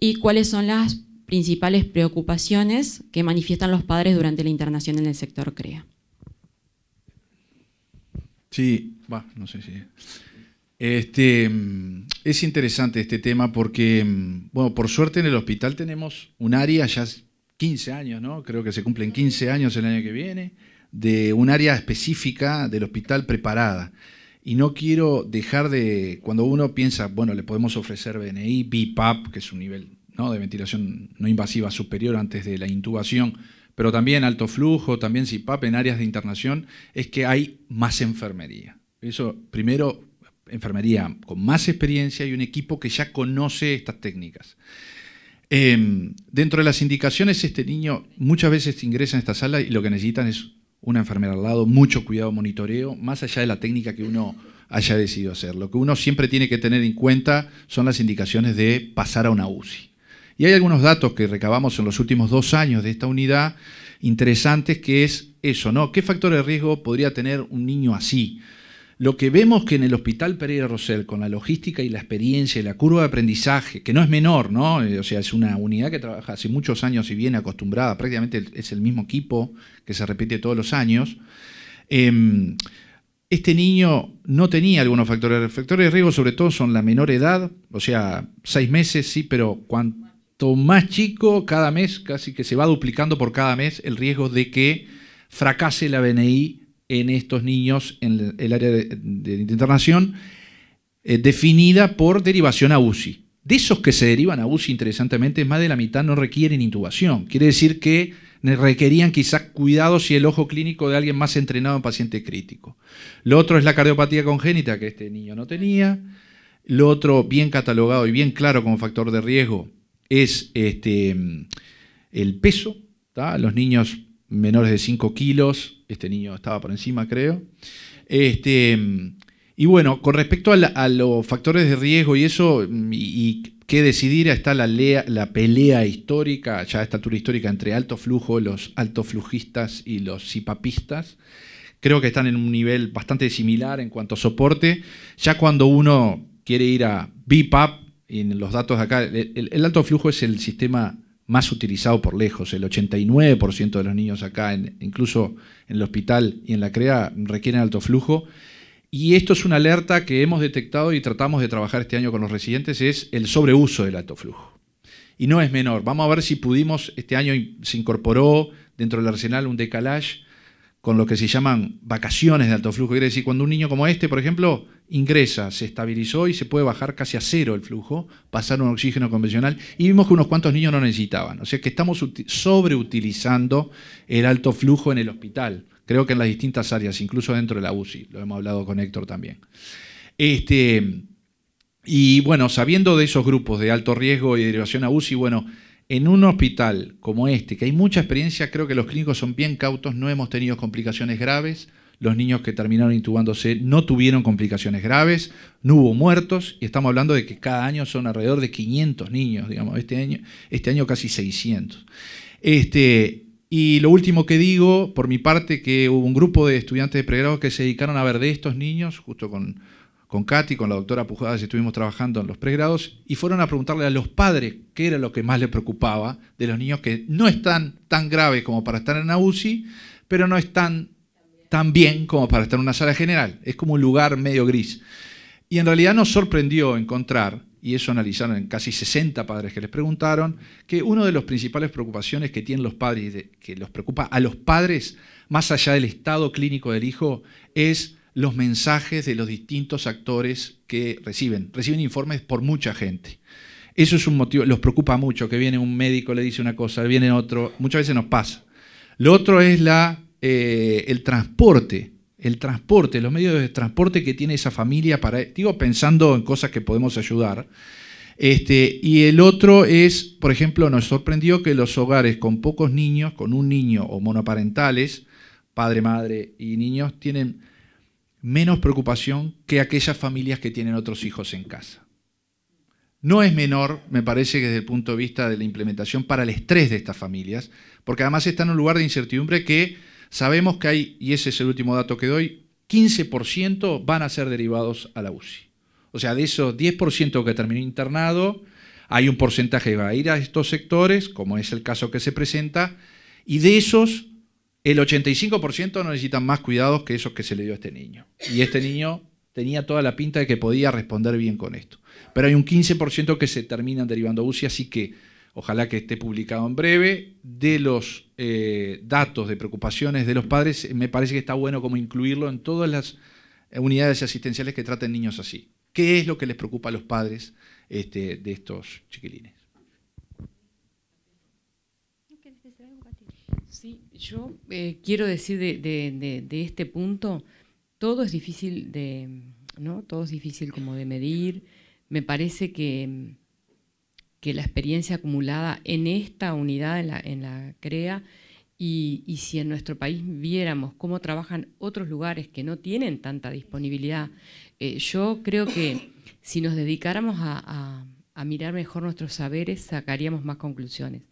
y cuáles son las principales preocupaciones que manifiestan los padres durante la internación en el sector CREA. Sí, va, no sé si. Este, mm, es interesante este tema porque, mm, bueno, por suerte en el hospital tenemos un área ya 15 años, ¿no? Creo que se cumplen 15 años el año que viene, de un área específica del hospital preparada. Y no quiero dejar de, cuando uno piensa, bueno, le podemos ofrecer BNI, BPAP, que es un nivel ¿no? de ventilación no invasiva superior antes de la intubación, pero también alto flujo, también CIPAP en áreas de internación, es que hay más enfermería. Eso, primero, enfermería con más experiencia y un equipo que ya conoce estas técnicas. Em, dentro de las indicaciones, este niño muchas veces ingresa en esta sala y lo que necesitan es una enfermera al lado, mucho cuidado, monitoreo, más allá de la técnica que uno haya decidido hacer. Lo que uno siempre tiene que tener en cuenta son las indicaciones de pasar a una UCI. Y hay algunos datos que recabamos en los últimos dos años de esta unidad interesantes que es eso, ¿no? ¿Qué factor de riesgo podría tener un niño así? lo que vemos que en el Hospital Pereira Rosell, con la logística y la experiencia y la curva de aprendizaje, que no es menor, ¿no? Eh, o sea, es una unidad que trabaja hace muchos años y viene acostumbrada, prácticamente es el mismo equipo que se repite todos los años. Em, este niño no tenía algunos factores. Factores de riesgo, sobre todo, son la menor edad, o sea, seis meses, sí, pero cuanto más chico cada mes, casi que se va duplicando por cada mes el riesgo de que fracase la BNI en estos niños en el área de, internación eh, definida por derivación a UCI. De esos que se derivan a UCI, interesantemente, más de la mitad no requieren intubación. Quiere decir que requerían quizás cuidados y el ojo clínico de alguien más entrenado en paciente crítico. Lo otro es la cardiopatía congénita que este niño no tenía. Lo otro, bien catalogado y bien claro como factor de riesgo, es este, el peso. Los niños menores de 5 kilos, este niño estaba por encima creo. Este, y bueno, con respecto a, los factores de riesgo y eso, mm, y, qué decidir, está la, pelea histórica, ya a esta histórica, entre alto flujo, los flujistas y los cipapistas. Creo que están en un nivel bastante similar en cuanto a soporte. Ya cuando uno quiere ir a BIPAP, en los datos de acá, el alto flujo es el sistema más utilizado por lejos. El 89% de los niños acá, en, incluso en el hospital y en la CREA, requieren alto flujo. Y esto es una alerta que hemos detectado y tratamos de trabajar este año con los residentes, es el sobreuso del alto flujo. Y no es menor. Vamos a ver si pudimos, este año se incorporó dentro del arsenal un decalage con lo que se llaman vacaciones de alto flujo. Quiere decir, cuando un niño como este, por ejemplo, ingresa, se estabilizó y se puede bajar casi a cero el flujo, pasar un oxígeno convencional, y vimos que unos cuantos niños no necesitaban. O sea que estamos sobreutilizando el alto flujo en el hospital, creo que en las distintas áreas, incluso dentro de la UCI, lo hemos hablado con Héctor también. Este, y bueno, sabiendo de esos grupos de alto riesgo y derivación a UCI, bueno, en un hospital como este, que hay mucha experiencia, creo que los clínicos son bien cautos, no hemos tenido complicaciones graves, los niños que terminaron intubándose no tuvieron complicaciones graves, no hubo muertos, y estamos hablando de que cada año son alrededor de 500 niños, digamos, este año, este año casi 600. Este, y lo último que digo, por mi parte, que hubo un grupo de estudiantes de pregrado que se dedicaron a ver de estos niños, justo con con Katy, con la doctora Pujadas, estuvimos trabajando en los pregrados y fueron a preguntarle a los padres qué era lo que más les preocupaba de los niños que no están tan graves como para estar en la UCI, pero no están tan bien como para estar en una sala general. Es como un lugar medio gris. Y en realidad nos sorprendió encontrar, y eso analizaron en casi 60 padres que les preguntaron, que una de las principales preocupaciones que tienen los padres, que los preocupa a los padres, más allá del estado clínico del hijo, es los mensajes de los distintos actores que reciben. Reciben informes por mucha gente. Eso es un motivo, los preocupa mucho, que viene un médico, le dice una cosa, viene otro, muchas veces nos pasa. Lo otro es la, eh, el transporte, el transporte, los medios de transporte que tiene esa familia para, digo, pensando en cosas que podemos ayudar. Este, y el otro es, por ejemplo, nos sorprendió que los hogares con pocos niños, con un niño o monoparentales, padre, madre y niños, tienen menos preocupación que aquellas familias que tienen otros hijos en casa. No es menor, me parece desde el punto de vista de la implementación para el estrés de estas familias, porque además está en un lugar de incertidumbre que sabemos que hay, y ese es el último dato que doy, 15% van a ser derivados a la UCI. O sea, de esos 10% que terminó internado, hay un porcentaje que va a ir a estos sectores, como es el caso que se presenta, y de esos el 85% no necesitan más cuidados que esos que se le dio a este niño. Y este niño tenía toda la pinta de que podía responder bien con esto. Pero hay un 15% que se terminan derivando a UCI, así que ojalá que esté publicado en breve. De los eh, datos de preocupaciones de los padres, eh, me parece que está bueno como incluirlo en todas las eh, unidades asistenciales que traten niños así. ¿Qué es lo que les preocupa a los padres este, de estos chiquilines? yo eh, quiero decir de, este punto, todo es difícil de, ¿no? Todo es difícil como de medir. Me parece que, que la experiencia acumulada en esta unidad, en la, CREA, y, si en nuestro país viéramos cómo trabajan otros lugares que no tienen tanta disponibilidad, eh, yo creo que si nos dedicáramos a mirar mejor nuestros saberes, sacaríamos más conclusiones.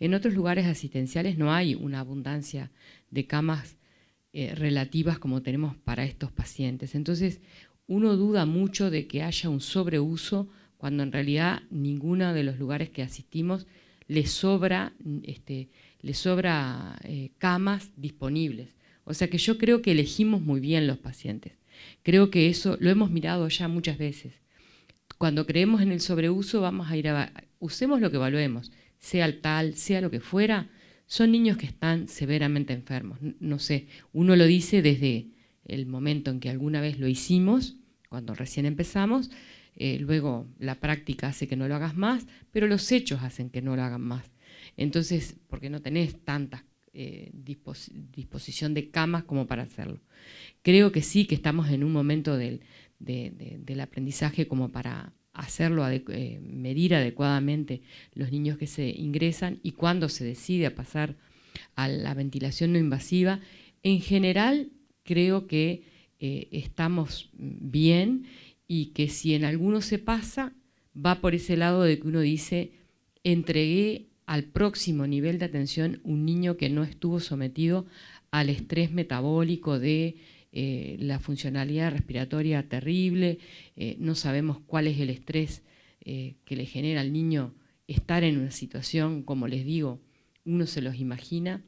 En otros lugares asistenciales no hay una abundancia de camas eh, relativas como tenemos para estos pacientes. Entonces, uno duda mucho de que haya un sobreuso cuando en realidad ninguno de los lugares que asistimos le sobra, este, sobra eh, camas disponibles. O sea que yo creo que elegimos muy bien los pacientes. Creo que eso lo hemos mirado ya muchas veces. Cuando creemos en el sobreuso, vamos a ir a... Usemos lo que evaluemos sea el tal sea lo que fuera, son niños que están severamente enfermos. No sé, uno lo dice desde el momento en que alguna vez lo hicimos, cuando recién empezamos, eh, luego la práctica hace que no lo hagas más, pero los hechos hacen que no lo hagan más. Entonces, porque no tenés tanta eh, disposición de camas como para hacerlo. Creo que sí, que estamos en un momento del aprendizaje como para hacerlo, eh, medir adecuadamente los niños que se ingresan y cuando se decide a pasar a la ventilación no invasiva. En general, creo que eh, estamos bien y que si en alguno se pasa, va por ese lado de que uno dice, entregué al próximo nivel de atención un niño que no estuvo sometido al estrés metabólico de eh, la funcionalidad respiratoria terrible, eh, no sabemos cuál es el estrés eh, que le genera al niño estar en una situación, como les digo, uno se los imagina,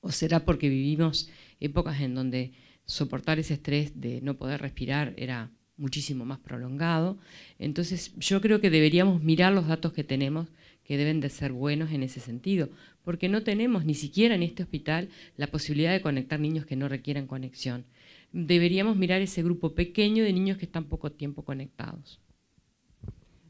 o será porque vivimos épocas en donde soportar ese estrés de no poder respirar era muchísimo más prolongado. Entonces yo creo que deberíamos mirar los datos que tenemos, que deben de ser buenos en ese sentido, porque no tenemos ni siquiera en este hospital la posibilidad de conectar niños que no requieran conexión deberíamos mirar ese grupo pequeño de niños que están poco tiempo conectados.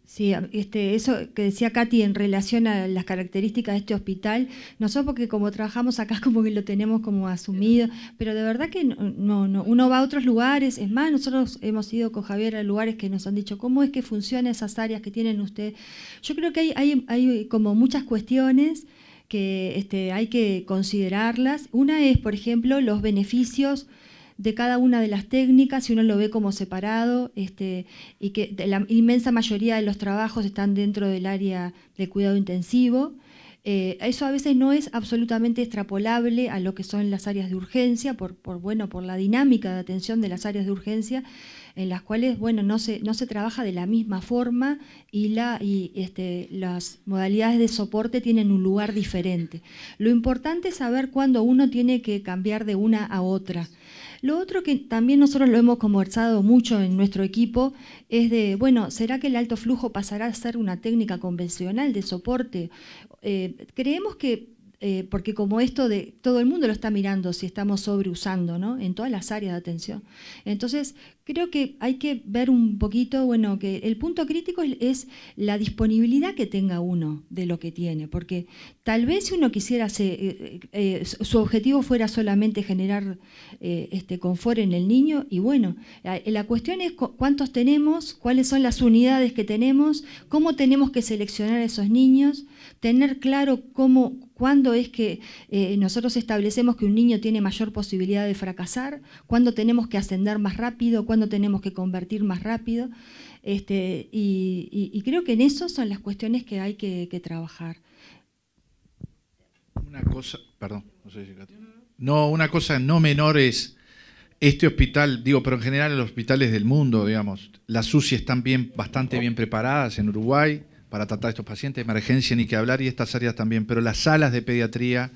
Sí, este, eso que decía Katy en relación a las características de este hospital, no solo porque como trabajamos acá como que lo tenemos como asumido, pero de verdad que no, uno va a otros lugares, es más, nosotros hemos ido con Javier a lugares que nos han dicho cómo es que funcionan esas áreas que tienen ustedes. Yo creo que hay, como muchas cuestiones que este, hay que considerarlas. Una es, por ejemplo, los beneficios de cada una de las técnicas, si uno lo ve como separado, este, y que la inmensa mayoría de los trabajos están dentro del área de cuidado intensivo. Eh, eso a veces no es absolutamente extrapolable a lo que son las áreas de urgencia, por, bueno, por la dinámica de atención de las áreas de urgencia, en las cuales bueno, no, se, no se trabaja de la misma forma y, la, y este, las modalidades de soporte tienen un lugar diferente. Lo importante es saber cuándo uno tiene que cambiar de una a otra. Lo otro que también nosotros lo hemos conversado mucho en nuestro equipo es de, bueno, ¿será que el alto flujo pasará a ser una técnica convencional de soporte? Eh, creemos que eh, porque como esto de todo el mundo lo está mirando si estamos sobreusando, ¿no? En todas las áreas de atención. Entonces, creo que hay que ver un poquito, bueno, que el punto crítico es, la disponibilidad que tenga uno de lo que tiene, porque tal vez si uno quisiera, eh, eh, su objetivo fuera solamente generar este confort en el niño, y bueno, la, cuestión es cuántos tenemos, cuáles son las unidades que tenemos, cómo tenemos que seleccionar a esos niños, tener claro cómo, cuándo es que eh, nosotros establecemos que un niño tiene mayor posibilidad de fracasar, cuándo tenemos que ascender más rápido, cuándo tenemos que convertir más rápido. Este, y, creo que en eso son las cuestiones que hay que, trabajar. Una cosa, perdón, no, una cosa no menor es este hospital, digo, pero en general los hospitales del mundo, digamos, las UCI están bien, bastante bien preparadas en Uruguay para tratar a estos pacientes, emergencia ni que hablar y estas áreas también, pero las salas de pediatría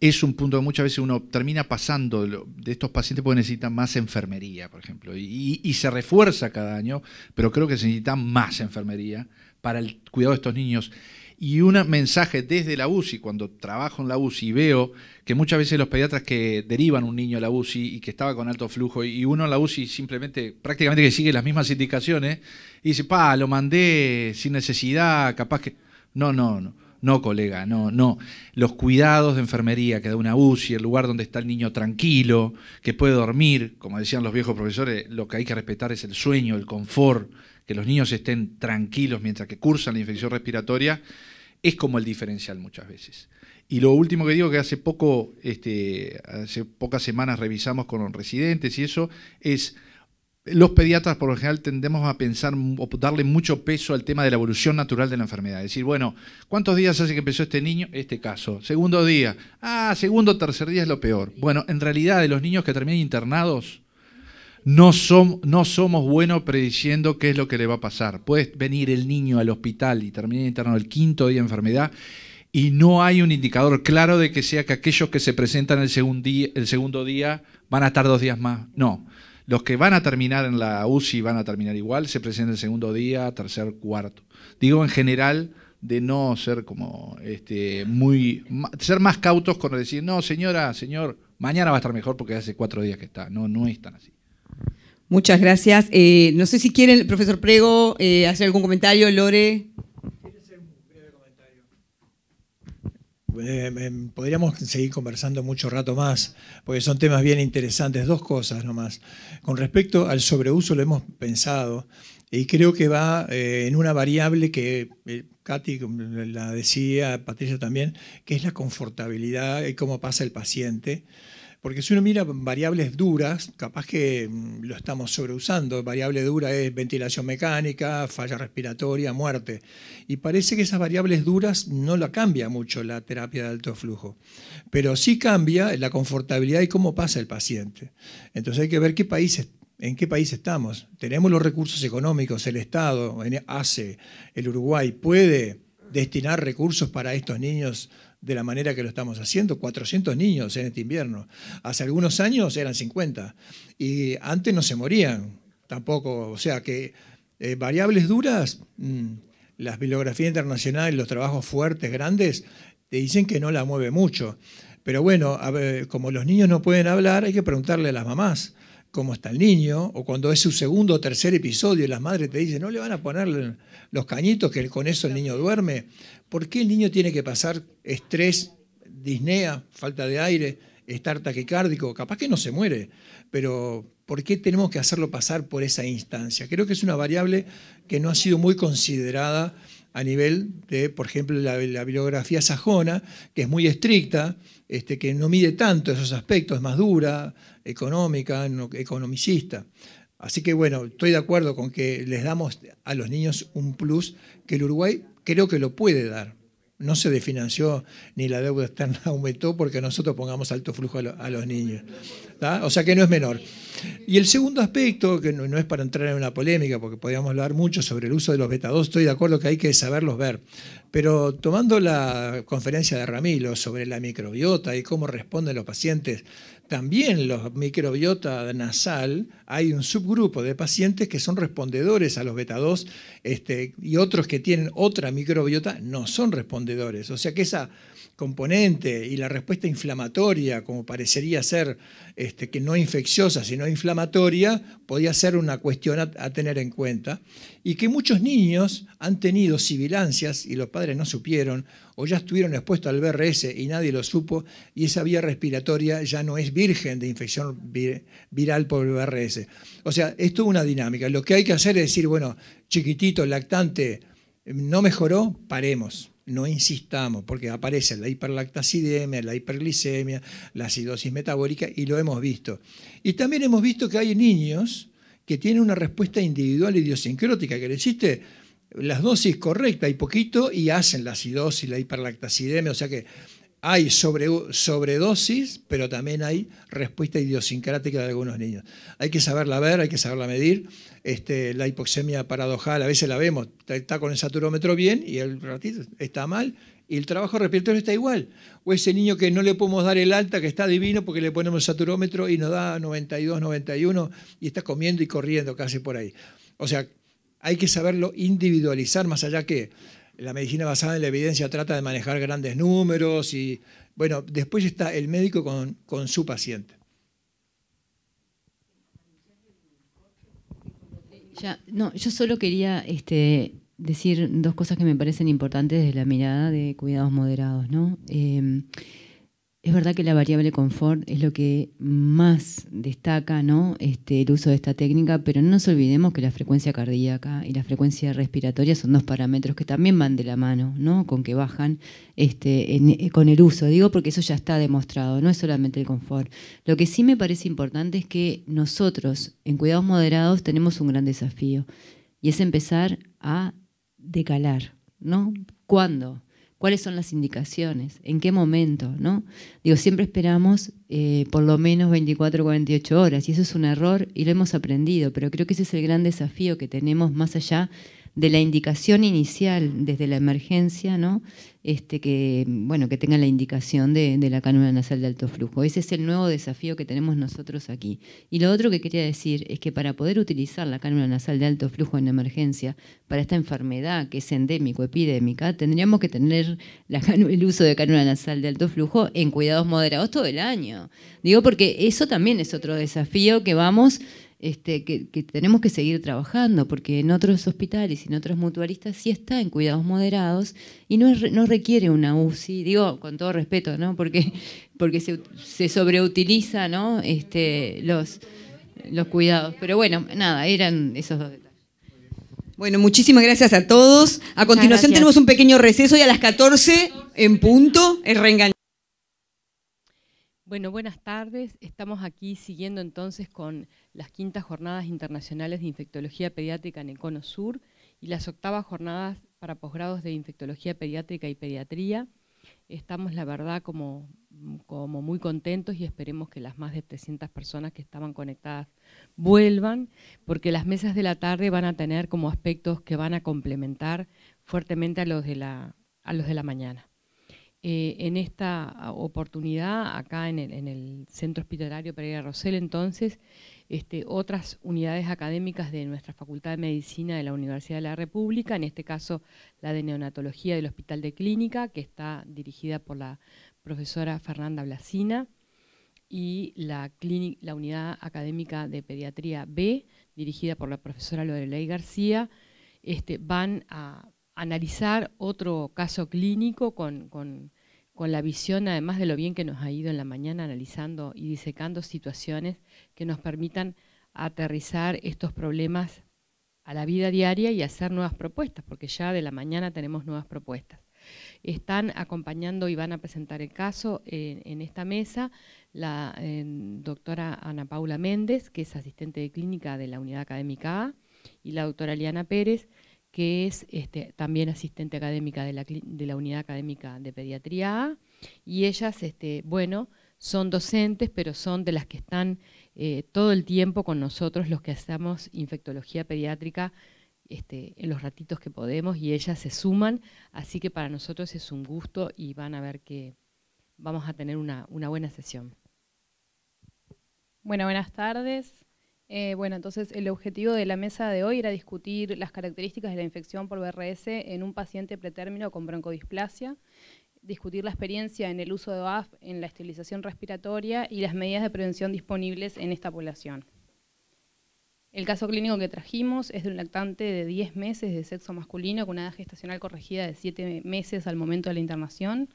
es un punto que muchas veces uno termina pasando de estos pacientes porque necesitan más enfermería, por ejemplo, y, y se refuerza cada año, pero creo que se necesita más enfermería para el cuidado de estos niños y un mensaje desde la UCI, cuando trabajo en la UCI veo que muchas veces los pediatras que derivan un niño a la UCI y que estaba con alto flujo y uno en la UCI simplemente prácticamente que sigue las mismas indicaciones y dice, pa, lo mandé sin necesidad, capaz que... No, no, no. No, colega, no, no. Los cuidados de enfermería que da una UCI, el lugar donde está el niño tranquilo, que puede dormir, como decían los viejos profesores, lo que hay que respetar es el sueño, el confort, que los niños estén tranquilos mientras que cursan la infección respiratoria, es como el diferencial muchas veces. Y lo último que digo, que hace poco, este, hace pocas semanas revisamos con residentes y eso, es los pediatras por lo general tendemos a pensar o darle mucho peso al tema de la evolución natural de la enfermedad. Es decir, bueno, ¿cuántos días hace que empezó este niño? Este caso. Segundo día. Ah, segundo, tercer día es lo peor. Bueno, en realidad de los niños que terminan internados, no, no somos buenos prediciendo qué es lo que le va a pasar. Puede venir el niño al hospital y terminar internado el quinto día de enfermedad y no hay un indicador claro de que sea que aquellos que se presentan el, día, el segundo día van a estar dos días más. No. Los que van a terminar en la UCI van a terminar igual, se presentan el segundo día, tercer, cuarto. Digo en general de no ser como este muy ser más cautos con decir, "No, señora, señor, mañana va a estar mejor porque hace cuatro días que está." No, no es tan así. Muchas gracias. Eh, no sé si quieren, profesor Prego, eh, hacer algún comentario, Lore. Eh, em, em, podríamos seguir conversando mucho rato más, porque son temas bien interesantes. Dos cosas nomás. Con respecto al sobreuso lo hemos pensado y creo que va en una variable que Katy la decía, Patricia también, que es la confortabilidad y cómo pasa el paciente. Porque si uno mira variables duras, capaz que mm, lo estamos sobreusando. Variable dura es ventilación mecánica, falla respiratoria, muerte. Y parece que esas variables duras no la cambia mucho la terapia de alto flujo. Pero sí cambia la confortabilidad y cómo pasa el paciente. Entonces hay que ver qué países ¿En qué país estamos? ¿Tenemos los recursos económicos? ¿El Estado hace? ¿El Uruguay puede destinar recursos para estos niños de la manera que lo estamos haciendo, 400 niños en este invierno. Hace algunos años eran 50 y antes no se morían tampoco. O sea que eh, variables duras, mm, las bibliografías internacionales, los trabajos fuertes, grandes, te dicen que no la mueve mucho. Pero bueno, como los niños no pueden hablar, hay que preguntarle a las mamás cómo está el niño, o cuando es su segundo o tercer episodio y las madres te dicen, no le van a poner los cañitos, que con eso el niño duerme. ¿Por qué el niño tiene que pasar estrés, disnea, falta de aire, estar taquicárdico? Capaz que no se muere, pero ¿por qué tenemos que hacerlo pasar por esa instancia? Creo que es una variable que no ha sido muy considerada a nivel de, por ejemplo, la, bibliografía sajona, que es muy estricta, este, que no mide tanto esos aspectos, es más dura, económica, economicista. Así que bueno, estoy de acuerdo con que les damos a los niños un plus que el Uruguay creo que lo puede dar. No se desfinanció ni la deuda externa aumentó porque nosotros pongamos alto flujo a, los niños. O sea que no es menor. Y el segundo aspecto, que no, no es para entrar en una polémica, porque podríamos hablar mucho sobre el uso de los beta 2, estoy de acuerdo que hay que saberlos ver. Pero tomando la conferencia de Ramiro sobre la microbiota y cómo responden los pacientes, también los microbiota nasal, hay un subgrupo de pacientes que son respondedores a los beta-2 este, y otros que tienen otra microbiota no son respondedores. O sea que esa componente y la respuesta inflamatoria, como parecería ser este, que no infecciosa, sino inflamatoria, podía ser una cuestión a, tener en cuenta, y que muchos niños han tenido sibilancias y los padres no supieron, o ya estuvieron expuestos al BRS y nadie lo supo, y esa vía respiratoria ya no es virgen de infección viral por el BRS. O sea, esto es una dinámica. Lo que hay que hacer es decir, bueno, chiquitito, lactante, no mejoró, paremos no insistamos, porque aparece la hiperlactacidemia, la hiperglicemia, la acidosis metabólica, y lo hemos visto. Y también hemos visto que hay niños que tienen una respuesta individual idiosincrótica, que le hiciste las dosis correctas y poquito, y hacen la acidosis, la hiperlactacidemia, o sea que hay sobredosis, pero también hay respuesta idiosincrática de algunos niños. Hay que saberla ver, hay que saberla medir. Este, la hipoxemia paradojal, a veces la vemos, está con el saturómetro bien y el ratito está mal, y el trabajo respiratorio está igual. O ese niño que no le podemos dar el alta, que está divino porque le ponemos el saturómetro y nos da 92, 91 y está comiendo y corriendo casi por ahí. O sea, hay que saberlo individualizar más allá que la medicina basada en la evidencia trata de manejar grandes números y, bueno, después está el médico con, su paciente. no, yo solo quería este, decir dos cosas que me parecen importantes desde la mirada de cuidados moderados, ¿no? Eh, es verdad que la variable confort es lo que más destaca ¿no? este, el uso de esta técnica, pero no nos olvidemos que la frecuencia cardíaca y la frecuencia respiratoria son dos parámetros que también van de la mano, ¿no? con que bajan este, eh, con el uso. Digo porque eso ya está demostrado, no es solamente el confort. Lo que sí me parece importante es que nosotros en cuidados moderados tenemos un gran desafío y es empezar a decalar. ¿no? ¿Cuándo? cuáles son las indicaciones, en qué momento, ¿no? Digo, siempre esperamos eh, por lo menos 24 o 48 horas y eso es un error y lo hemos aprendido, pero creo que ese es el gran desafío que tenemos más allá de la indicación inicial desde la emergencia, ¿no? Este, que, bueno, que tenga la indicación de, de, la cánula nasal de alto flujo. Ese es el nuevo desafío que tenemos nosotros aquí. Y lo otro que quería decir es que para poder utilizar la cánula nasal de alto flujo en emergencia, para esta enfermedad que es endémico, epidémica, tendríamos que tener la el uso de cánula nasal de alto flujo en cuidados moderados todo el año. Digo porque eso también es otro desafío que vamos este, que, tenemos que seguir trabajando, porque en otros hospitales y en otros mutualistas sí está en cuidados moderados y no, no requiere una UCI, digo con todo respeto, ¿no? porque, porque se, se sobreutiliza este, los, los cuidados. Pero bueno, nada, eran esos dos detalles. Bueno, muchísimas gracias a todos. A continuación tenemos un pequeño receso y a las 14 en punto el reengaño. Bueno, buenas tardes. Estamos aquí siguiendo entonces con las quintas jornadas internacionales de infectología pediátrica en el Sur y las octavas jornadas para posgrados de infectología pediátrica y pediatría. Estamos, la verdad, como, muy contentos y esperemos que las más de 300 personas que estaban conectadas vuelvan, porque las mesas de la tarde van a tener como aspectos que van a complementar fuertemente a los de a los de la mañana. Eh, en esta ah, oportunidad, acá en el, Centro Hospitalario Pereira Rosel, entonces, este, otras unidades académicas de nuestra Facultad de Medicina de la Universidad de la República, en este caso la de Neonatología del Hospital de Clínica, que está dirigida por la profesora Fernanda Blasina, y la, unidad académica de Pediatría B, dirigida por la profesora Lorelei García, este, van a analizar otro caso clínico con, la visión, además de lo bien que nos ha ido en la mañana, analizando y disecando situaciones que nos permitan aterrizar estos problemas a la vida diaria y hacer nuevas propuestas, porque ya de la mañana tenemos nuevas propuestas. Están acompañando y van a presentar el caso en, esta mesa la doctora Ana Paula Méndez, que es asistente de clínica de la unidad académica A, y la doctora Liana Pérez, que es este, también asistente académica de la, unidad académica de pediatría A, y ellas, este, bueno, son docentes, pero son de las que están eh, todo el tiempo con nosotros los que hacemos infectología pediátrica este, en los ratitos que podemos y ellas se suman, así que para nosotros es un gusto y van a ver que vamos a tener una, una buena sesión. Bueno, buenas tardes. Eh, bueno, entonces el objetivo de la mesa de hoy era discutir las características de la infección por BRS en un paciente pretérmino con broncodisplasia, discutir la experiencia en el uso de OAF en la esterilización respiratoria y las medidas de prevención disponibles en esta población. El caso clínico que trajimos es de un lactante de 10 meses de sexo masculino con una edad gestacional corregida de 7 meses al momento de la internación.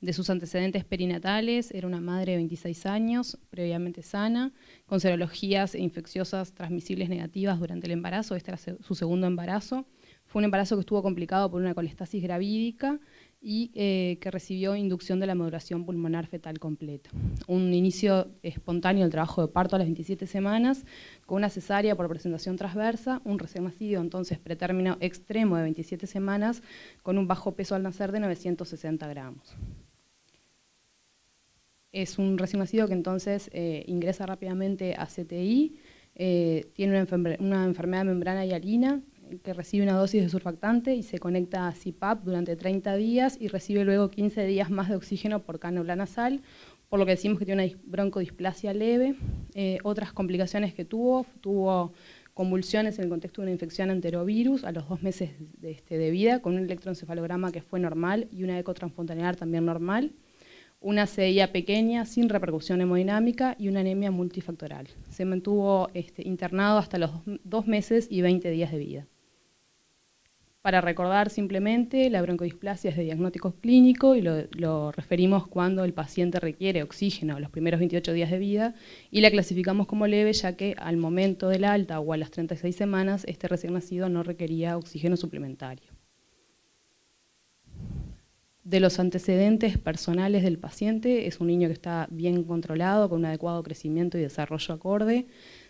De sus antecedentes perinatales, era una madre de 26 años, previamente sana, con serologías e infecciosas transmisibles negativas durante el embarazo, este era su segundo embarazo. Fue un embarazo que estuvo complicado por una colestasis gravídica y eh, que recibió inducción de la maduración pulmonar fetal completa. Un inicio espontáneo del trabajo de parto a las 27 semanas, con una cesárea por presentación transversa, un recién nacido entonces pretérmino extremo de 27 semanas, con un bajo peso al nacer de 960 gramos. Es un recién nacido que entonces eh, ingresa rápidamente a CTI, eh, tiene una, enfermedad de membrana hialina, que recibe una dosis de surfactante y se conecta a CPAP durante 30 días y recibe luego 15 días más de oxígeno por cánula nasal, por lo que decimos que tiene una broncodisplasia leve. Eh, otras complicaciones que tuvo, tuvo convulsiones en el contexto de una infección enterovirus a los dos meses este, de, vida, con un electroencefalograma que fue normal y una ecotransfontanear también normal, una CIA pequeña sin repercusión hemodinámica y una anemia multifactorial. Se mantuvo este, internado hasta los dos meses y 20 días de vida. Para recordar simplemente, la broncodisplasia es de diagnóstico clínico y lo, referimos cuando el paciente requiere oxígeno los primeros 28 días de vida y la clasificamos como leve ya que al momento del alta o a las 36 semanas este recién nacido no requería oxígeno suplementario. De los antecedentes personales del paciente, es un niño que está bien controlado, con un adecuado crecimiento y desarrollo acorde,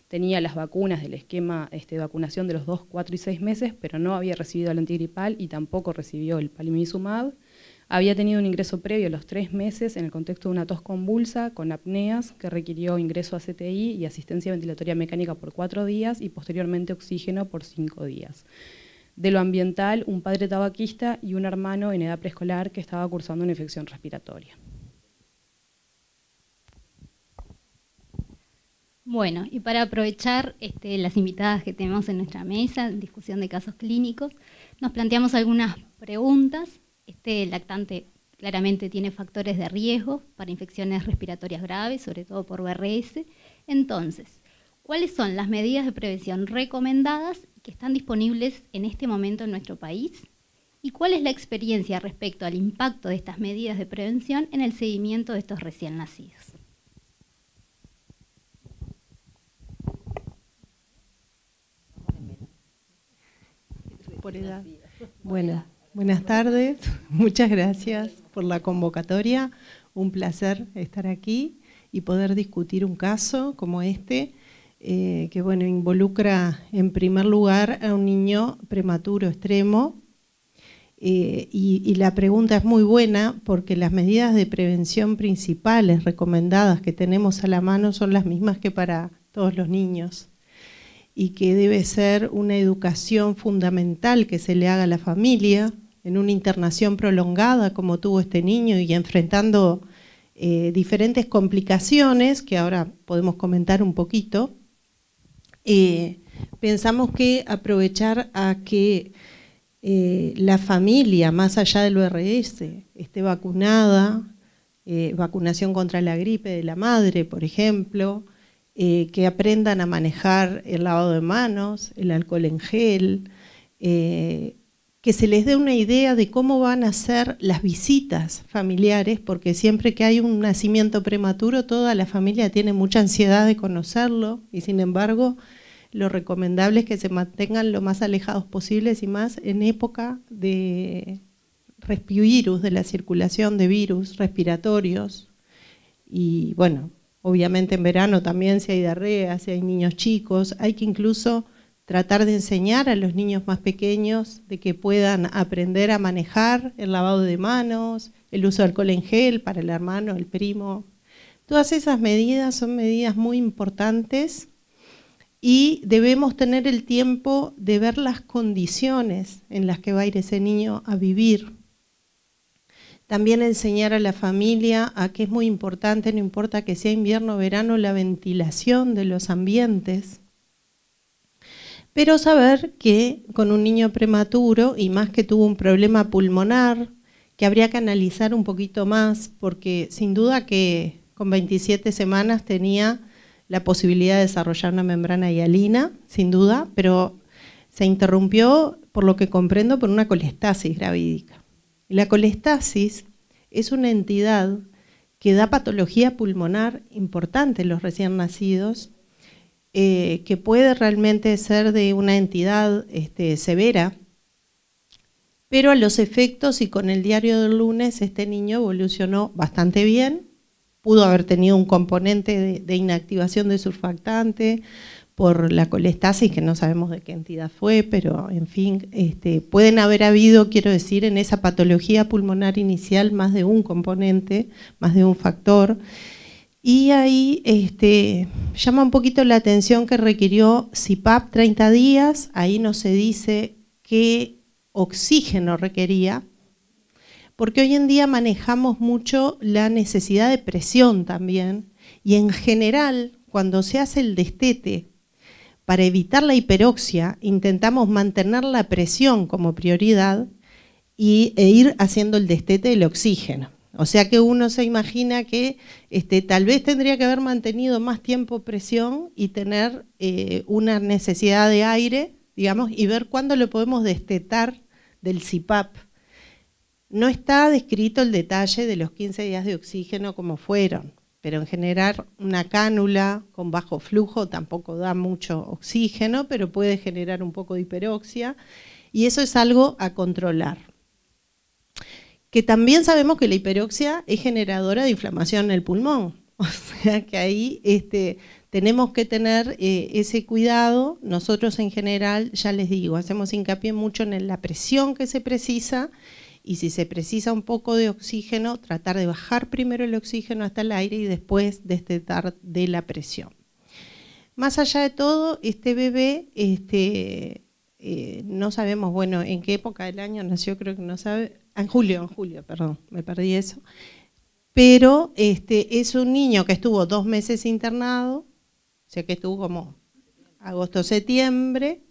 tenía las vacunas del esquema este, de vacunación de los 2, 4 y 6 meses, pero no había recibido el antigripal y tampoco recibió el palimizumab. Había tenido un ingreso previo a los tres meses en el contexto de una tos convulsa con apneas que requirió ingreso a CTI y asistencia ventilatoria mecánica por cuatro días y posteriormente oxígeno por cinco días. De lo ambiental, un padre tabaquista y un hermano en edad preescolar que estaba cursando una infección respiratoria. Bueno, y para aprovechar este, las invitadas que tenemos en nuestra mesa, en discusión de casos clínicos, nos planteamos algunas preguntas. Este lactante claramente tiene factores de riesgo para infecciones respiratorias graves, sobre todo por BRS. Entonces, ¿cuáles son las medidas de prevención recomendadas que están disponibles en este momento en nuestro país? ¿Y cuál es la experiencia respecto al impacto de estas medidas de prevención en el seguimiento de estos recién nacidos? Buenas, tardes, muchas gracias por la convocatoria. Un placer estar aquí y poder discutir un caso como este, eh, que bueno, involucra en primer lugar a un niño prematuro extremo. Eh, y la pregunta es muy buena porque las medidas de prevención principales recomendadas que tenemos a la mano son las mismas que para todos los niños y que debe ser una educación fundamental que se le haga a la familia en una internación prolongada como tuvo este niño y enfrentando eh, diferentes complicaciones que ahora podemos comentar un poquito, eh, pensamos que aprovechar a que eh, la familia, más allá del ORS, esté vacunada, vacunación contra la gripe de la madre, por ejemplo, eh, que aprendan a manejar el lavado de manos, el alcohol en gel, eh, que se les dé una idea de cómo van a ser las visitas familiares, porque siempre que hay un nacimiento prematuro, toda la familia tiene mucha ansiedad de conocerlo y sin embargo lo recomendable es que se mantengan lo más alejados posibles y más en época de respirvirus, de la circulación de virus respiratorios. Y bueno, Obviamente en verano también si hay diarrea, si hay niños chicos, hay que incluso tratar de enseñar a los niños más pequeños de que puedan aprender a manejar el lavado de manos, el uso de alcohol en gel para el hermano, el primo. Todas esas medidas son medidas muy importantes y debemos tener el tiempo de ver las condiciones en las que va a ir ese niño a vivir también enseñar a la familia a que es muy importante, no importa que sea invierno o verano, la ventilación de los ambientes. Pero saber que con un niño prematuro y más que tuvo un problema pulmonar, que habría que analizar un poquito más, porque sin duda que con 27 semanas tenía la posibilidad de desarrollar una membrana hialina, sin duda, pero se interrumpió, por lo que comprendo, por una colestasis gravídica. La colestasis es una entidad que da patología pulmonar importante en los recién nacidos, eh, que puede realmente ser de una entidad este, severa, pero a los efectos y con el diario del lunes este niño evolucionó bastante bien, pudo haber tenido un componente de, de inactivación de surfactante, por la colestasis, que no sabemos de qué entidad fue, pero en fin, este, pueden haber habido, quiero decir, en esa patología pulmonar inicial más de un componente, más de un factor. Y ahí este, llama un poquito la atención que requirió CIPAP 30 días, ahí no se dice qué oxígeno requería, porque hoy en día manejamos mucho la necesidad de presión también, y en general, cuando se hace el destete para evitar la hiperoxia, intentamos mantener la presión como prioridad y, e ir haciendo el destete del oxígeno. O sea que uno se imagina que este, tal vez tendría que haber mantenido más tiempo presión y tener eh, una necesidad de aire, digamos, y ver cuándo lo podemos destetar del CIPAP. No está descrito el detalle de los 15 días de oxígeno como fueron pero en generar una cánula con bajo flujo tampoco da mucho oxígeno, pero puede generar un poco de hiperoxia y eso es algo a controlar. Que también sabemos que la hiperoxia es generadora de inflamación en el pulmón, o sea que ahí este, tenemos que tener eh, ese cuidado. Nosotros en general, ya les digo, hacemos hincapié mucho en la presión que se precisa y si se precisa un poco de oxígeno, tratar de bajar primero el oxígeno hasta el aire y después destetar de la presión. Más allá de todo, este bebé, este, eh, no sabemos, bueno, en qué época del año nació, creo que no sabe, en julio, en julio, perdón, me perdí eso, pero este, es un niño que estuvo dos meses internado, o sea que estuvo como agosto-septiembre,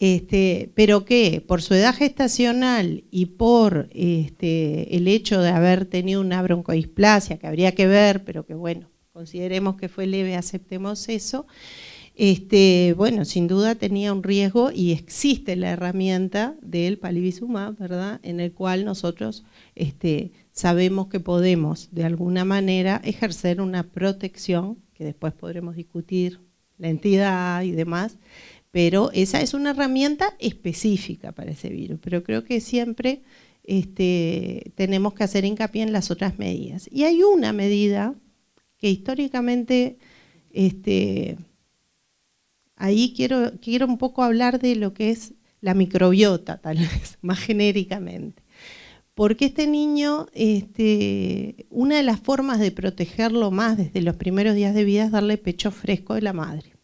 este, pero que por su edad gestacional y por este, el hecho de haber tenido una broncodisplasia, que habría que ver, pero que bueno, consideremos que fue leve, aceptemos eso, este, bueno, sin duda tenía un riesgo y existe la herramienta del palivizumab, ¿verdad? En el cual nosotros este, sabemos que podemos de alguna manera ejercer una protección, que después podremos discutir la entidad y demás, pero esa es una herramienta específica para ese virus. Pero creo que siempre este, tenemos que hacer hincapié en las otras medidas. Y hay una medida que históricamente, este, ahí quiero, quiero un poco hablar de lo que es la microbiota, tal vez, más genéricamente. Porque este niño, este, una de las formas de protegerlo más desde los primeros días de vida es darle pecho fresco de la madre.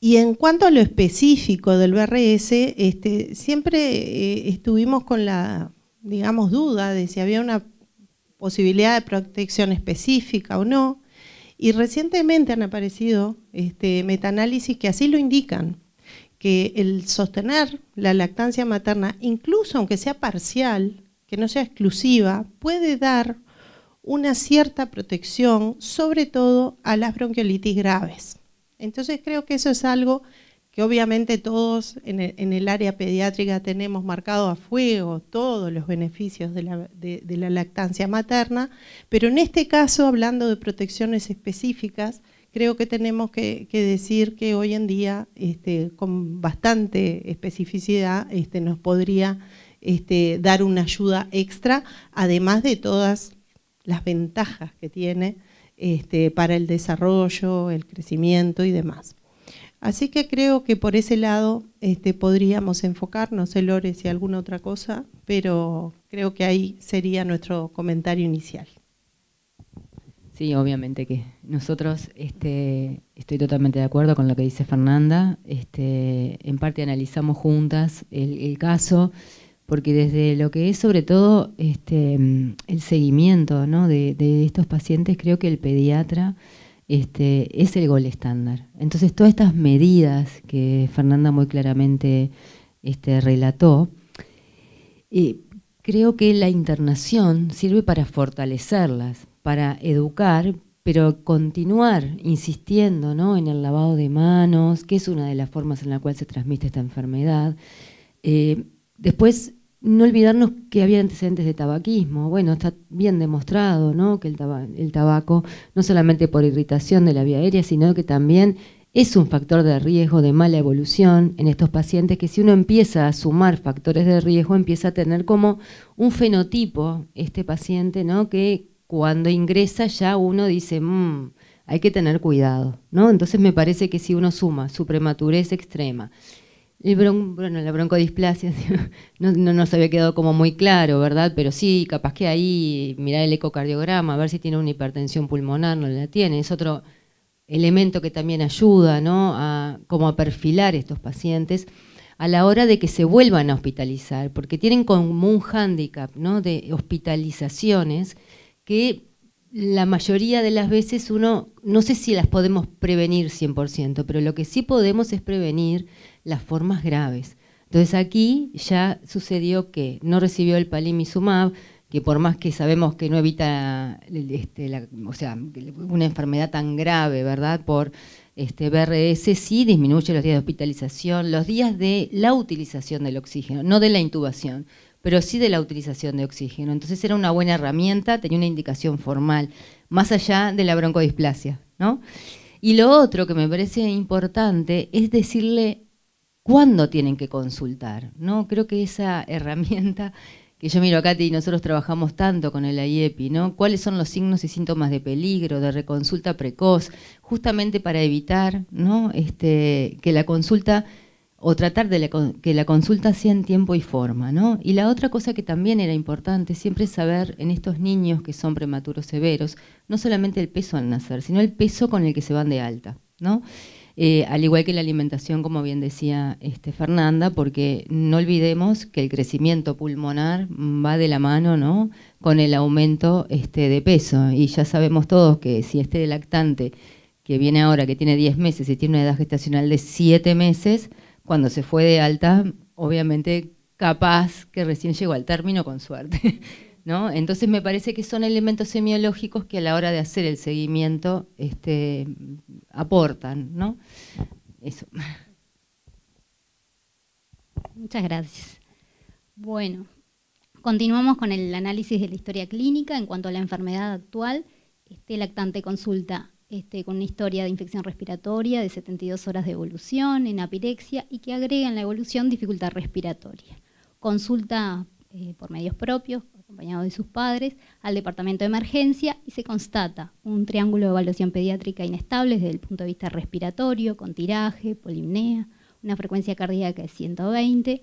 Y en cuanto a lo específico del BRS, este, siempre eh, estuvimos con la, digamos, duda de si había una posibilidad de protección específica o no. Y recientemente han aparecido este, metaanálisis que así lo indican, que el sostener la lactancia materna, incluso aunque sea parcial, que no sea exclusiva, puede dar una cierta protección, sobre todo a las bronquiolitis graves. Entonces creo que eso es algo que obviamente todos en el, área pediátrica tenemos marcado a fuego todos los beneficios de la, lactancia materna, pero en este caso, hablando de protecciones específicas, creo que tenemos que, decir que hoy en día, este, con bastante especificidad, este, nos podría este, dar una ayuda extra, además de todas las ventajas que tiene este, para el desarrollo, el crecimiento y demás. Así que creo que por ese lado este, podríamos enfocarnos, sé, Lore, si alguna otra cosa, pero creo que ahí sería nuestro comentario inicial. Sí, obviamente que nosotros este, estoy totalmente de acuerdo con lo que dice Fernanda. Este, en parte analizamos juntas el caso porque desde lo que es sobre todo este, el seguimiento de, estos pacientes, creo que el pediatra este, es el gol estándar. Entonces todas estas medidas que Fernanda muy claramente este, relató, creo que la internación sirve para fortalecerlas, para educar, pero continuar insistiendo en el lavado de manos, que es una de las formas en la cual se transmite esta enfermedad. Eh, después, no olvidarnos que había antecedentes de tabaquismo. Bueno, está bien demostrado ¿no? que el, tabaco, no solamente por irritación de la vía aérea, sino que también es un factor de riesgo de mala evolución en estos pacientes, que si uno empieza a sumar factores de riesgo, empieza a tener como un fenotipo este paciente, ¿no? que cuando ingresa ya uno dice, mmm, hay que tener cuidado. ¿no? Entonces me parece que si uno suma su prematurez extrema, el bueno, la broncodisplasia no, nos había quedado como muy claro, ¿verdad? Pero sí, capaz que ahí mirar el ecocardiograma, a ver si tiene una hipertensión pulmonar, no la tiene. Es otro elemento que también ayuda, ¿no? A, como a perfilar estos pacientes a la hora de que se vuelvan a hospitalizar, porque tienen como un hándicap, ¿no? De hospitalizaciones que la mayoría de las veces uno, no sé si las podemos prevenir 100%, pero lo que sí podemos es prevenir las formas graves. Entonces aquí ya sucedió que no recibió el palimizumab, que por más que sabemos que no evita este, o sea, una enfermedad tan grave, ¿verdad? Por este, BRS sí disminuye los días de hospitalización, los días de la utilización del oxígeno, no de la intubación, pero sí de la utilización de oxígeno. Entonces era una buena herramienta, tenía una indicación formal, más allá de la broncodisplasia, ¿no? Y lo otro que me parece importante es decirle cuándo tienen que consultar. ¿no? Creo que esa herramienta que yo miro acá y nosotros trabajamos tanto con el AIEPI, e ¿no? ¿Cuáles son los signos y síntomas de peligro, de reconsulta precoz, justamente para evitar, ¿no? Este, que la consulta o tratar de la, que la consulta sea en tiempo y forma, ¿no? Y la otra cosa que también era importante siempre saber en estos niños que son prematuros severos, no solamente el peso al nacer, sino el peso con el que se van de alta, ¿no? Eh, al igual que la alimentación, como bien decía este, Fernanda, porque no olvidemos que el crecimiento pulmonar va de la mano ¿no? con el aumento este, de peso. Y ya sabemos todos que si este lactante que viene ahora, que tiene 10 meses y tiene una edad gestacional de 7 meses, cuando se fue de alta, obviamente capaz que recién llegó al término con suerte. Entonces me parece que son elementos semiológicos que a la hora de hacer el seguimiento este, aportan, ¿no? Eso. Muchas gracias. Bueno, continuamos con el análisis de la historia clínica en cuanto a la enfermedad actual. Este lactante consulta este, con una historia de infección respiratoria de 72 horas de evolución en apirexia y que agrega en la evolución dificultad respiratoria. Consulta eh, por medios propios, acompañado de sus padres, al departamento de emergencia y se constata un triángulo de evaluación pediátrica inestable desde el punto de vista respiratorio, con tiraje, polimnea, una frecuencia cardíaca de 120,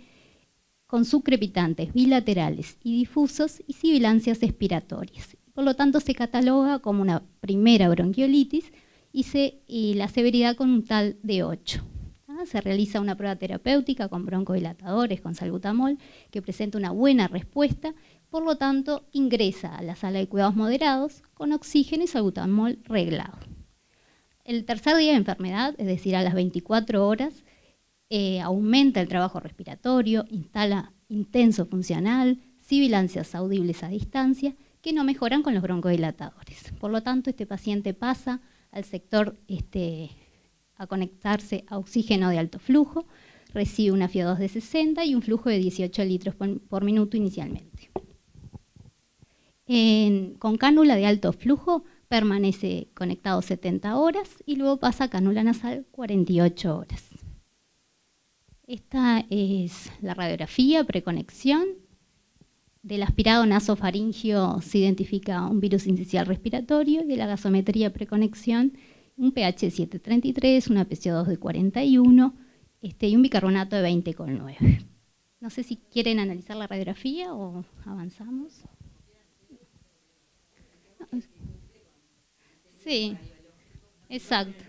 con sucrepitantes bilaterales y difusos y sibilancias expiratorias. Por lo tanto, se cataloga como una primera bronquiolitis y, se, la severidad con un tal de 8 ah, se realiza una prueba terapéutica con broncodilatadores, con salbutamol, que presenta una buena respuesta por lo tanto ingresa a la sala de cuidados moderados con oxígeno y salbutamol reglado. El tercer día de enfermedad, es decir, a las 24 horas, eh, aumenta el trabajo respiratorio, instala intenso funcional, sibilancias audibles a distancia, que no mejoran con los broncodilatadores. Por lo tanto, este paciente pasa al sector este, a conectarse a oxígeno de alto flujo, recibe una FIO2 de 60 y un flujo de 18 litros por minuto inicialmente con cánula de alto flujo permanece conectado 70 horas y luego pasa a cánula nasal 48 horas. Esta es la radiografía preconexión. Del aspirado nasofaringio se identifica un virus incisional respiratorio y de la gasometría preconexión un pH 733, una PCO2 de 41 este, y un bicarbonato de 20,9. No sé si quieren analizar la radiografía o avanzamos. Sí, exacto.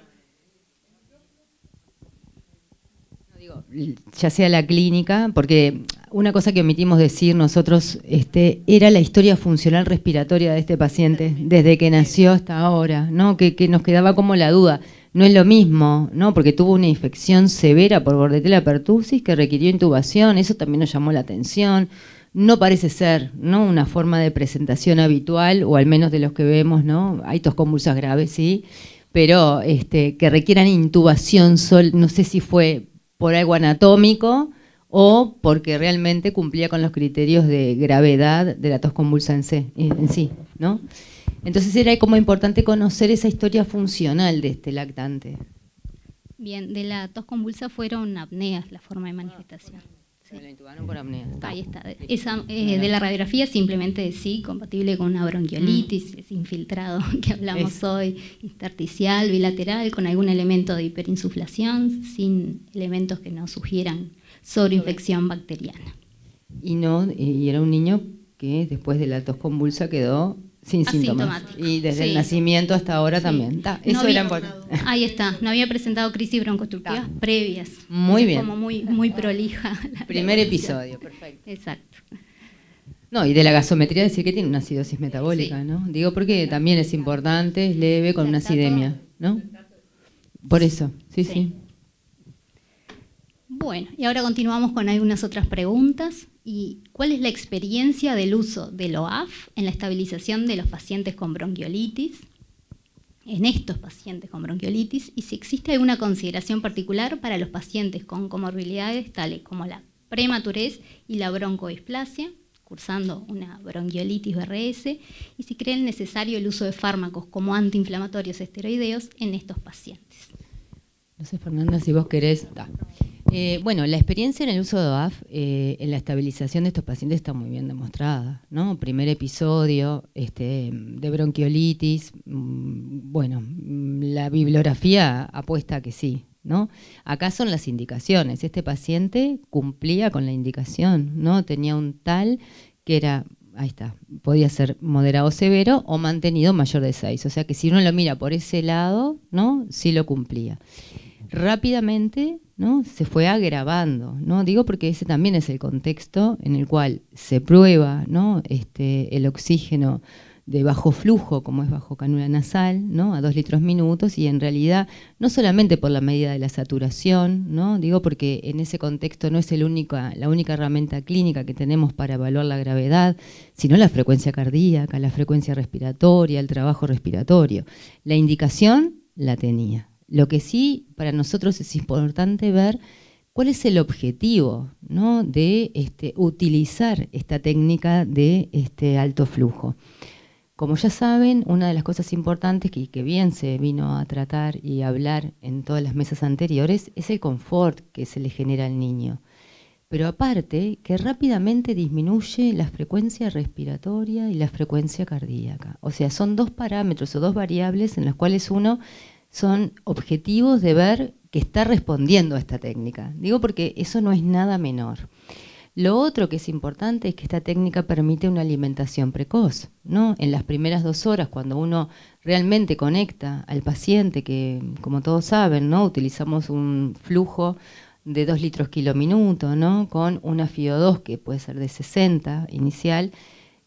ya sea la clínica, porque una cosa que omitimos decir nosotros este, era la historia funcional respiratoria de este paciente desde que nació hasta ahora, ¿no? Que, que nos quedaba como la duda. No es lo mismo, ¿no? Porque tuvo una infección severa por Bordetella pertussis que requirió intubación, eso también nos llamó la atención no parece ser una forma de presentación habitual, o al menos de los que vemos, ¿no? Hay tos convulsas graves, sí, pero este, que requieran intubación, sol, no sé si fue por algo anatómico o porque realmente cumplía con los criterios de gravedad de la tos convulsa en sí, sí ¿no? Entonces era como importante conocer esa historia funcional de este lactante. Bien, de la tos convulsa fueron apneas la forma de manifestación. Ahí está. Eh, de la radiografía simplemente sí, compatible con una bronquiolitis, mm. es infiltrado que hablamos hoy, intersticial, bilateral, con algún elemento de hiperinsuflación, sin elementos que nos sugieran sobreinfección bacteriana. Y no, y era un niño que después de la tos convulsa quedó sin síntomas. Y desde el nacimiento hasta ahora también. Ahí está, no había presentado crisis bronconstructivas previas. Muy bien. Como muy, muy prolija. Primer episodio, perfecto. Exacto. No, y de la gasometría decir que tiene una acidosis metabólica, ¿no? Digo porque también es importante, es leve con una acidemia, ¿no? Por eso, sí, sí. Bueno, y ahora continuamos con algunas otras preguntas. ¿Y cuál es la experiencia del uso del OAF en la estabilización de los pacientes con bronquiolitis? en estos pacientes con bronquiolitis y si existe alguna consideración particular para los pacientes con comorbilidades tales como la prematurez y la broncodisplasia, cursando una bronquiolitis BRS, y si creen necesario el uso de fármacos como antiinflamatorios esteroideos en estos pacientes. No sé, Fernanda, si vos querés... Eh, bueno, la experiencia en el uso de OAF eh, en la estabilización de estos pacientes está muy bien demostrada, ¿no? Primer episodio este, de bronquiolitis, mm, bueno, mm, la bibliografía apuesta que sí, ¿no? Acá son las indicaciones. Este paciente cumplía con la indicación, ¿no? Tenía un tal que era, ahí está, podía ser moderado severo o mantenido mayor de 6. O sea que si uno lo mira por ese lado, ¿no? Sí lo cumplía. Rápidamente ¿no? se fue agravando. ¿no? Digo porque ese también es el contexto en el cual se prueba este, el oxígeno de bajo flujo, como es bajo canula nasal, ¿no? a dos litros minutos, y en realidad no solamente por la medida de la saturación, ¿no? digo porque en ese contexto no es la única herramienta clínica que tenemos para evaluar la gravedad, sino la frecuencia cardíaca, la frecuencia respiratoria, el trabajo respiratorio. La indicación la tenía. Lo que sí para nosotros es importante ver cuál es el objetivo de este, utilizar esta técnica de este alto flujo. Como ya saben, una de las cosas importantes que, que bien se vino a tratar y hablar en todas las mesas anteriores es el confort que se le genera al niño. Pero aparte, que rápidamente disminuye la frecuencia respiratoria y la frecuencia cardíaca. O sea, son dos parámetros o dos variables en las cuales uno son objetivos de ver que está respondiendo a esta técnica. Digo porque eso no es nada menor. Lo otro que es importante es que esta técnica permite una alimentación precoz, ¿no? En las primeras dos horas, cuando uno realmente conecta al paciente, que como todos saben, ¿no? Utilizamos un flujo de 2 litros kilo minuto, ¿no? Con una FIO2 que puede ser de 60 inicial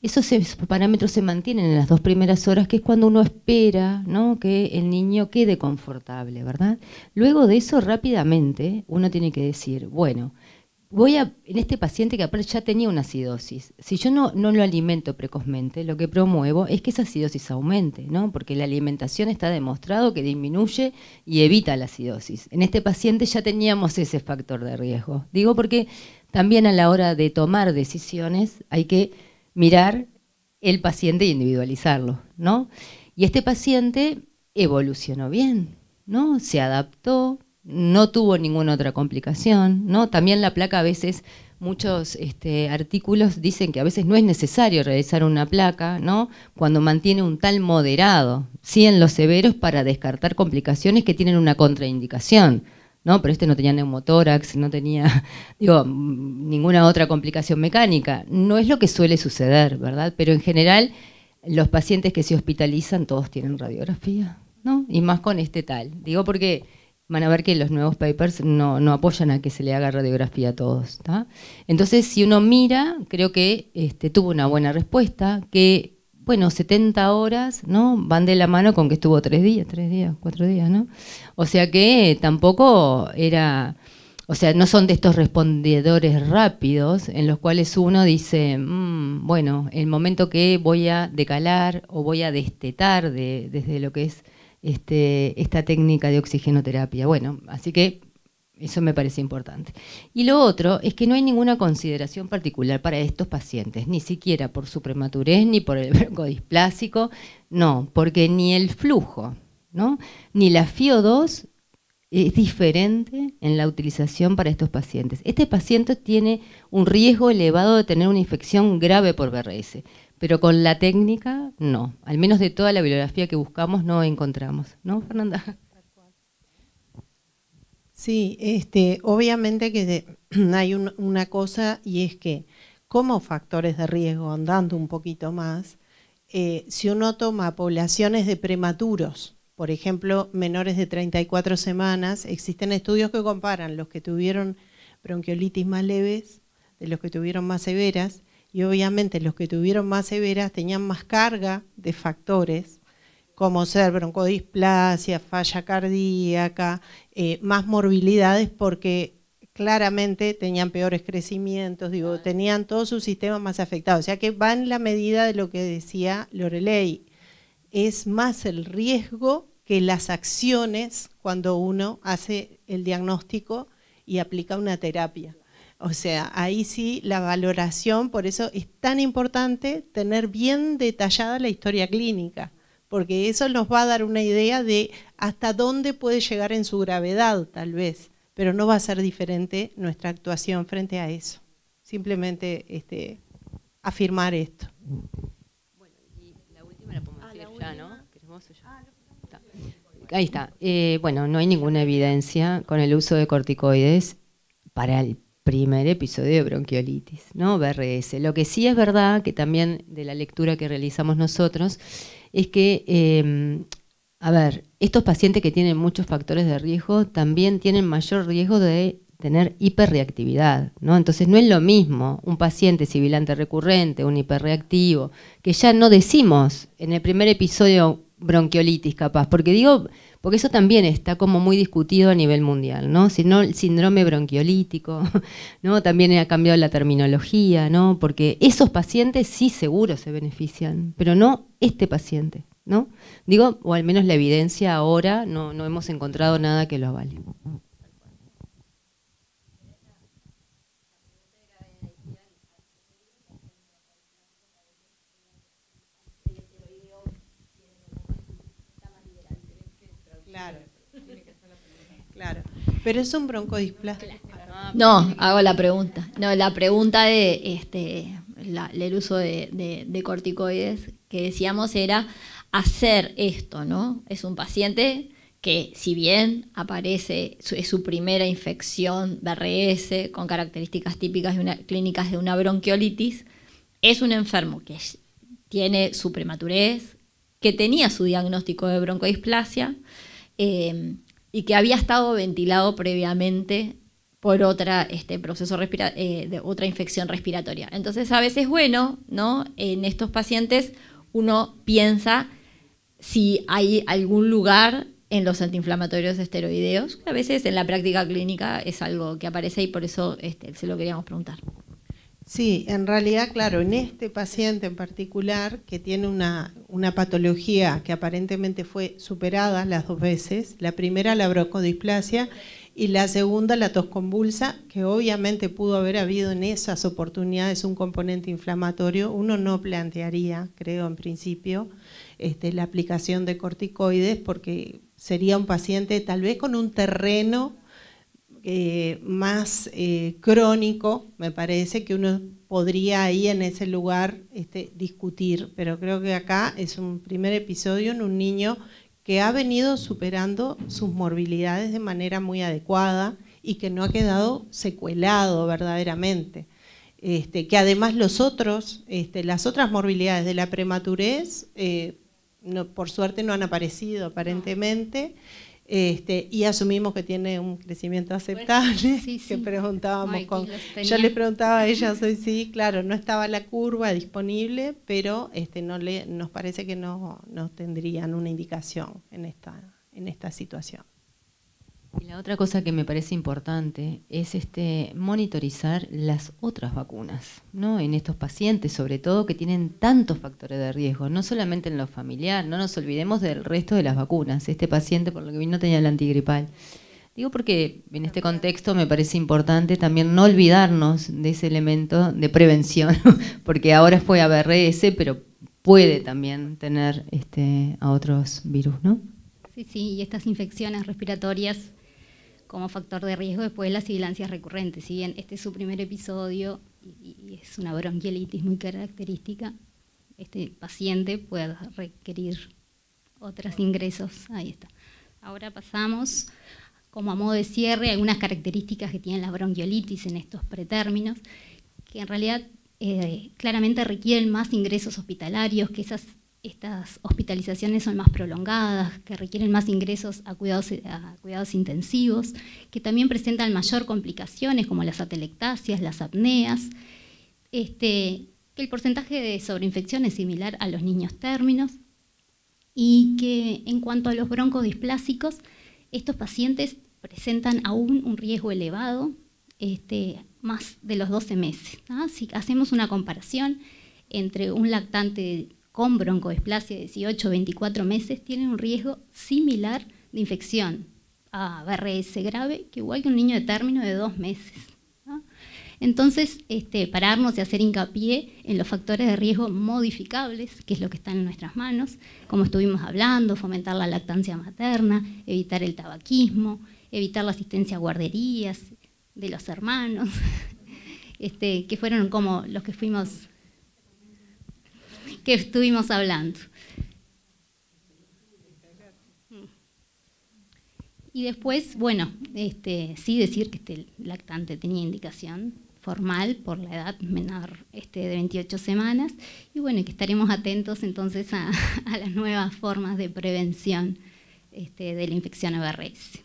esos, parámetros se mantienen en las dos primeras horas, que es cuando uno espera ¿no? que el niño quede confortable, ¿verdad? Luego de eso, rápidamente, uno tiene que decir, bueno, voy a, en este paciente que ya tenía una acidosis, si yo no, lo alimento precozmente, lo que promuevo es que esa acidosis aumente, ¿no? Porque la alimentación está demostrado que disminuye y evita la acidosis. En este paciente ya teníamos ese factor de riesgo. Digo porque también a la hora de tomar decisiones hay que mirar el paciente e individualizarlo, ¿no? Y este paciente evolucionó bien, ¿no? Se adaptó, no tuvo ninguna otra complicación, ¿no? También la placa a veces, muchos este, artículos dicen que a veces no es necesario realizar una placa, ¿no? Cuando mantiene un tal moderado, sí en los severos para descartar complicaciones que tienen una contraindicación. ¿no? Pero este no tenía neumotórax, no tenía, ninguna otra complicación mecánica. No es lo que suele suceder, ¿verdad? Pero en general, los pacientes que se hospitalizan todos tienen radiografía, ¿no? Y más con este tal. Digo porque van a ver que los nuevos papers no, apoyan a que se le haga radiografía a todos. Entonces, si uno mira, creo que este, tuvo una buena respuesta, que bueno, 70 horas, ¿no? Van de la mano con que estuvo tres días, tres días, cuatro días, ¿no? O sea que tampoco era, o sea, no son de estos respondedores rápidos en los cuales uno dice, mm, bueno, el momento que voy a decalar o voy a destetar de, desde lo que es este, esta técnica de oxigenoterapia. Bueno, así que eso me parece importante. Y lo otro es que no hay ninguna consideración particular para estos pacientes, ni siquiera por su prematurez, ni por el vergo displásico, no, porque ni el flujo, ¿no? ni la FIO2 es diferente en la utilización para estos pacientes. Este paciente tiene un riesgo elevado de tener una infección grave por BRS, pero con la técnica no, al menos de toda la bibliografía que buscamos no encontramos, ¿no, Fernanda? Sí, este, obviamente que hay una cosa y es que como factores de riesgo, andando un poquito más, eh, si uno toma poblaciones de prematuros, por ejemplo, menores de 34 semanas, existen estudios que comparan los que tuvieron bronquiolitis más leves de los que tuvieron más severas, y obviamente los que tuvieron más severas tenían más carga de factores como ser broncodisplasia, falla cardíaca, eh, más morbilidades porque claramente tenían peores crecimientos, digo, tenían todo su sistema más afectado. O sea que va en la medida de lo que decía Loreley, es más el riesgo que las acciones cuando uno hace el diagnóstico y aplica una terapia. O sea, ahí sí la valoración, por eso es tan importante tener bien detallada la historia clínica porque eso nos va a dar una idea de hasta dónde puede llegar en su gravedad tal vez, pero no va a ser diferente nuestra actuación frente a eso. Simplemente este, afirmar esto. Bueno, y la última la podemos ah, ya, ¿no? Ahí está. Eh, bueno, no hay ninguna evidencia con el uso de corticoides para el primer episodio de bronquiolitis, ¿no? BRS. Lo que sí es verdad, que también de la lectura que realizamos nosotros, es que, em, a ver, estos pacientes que tienen muchos factores de riesgo también tienen mayor riesgo de tener hiperreactividad, ¿no? Entonces no es lo mismo un paciente sibilante recurrente, un hiperreactivo, que ya no decimos en el primer episodio bronquiolitis capaz, porque digo porque eso también está como muy discutido a nivel mundial, ¿no? Si no el síndrome bronquiolítico, ¿no? También ha cambiado la terminología, ¿no? Porque esos pacientes sí seguro se benefician, pero no este paciente, ¿no? Digo, o al menos la evidencia ahora no, no hemos encontrado nada que lo avale. Pero es un broncodisplasia. No, hago la pregunta. No, la pregunta de este, el uso de, corticoides que decíamos era hacer esto, ¿no? Es un paciente que si bien aparece, es su primera infección BRS con características típicas de una, clínicas de una bronquiolitis, es un enfermo que tiene su prematurez, que tenía su diagnóstico de broncodisplasia, eh, y que había estado ventilado previamente por otra, este, proceso eh, de otra infección respiratoria. Entonces, a veces, bueno, ¿no? En estos pacientes uno piensa si hay algún lugar en los antiinflamatorios esteroideos, a veces en la práctica clínica es algo que aparece y por eso este, se lo queríamos preguntar. Sí, en realidad, claro, en este paciente en particular, que tiene una, una patología que aparentemente fue superada las dos veces, la primera la brocodisplasia y la segunda la tos convulsa, que obviamente pudo haber habido en esas oportunidades un componente inflamatorio, uno no plantearía, creo en principio, este, la aplicación de corticoides porque sería un paciente tal vez con un terreno eh, más eh, crónico, me parece, que uno podría ahí en ese lugar este, discutir, pero creo que acá es un primer episodio en un niño que ha venido superando sus morbilidades de manera muy adecuada y que no ha quedado secuelado verdaderamente. Este, que además los otros, este, las otras morbilidades de la prematurez, eh, por suerte no han aparecido aparentemente. Este, y asumimos que tiene un crecimiento aceptable, que preguntábamos Yo le preguntaba a ella, soy sí, claro, no estaba la curva disponible, pero este, no le, nos parece que no, no tendrían una indicación en esta, en esta situación. Y la otra cosa que me parece importante es este monitorizar las otras vacunas, ¿no? En estos pacientes, sobre todo que tienen tantos factores de riesgo, no solamente en lo familiar, no nos olvidemos del resto de las vacunas. Este paciente por lo que vino no tenía el antigripal. Digo porque en este contexto me parece importante también no olvidarnos de ese elemento de prevención, porque ahora fue a BRS, pero puede también tener este, a otros virus, ¿no? Sí, sí, y estas infecciones respiratorias como factor de riesgo después de las vigilancias recurrentes. Si bien este es su primer episodio y, es una bronquiolitis muy característica, este paciente puede requerir otros ingresos. Ahí está. Ahora pasamos como a modo de cierre algunas características que tienen la bronquiolitis en estos pretérminos, que en realidad eh, claramente requieren más ingresos hospitalarios, que esas estas hospitalizaciones son más prolongadas, que requieren más ingresos a cuidados, intensivos, que también presentan mayor complicaciones como las atelectasias, las apneas, este, que el porcentaje de sobreinfección es similar a los niños términos y que en cuanto a los displásicos estos pacientes presentan aún un riesgo elevado, este, más de los 12 meses. Si hacemos una comparación entre un lactante con broncodesplasia de 18 24 meses tienen un riesgo similar de infección a BRS grave que igual que un niño de término de dos meses. Entonces, este, pararnos y hacer hincapié en los factores de riesgo modificables, que es lo que está en nuestras manos, como estuvimos hablando, fomentar la lactancia materna, evitar el tabaquismo, evitar la asistencia a guarderías de los hermanos, este, que fueron como los que fuimos que estuvimos hablando. Y después, bueno, este, sí decir que este lactante tenía indicación formal por la edad menor este, de 28 semanas y bueno, que estaremos atentos entonces a, las nuevas formas de prevención este, de la infección ABRS.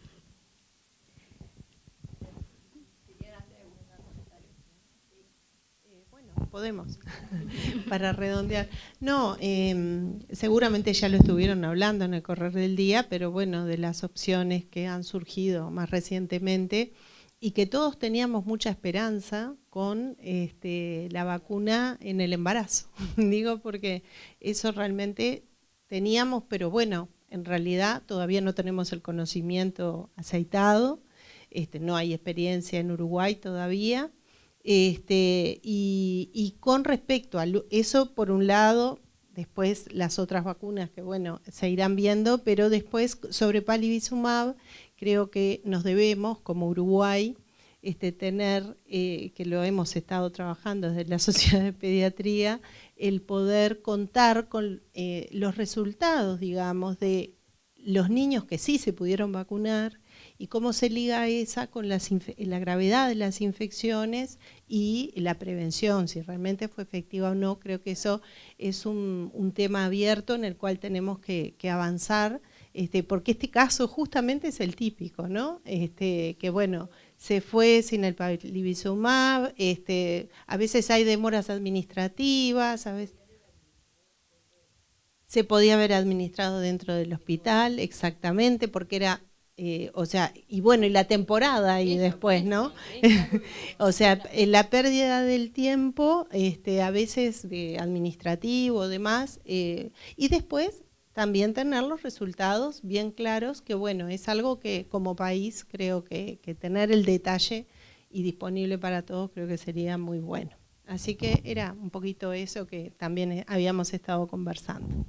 podemos, para redondear. No, em, seguramente ya lo estuvieron hablando en el correr del día, pero bueno, de las opciones que han surgido más recientemente y que todos teníamos mucha esperanza con este, la vacuna en el embarazo. Digo porque eso realmente teníamos, pero bueno, en realidad todavía no tenemos el conocimiento aceitado, este, no hay experiencia en Uruguay todavía este, y, con respecto a eso, por un lado, después las otras vacunas que, bueno, se irán viendo, pero después sobre palivizumab, creo que nos debemos, como Uruguay, este, tener, eh, que lo hemos estado trabajando desde la Sociedad de Pediatría, el poder contar con eh, los resultados, digamos, de los niños que sí se pudieron vacunar, ¿Y cómo se liga esa con la gravedad de las infecciones y la prevención? Si realmente fue efectiva o no, creo que eso es un, tema abierto en el cual tenemos que, avanzar, este, porque este caso justamente es el típico, ¿no? Este, que bueno, se fue sin el palivizumab, este, a veces hay demoras administrativas, a veces se podía haber administrado dentro del hospital, exactamente, porque era eh, o sea, y bueno, y la temporada y después, ¿no? o sea, eh, la pérdida del tiempo, este, a veces administrativo, demás, eh, y después también tener los resultados bien claros, que bueno, es algo que como país creo que tener el detalle y disponible para todos creo que sería muy bueno. Así que era un poquito eso que también habíamos estado conversando.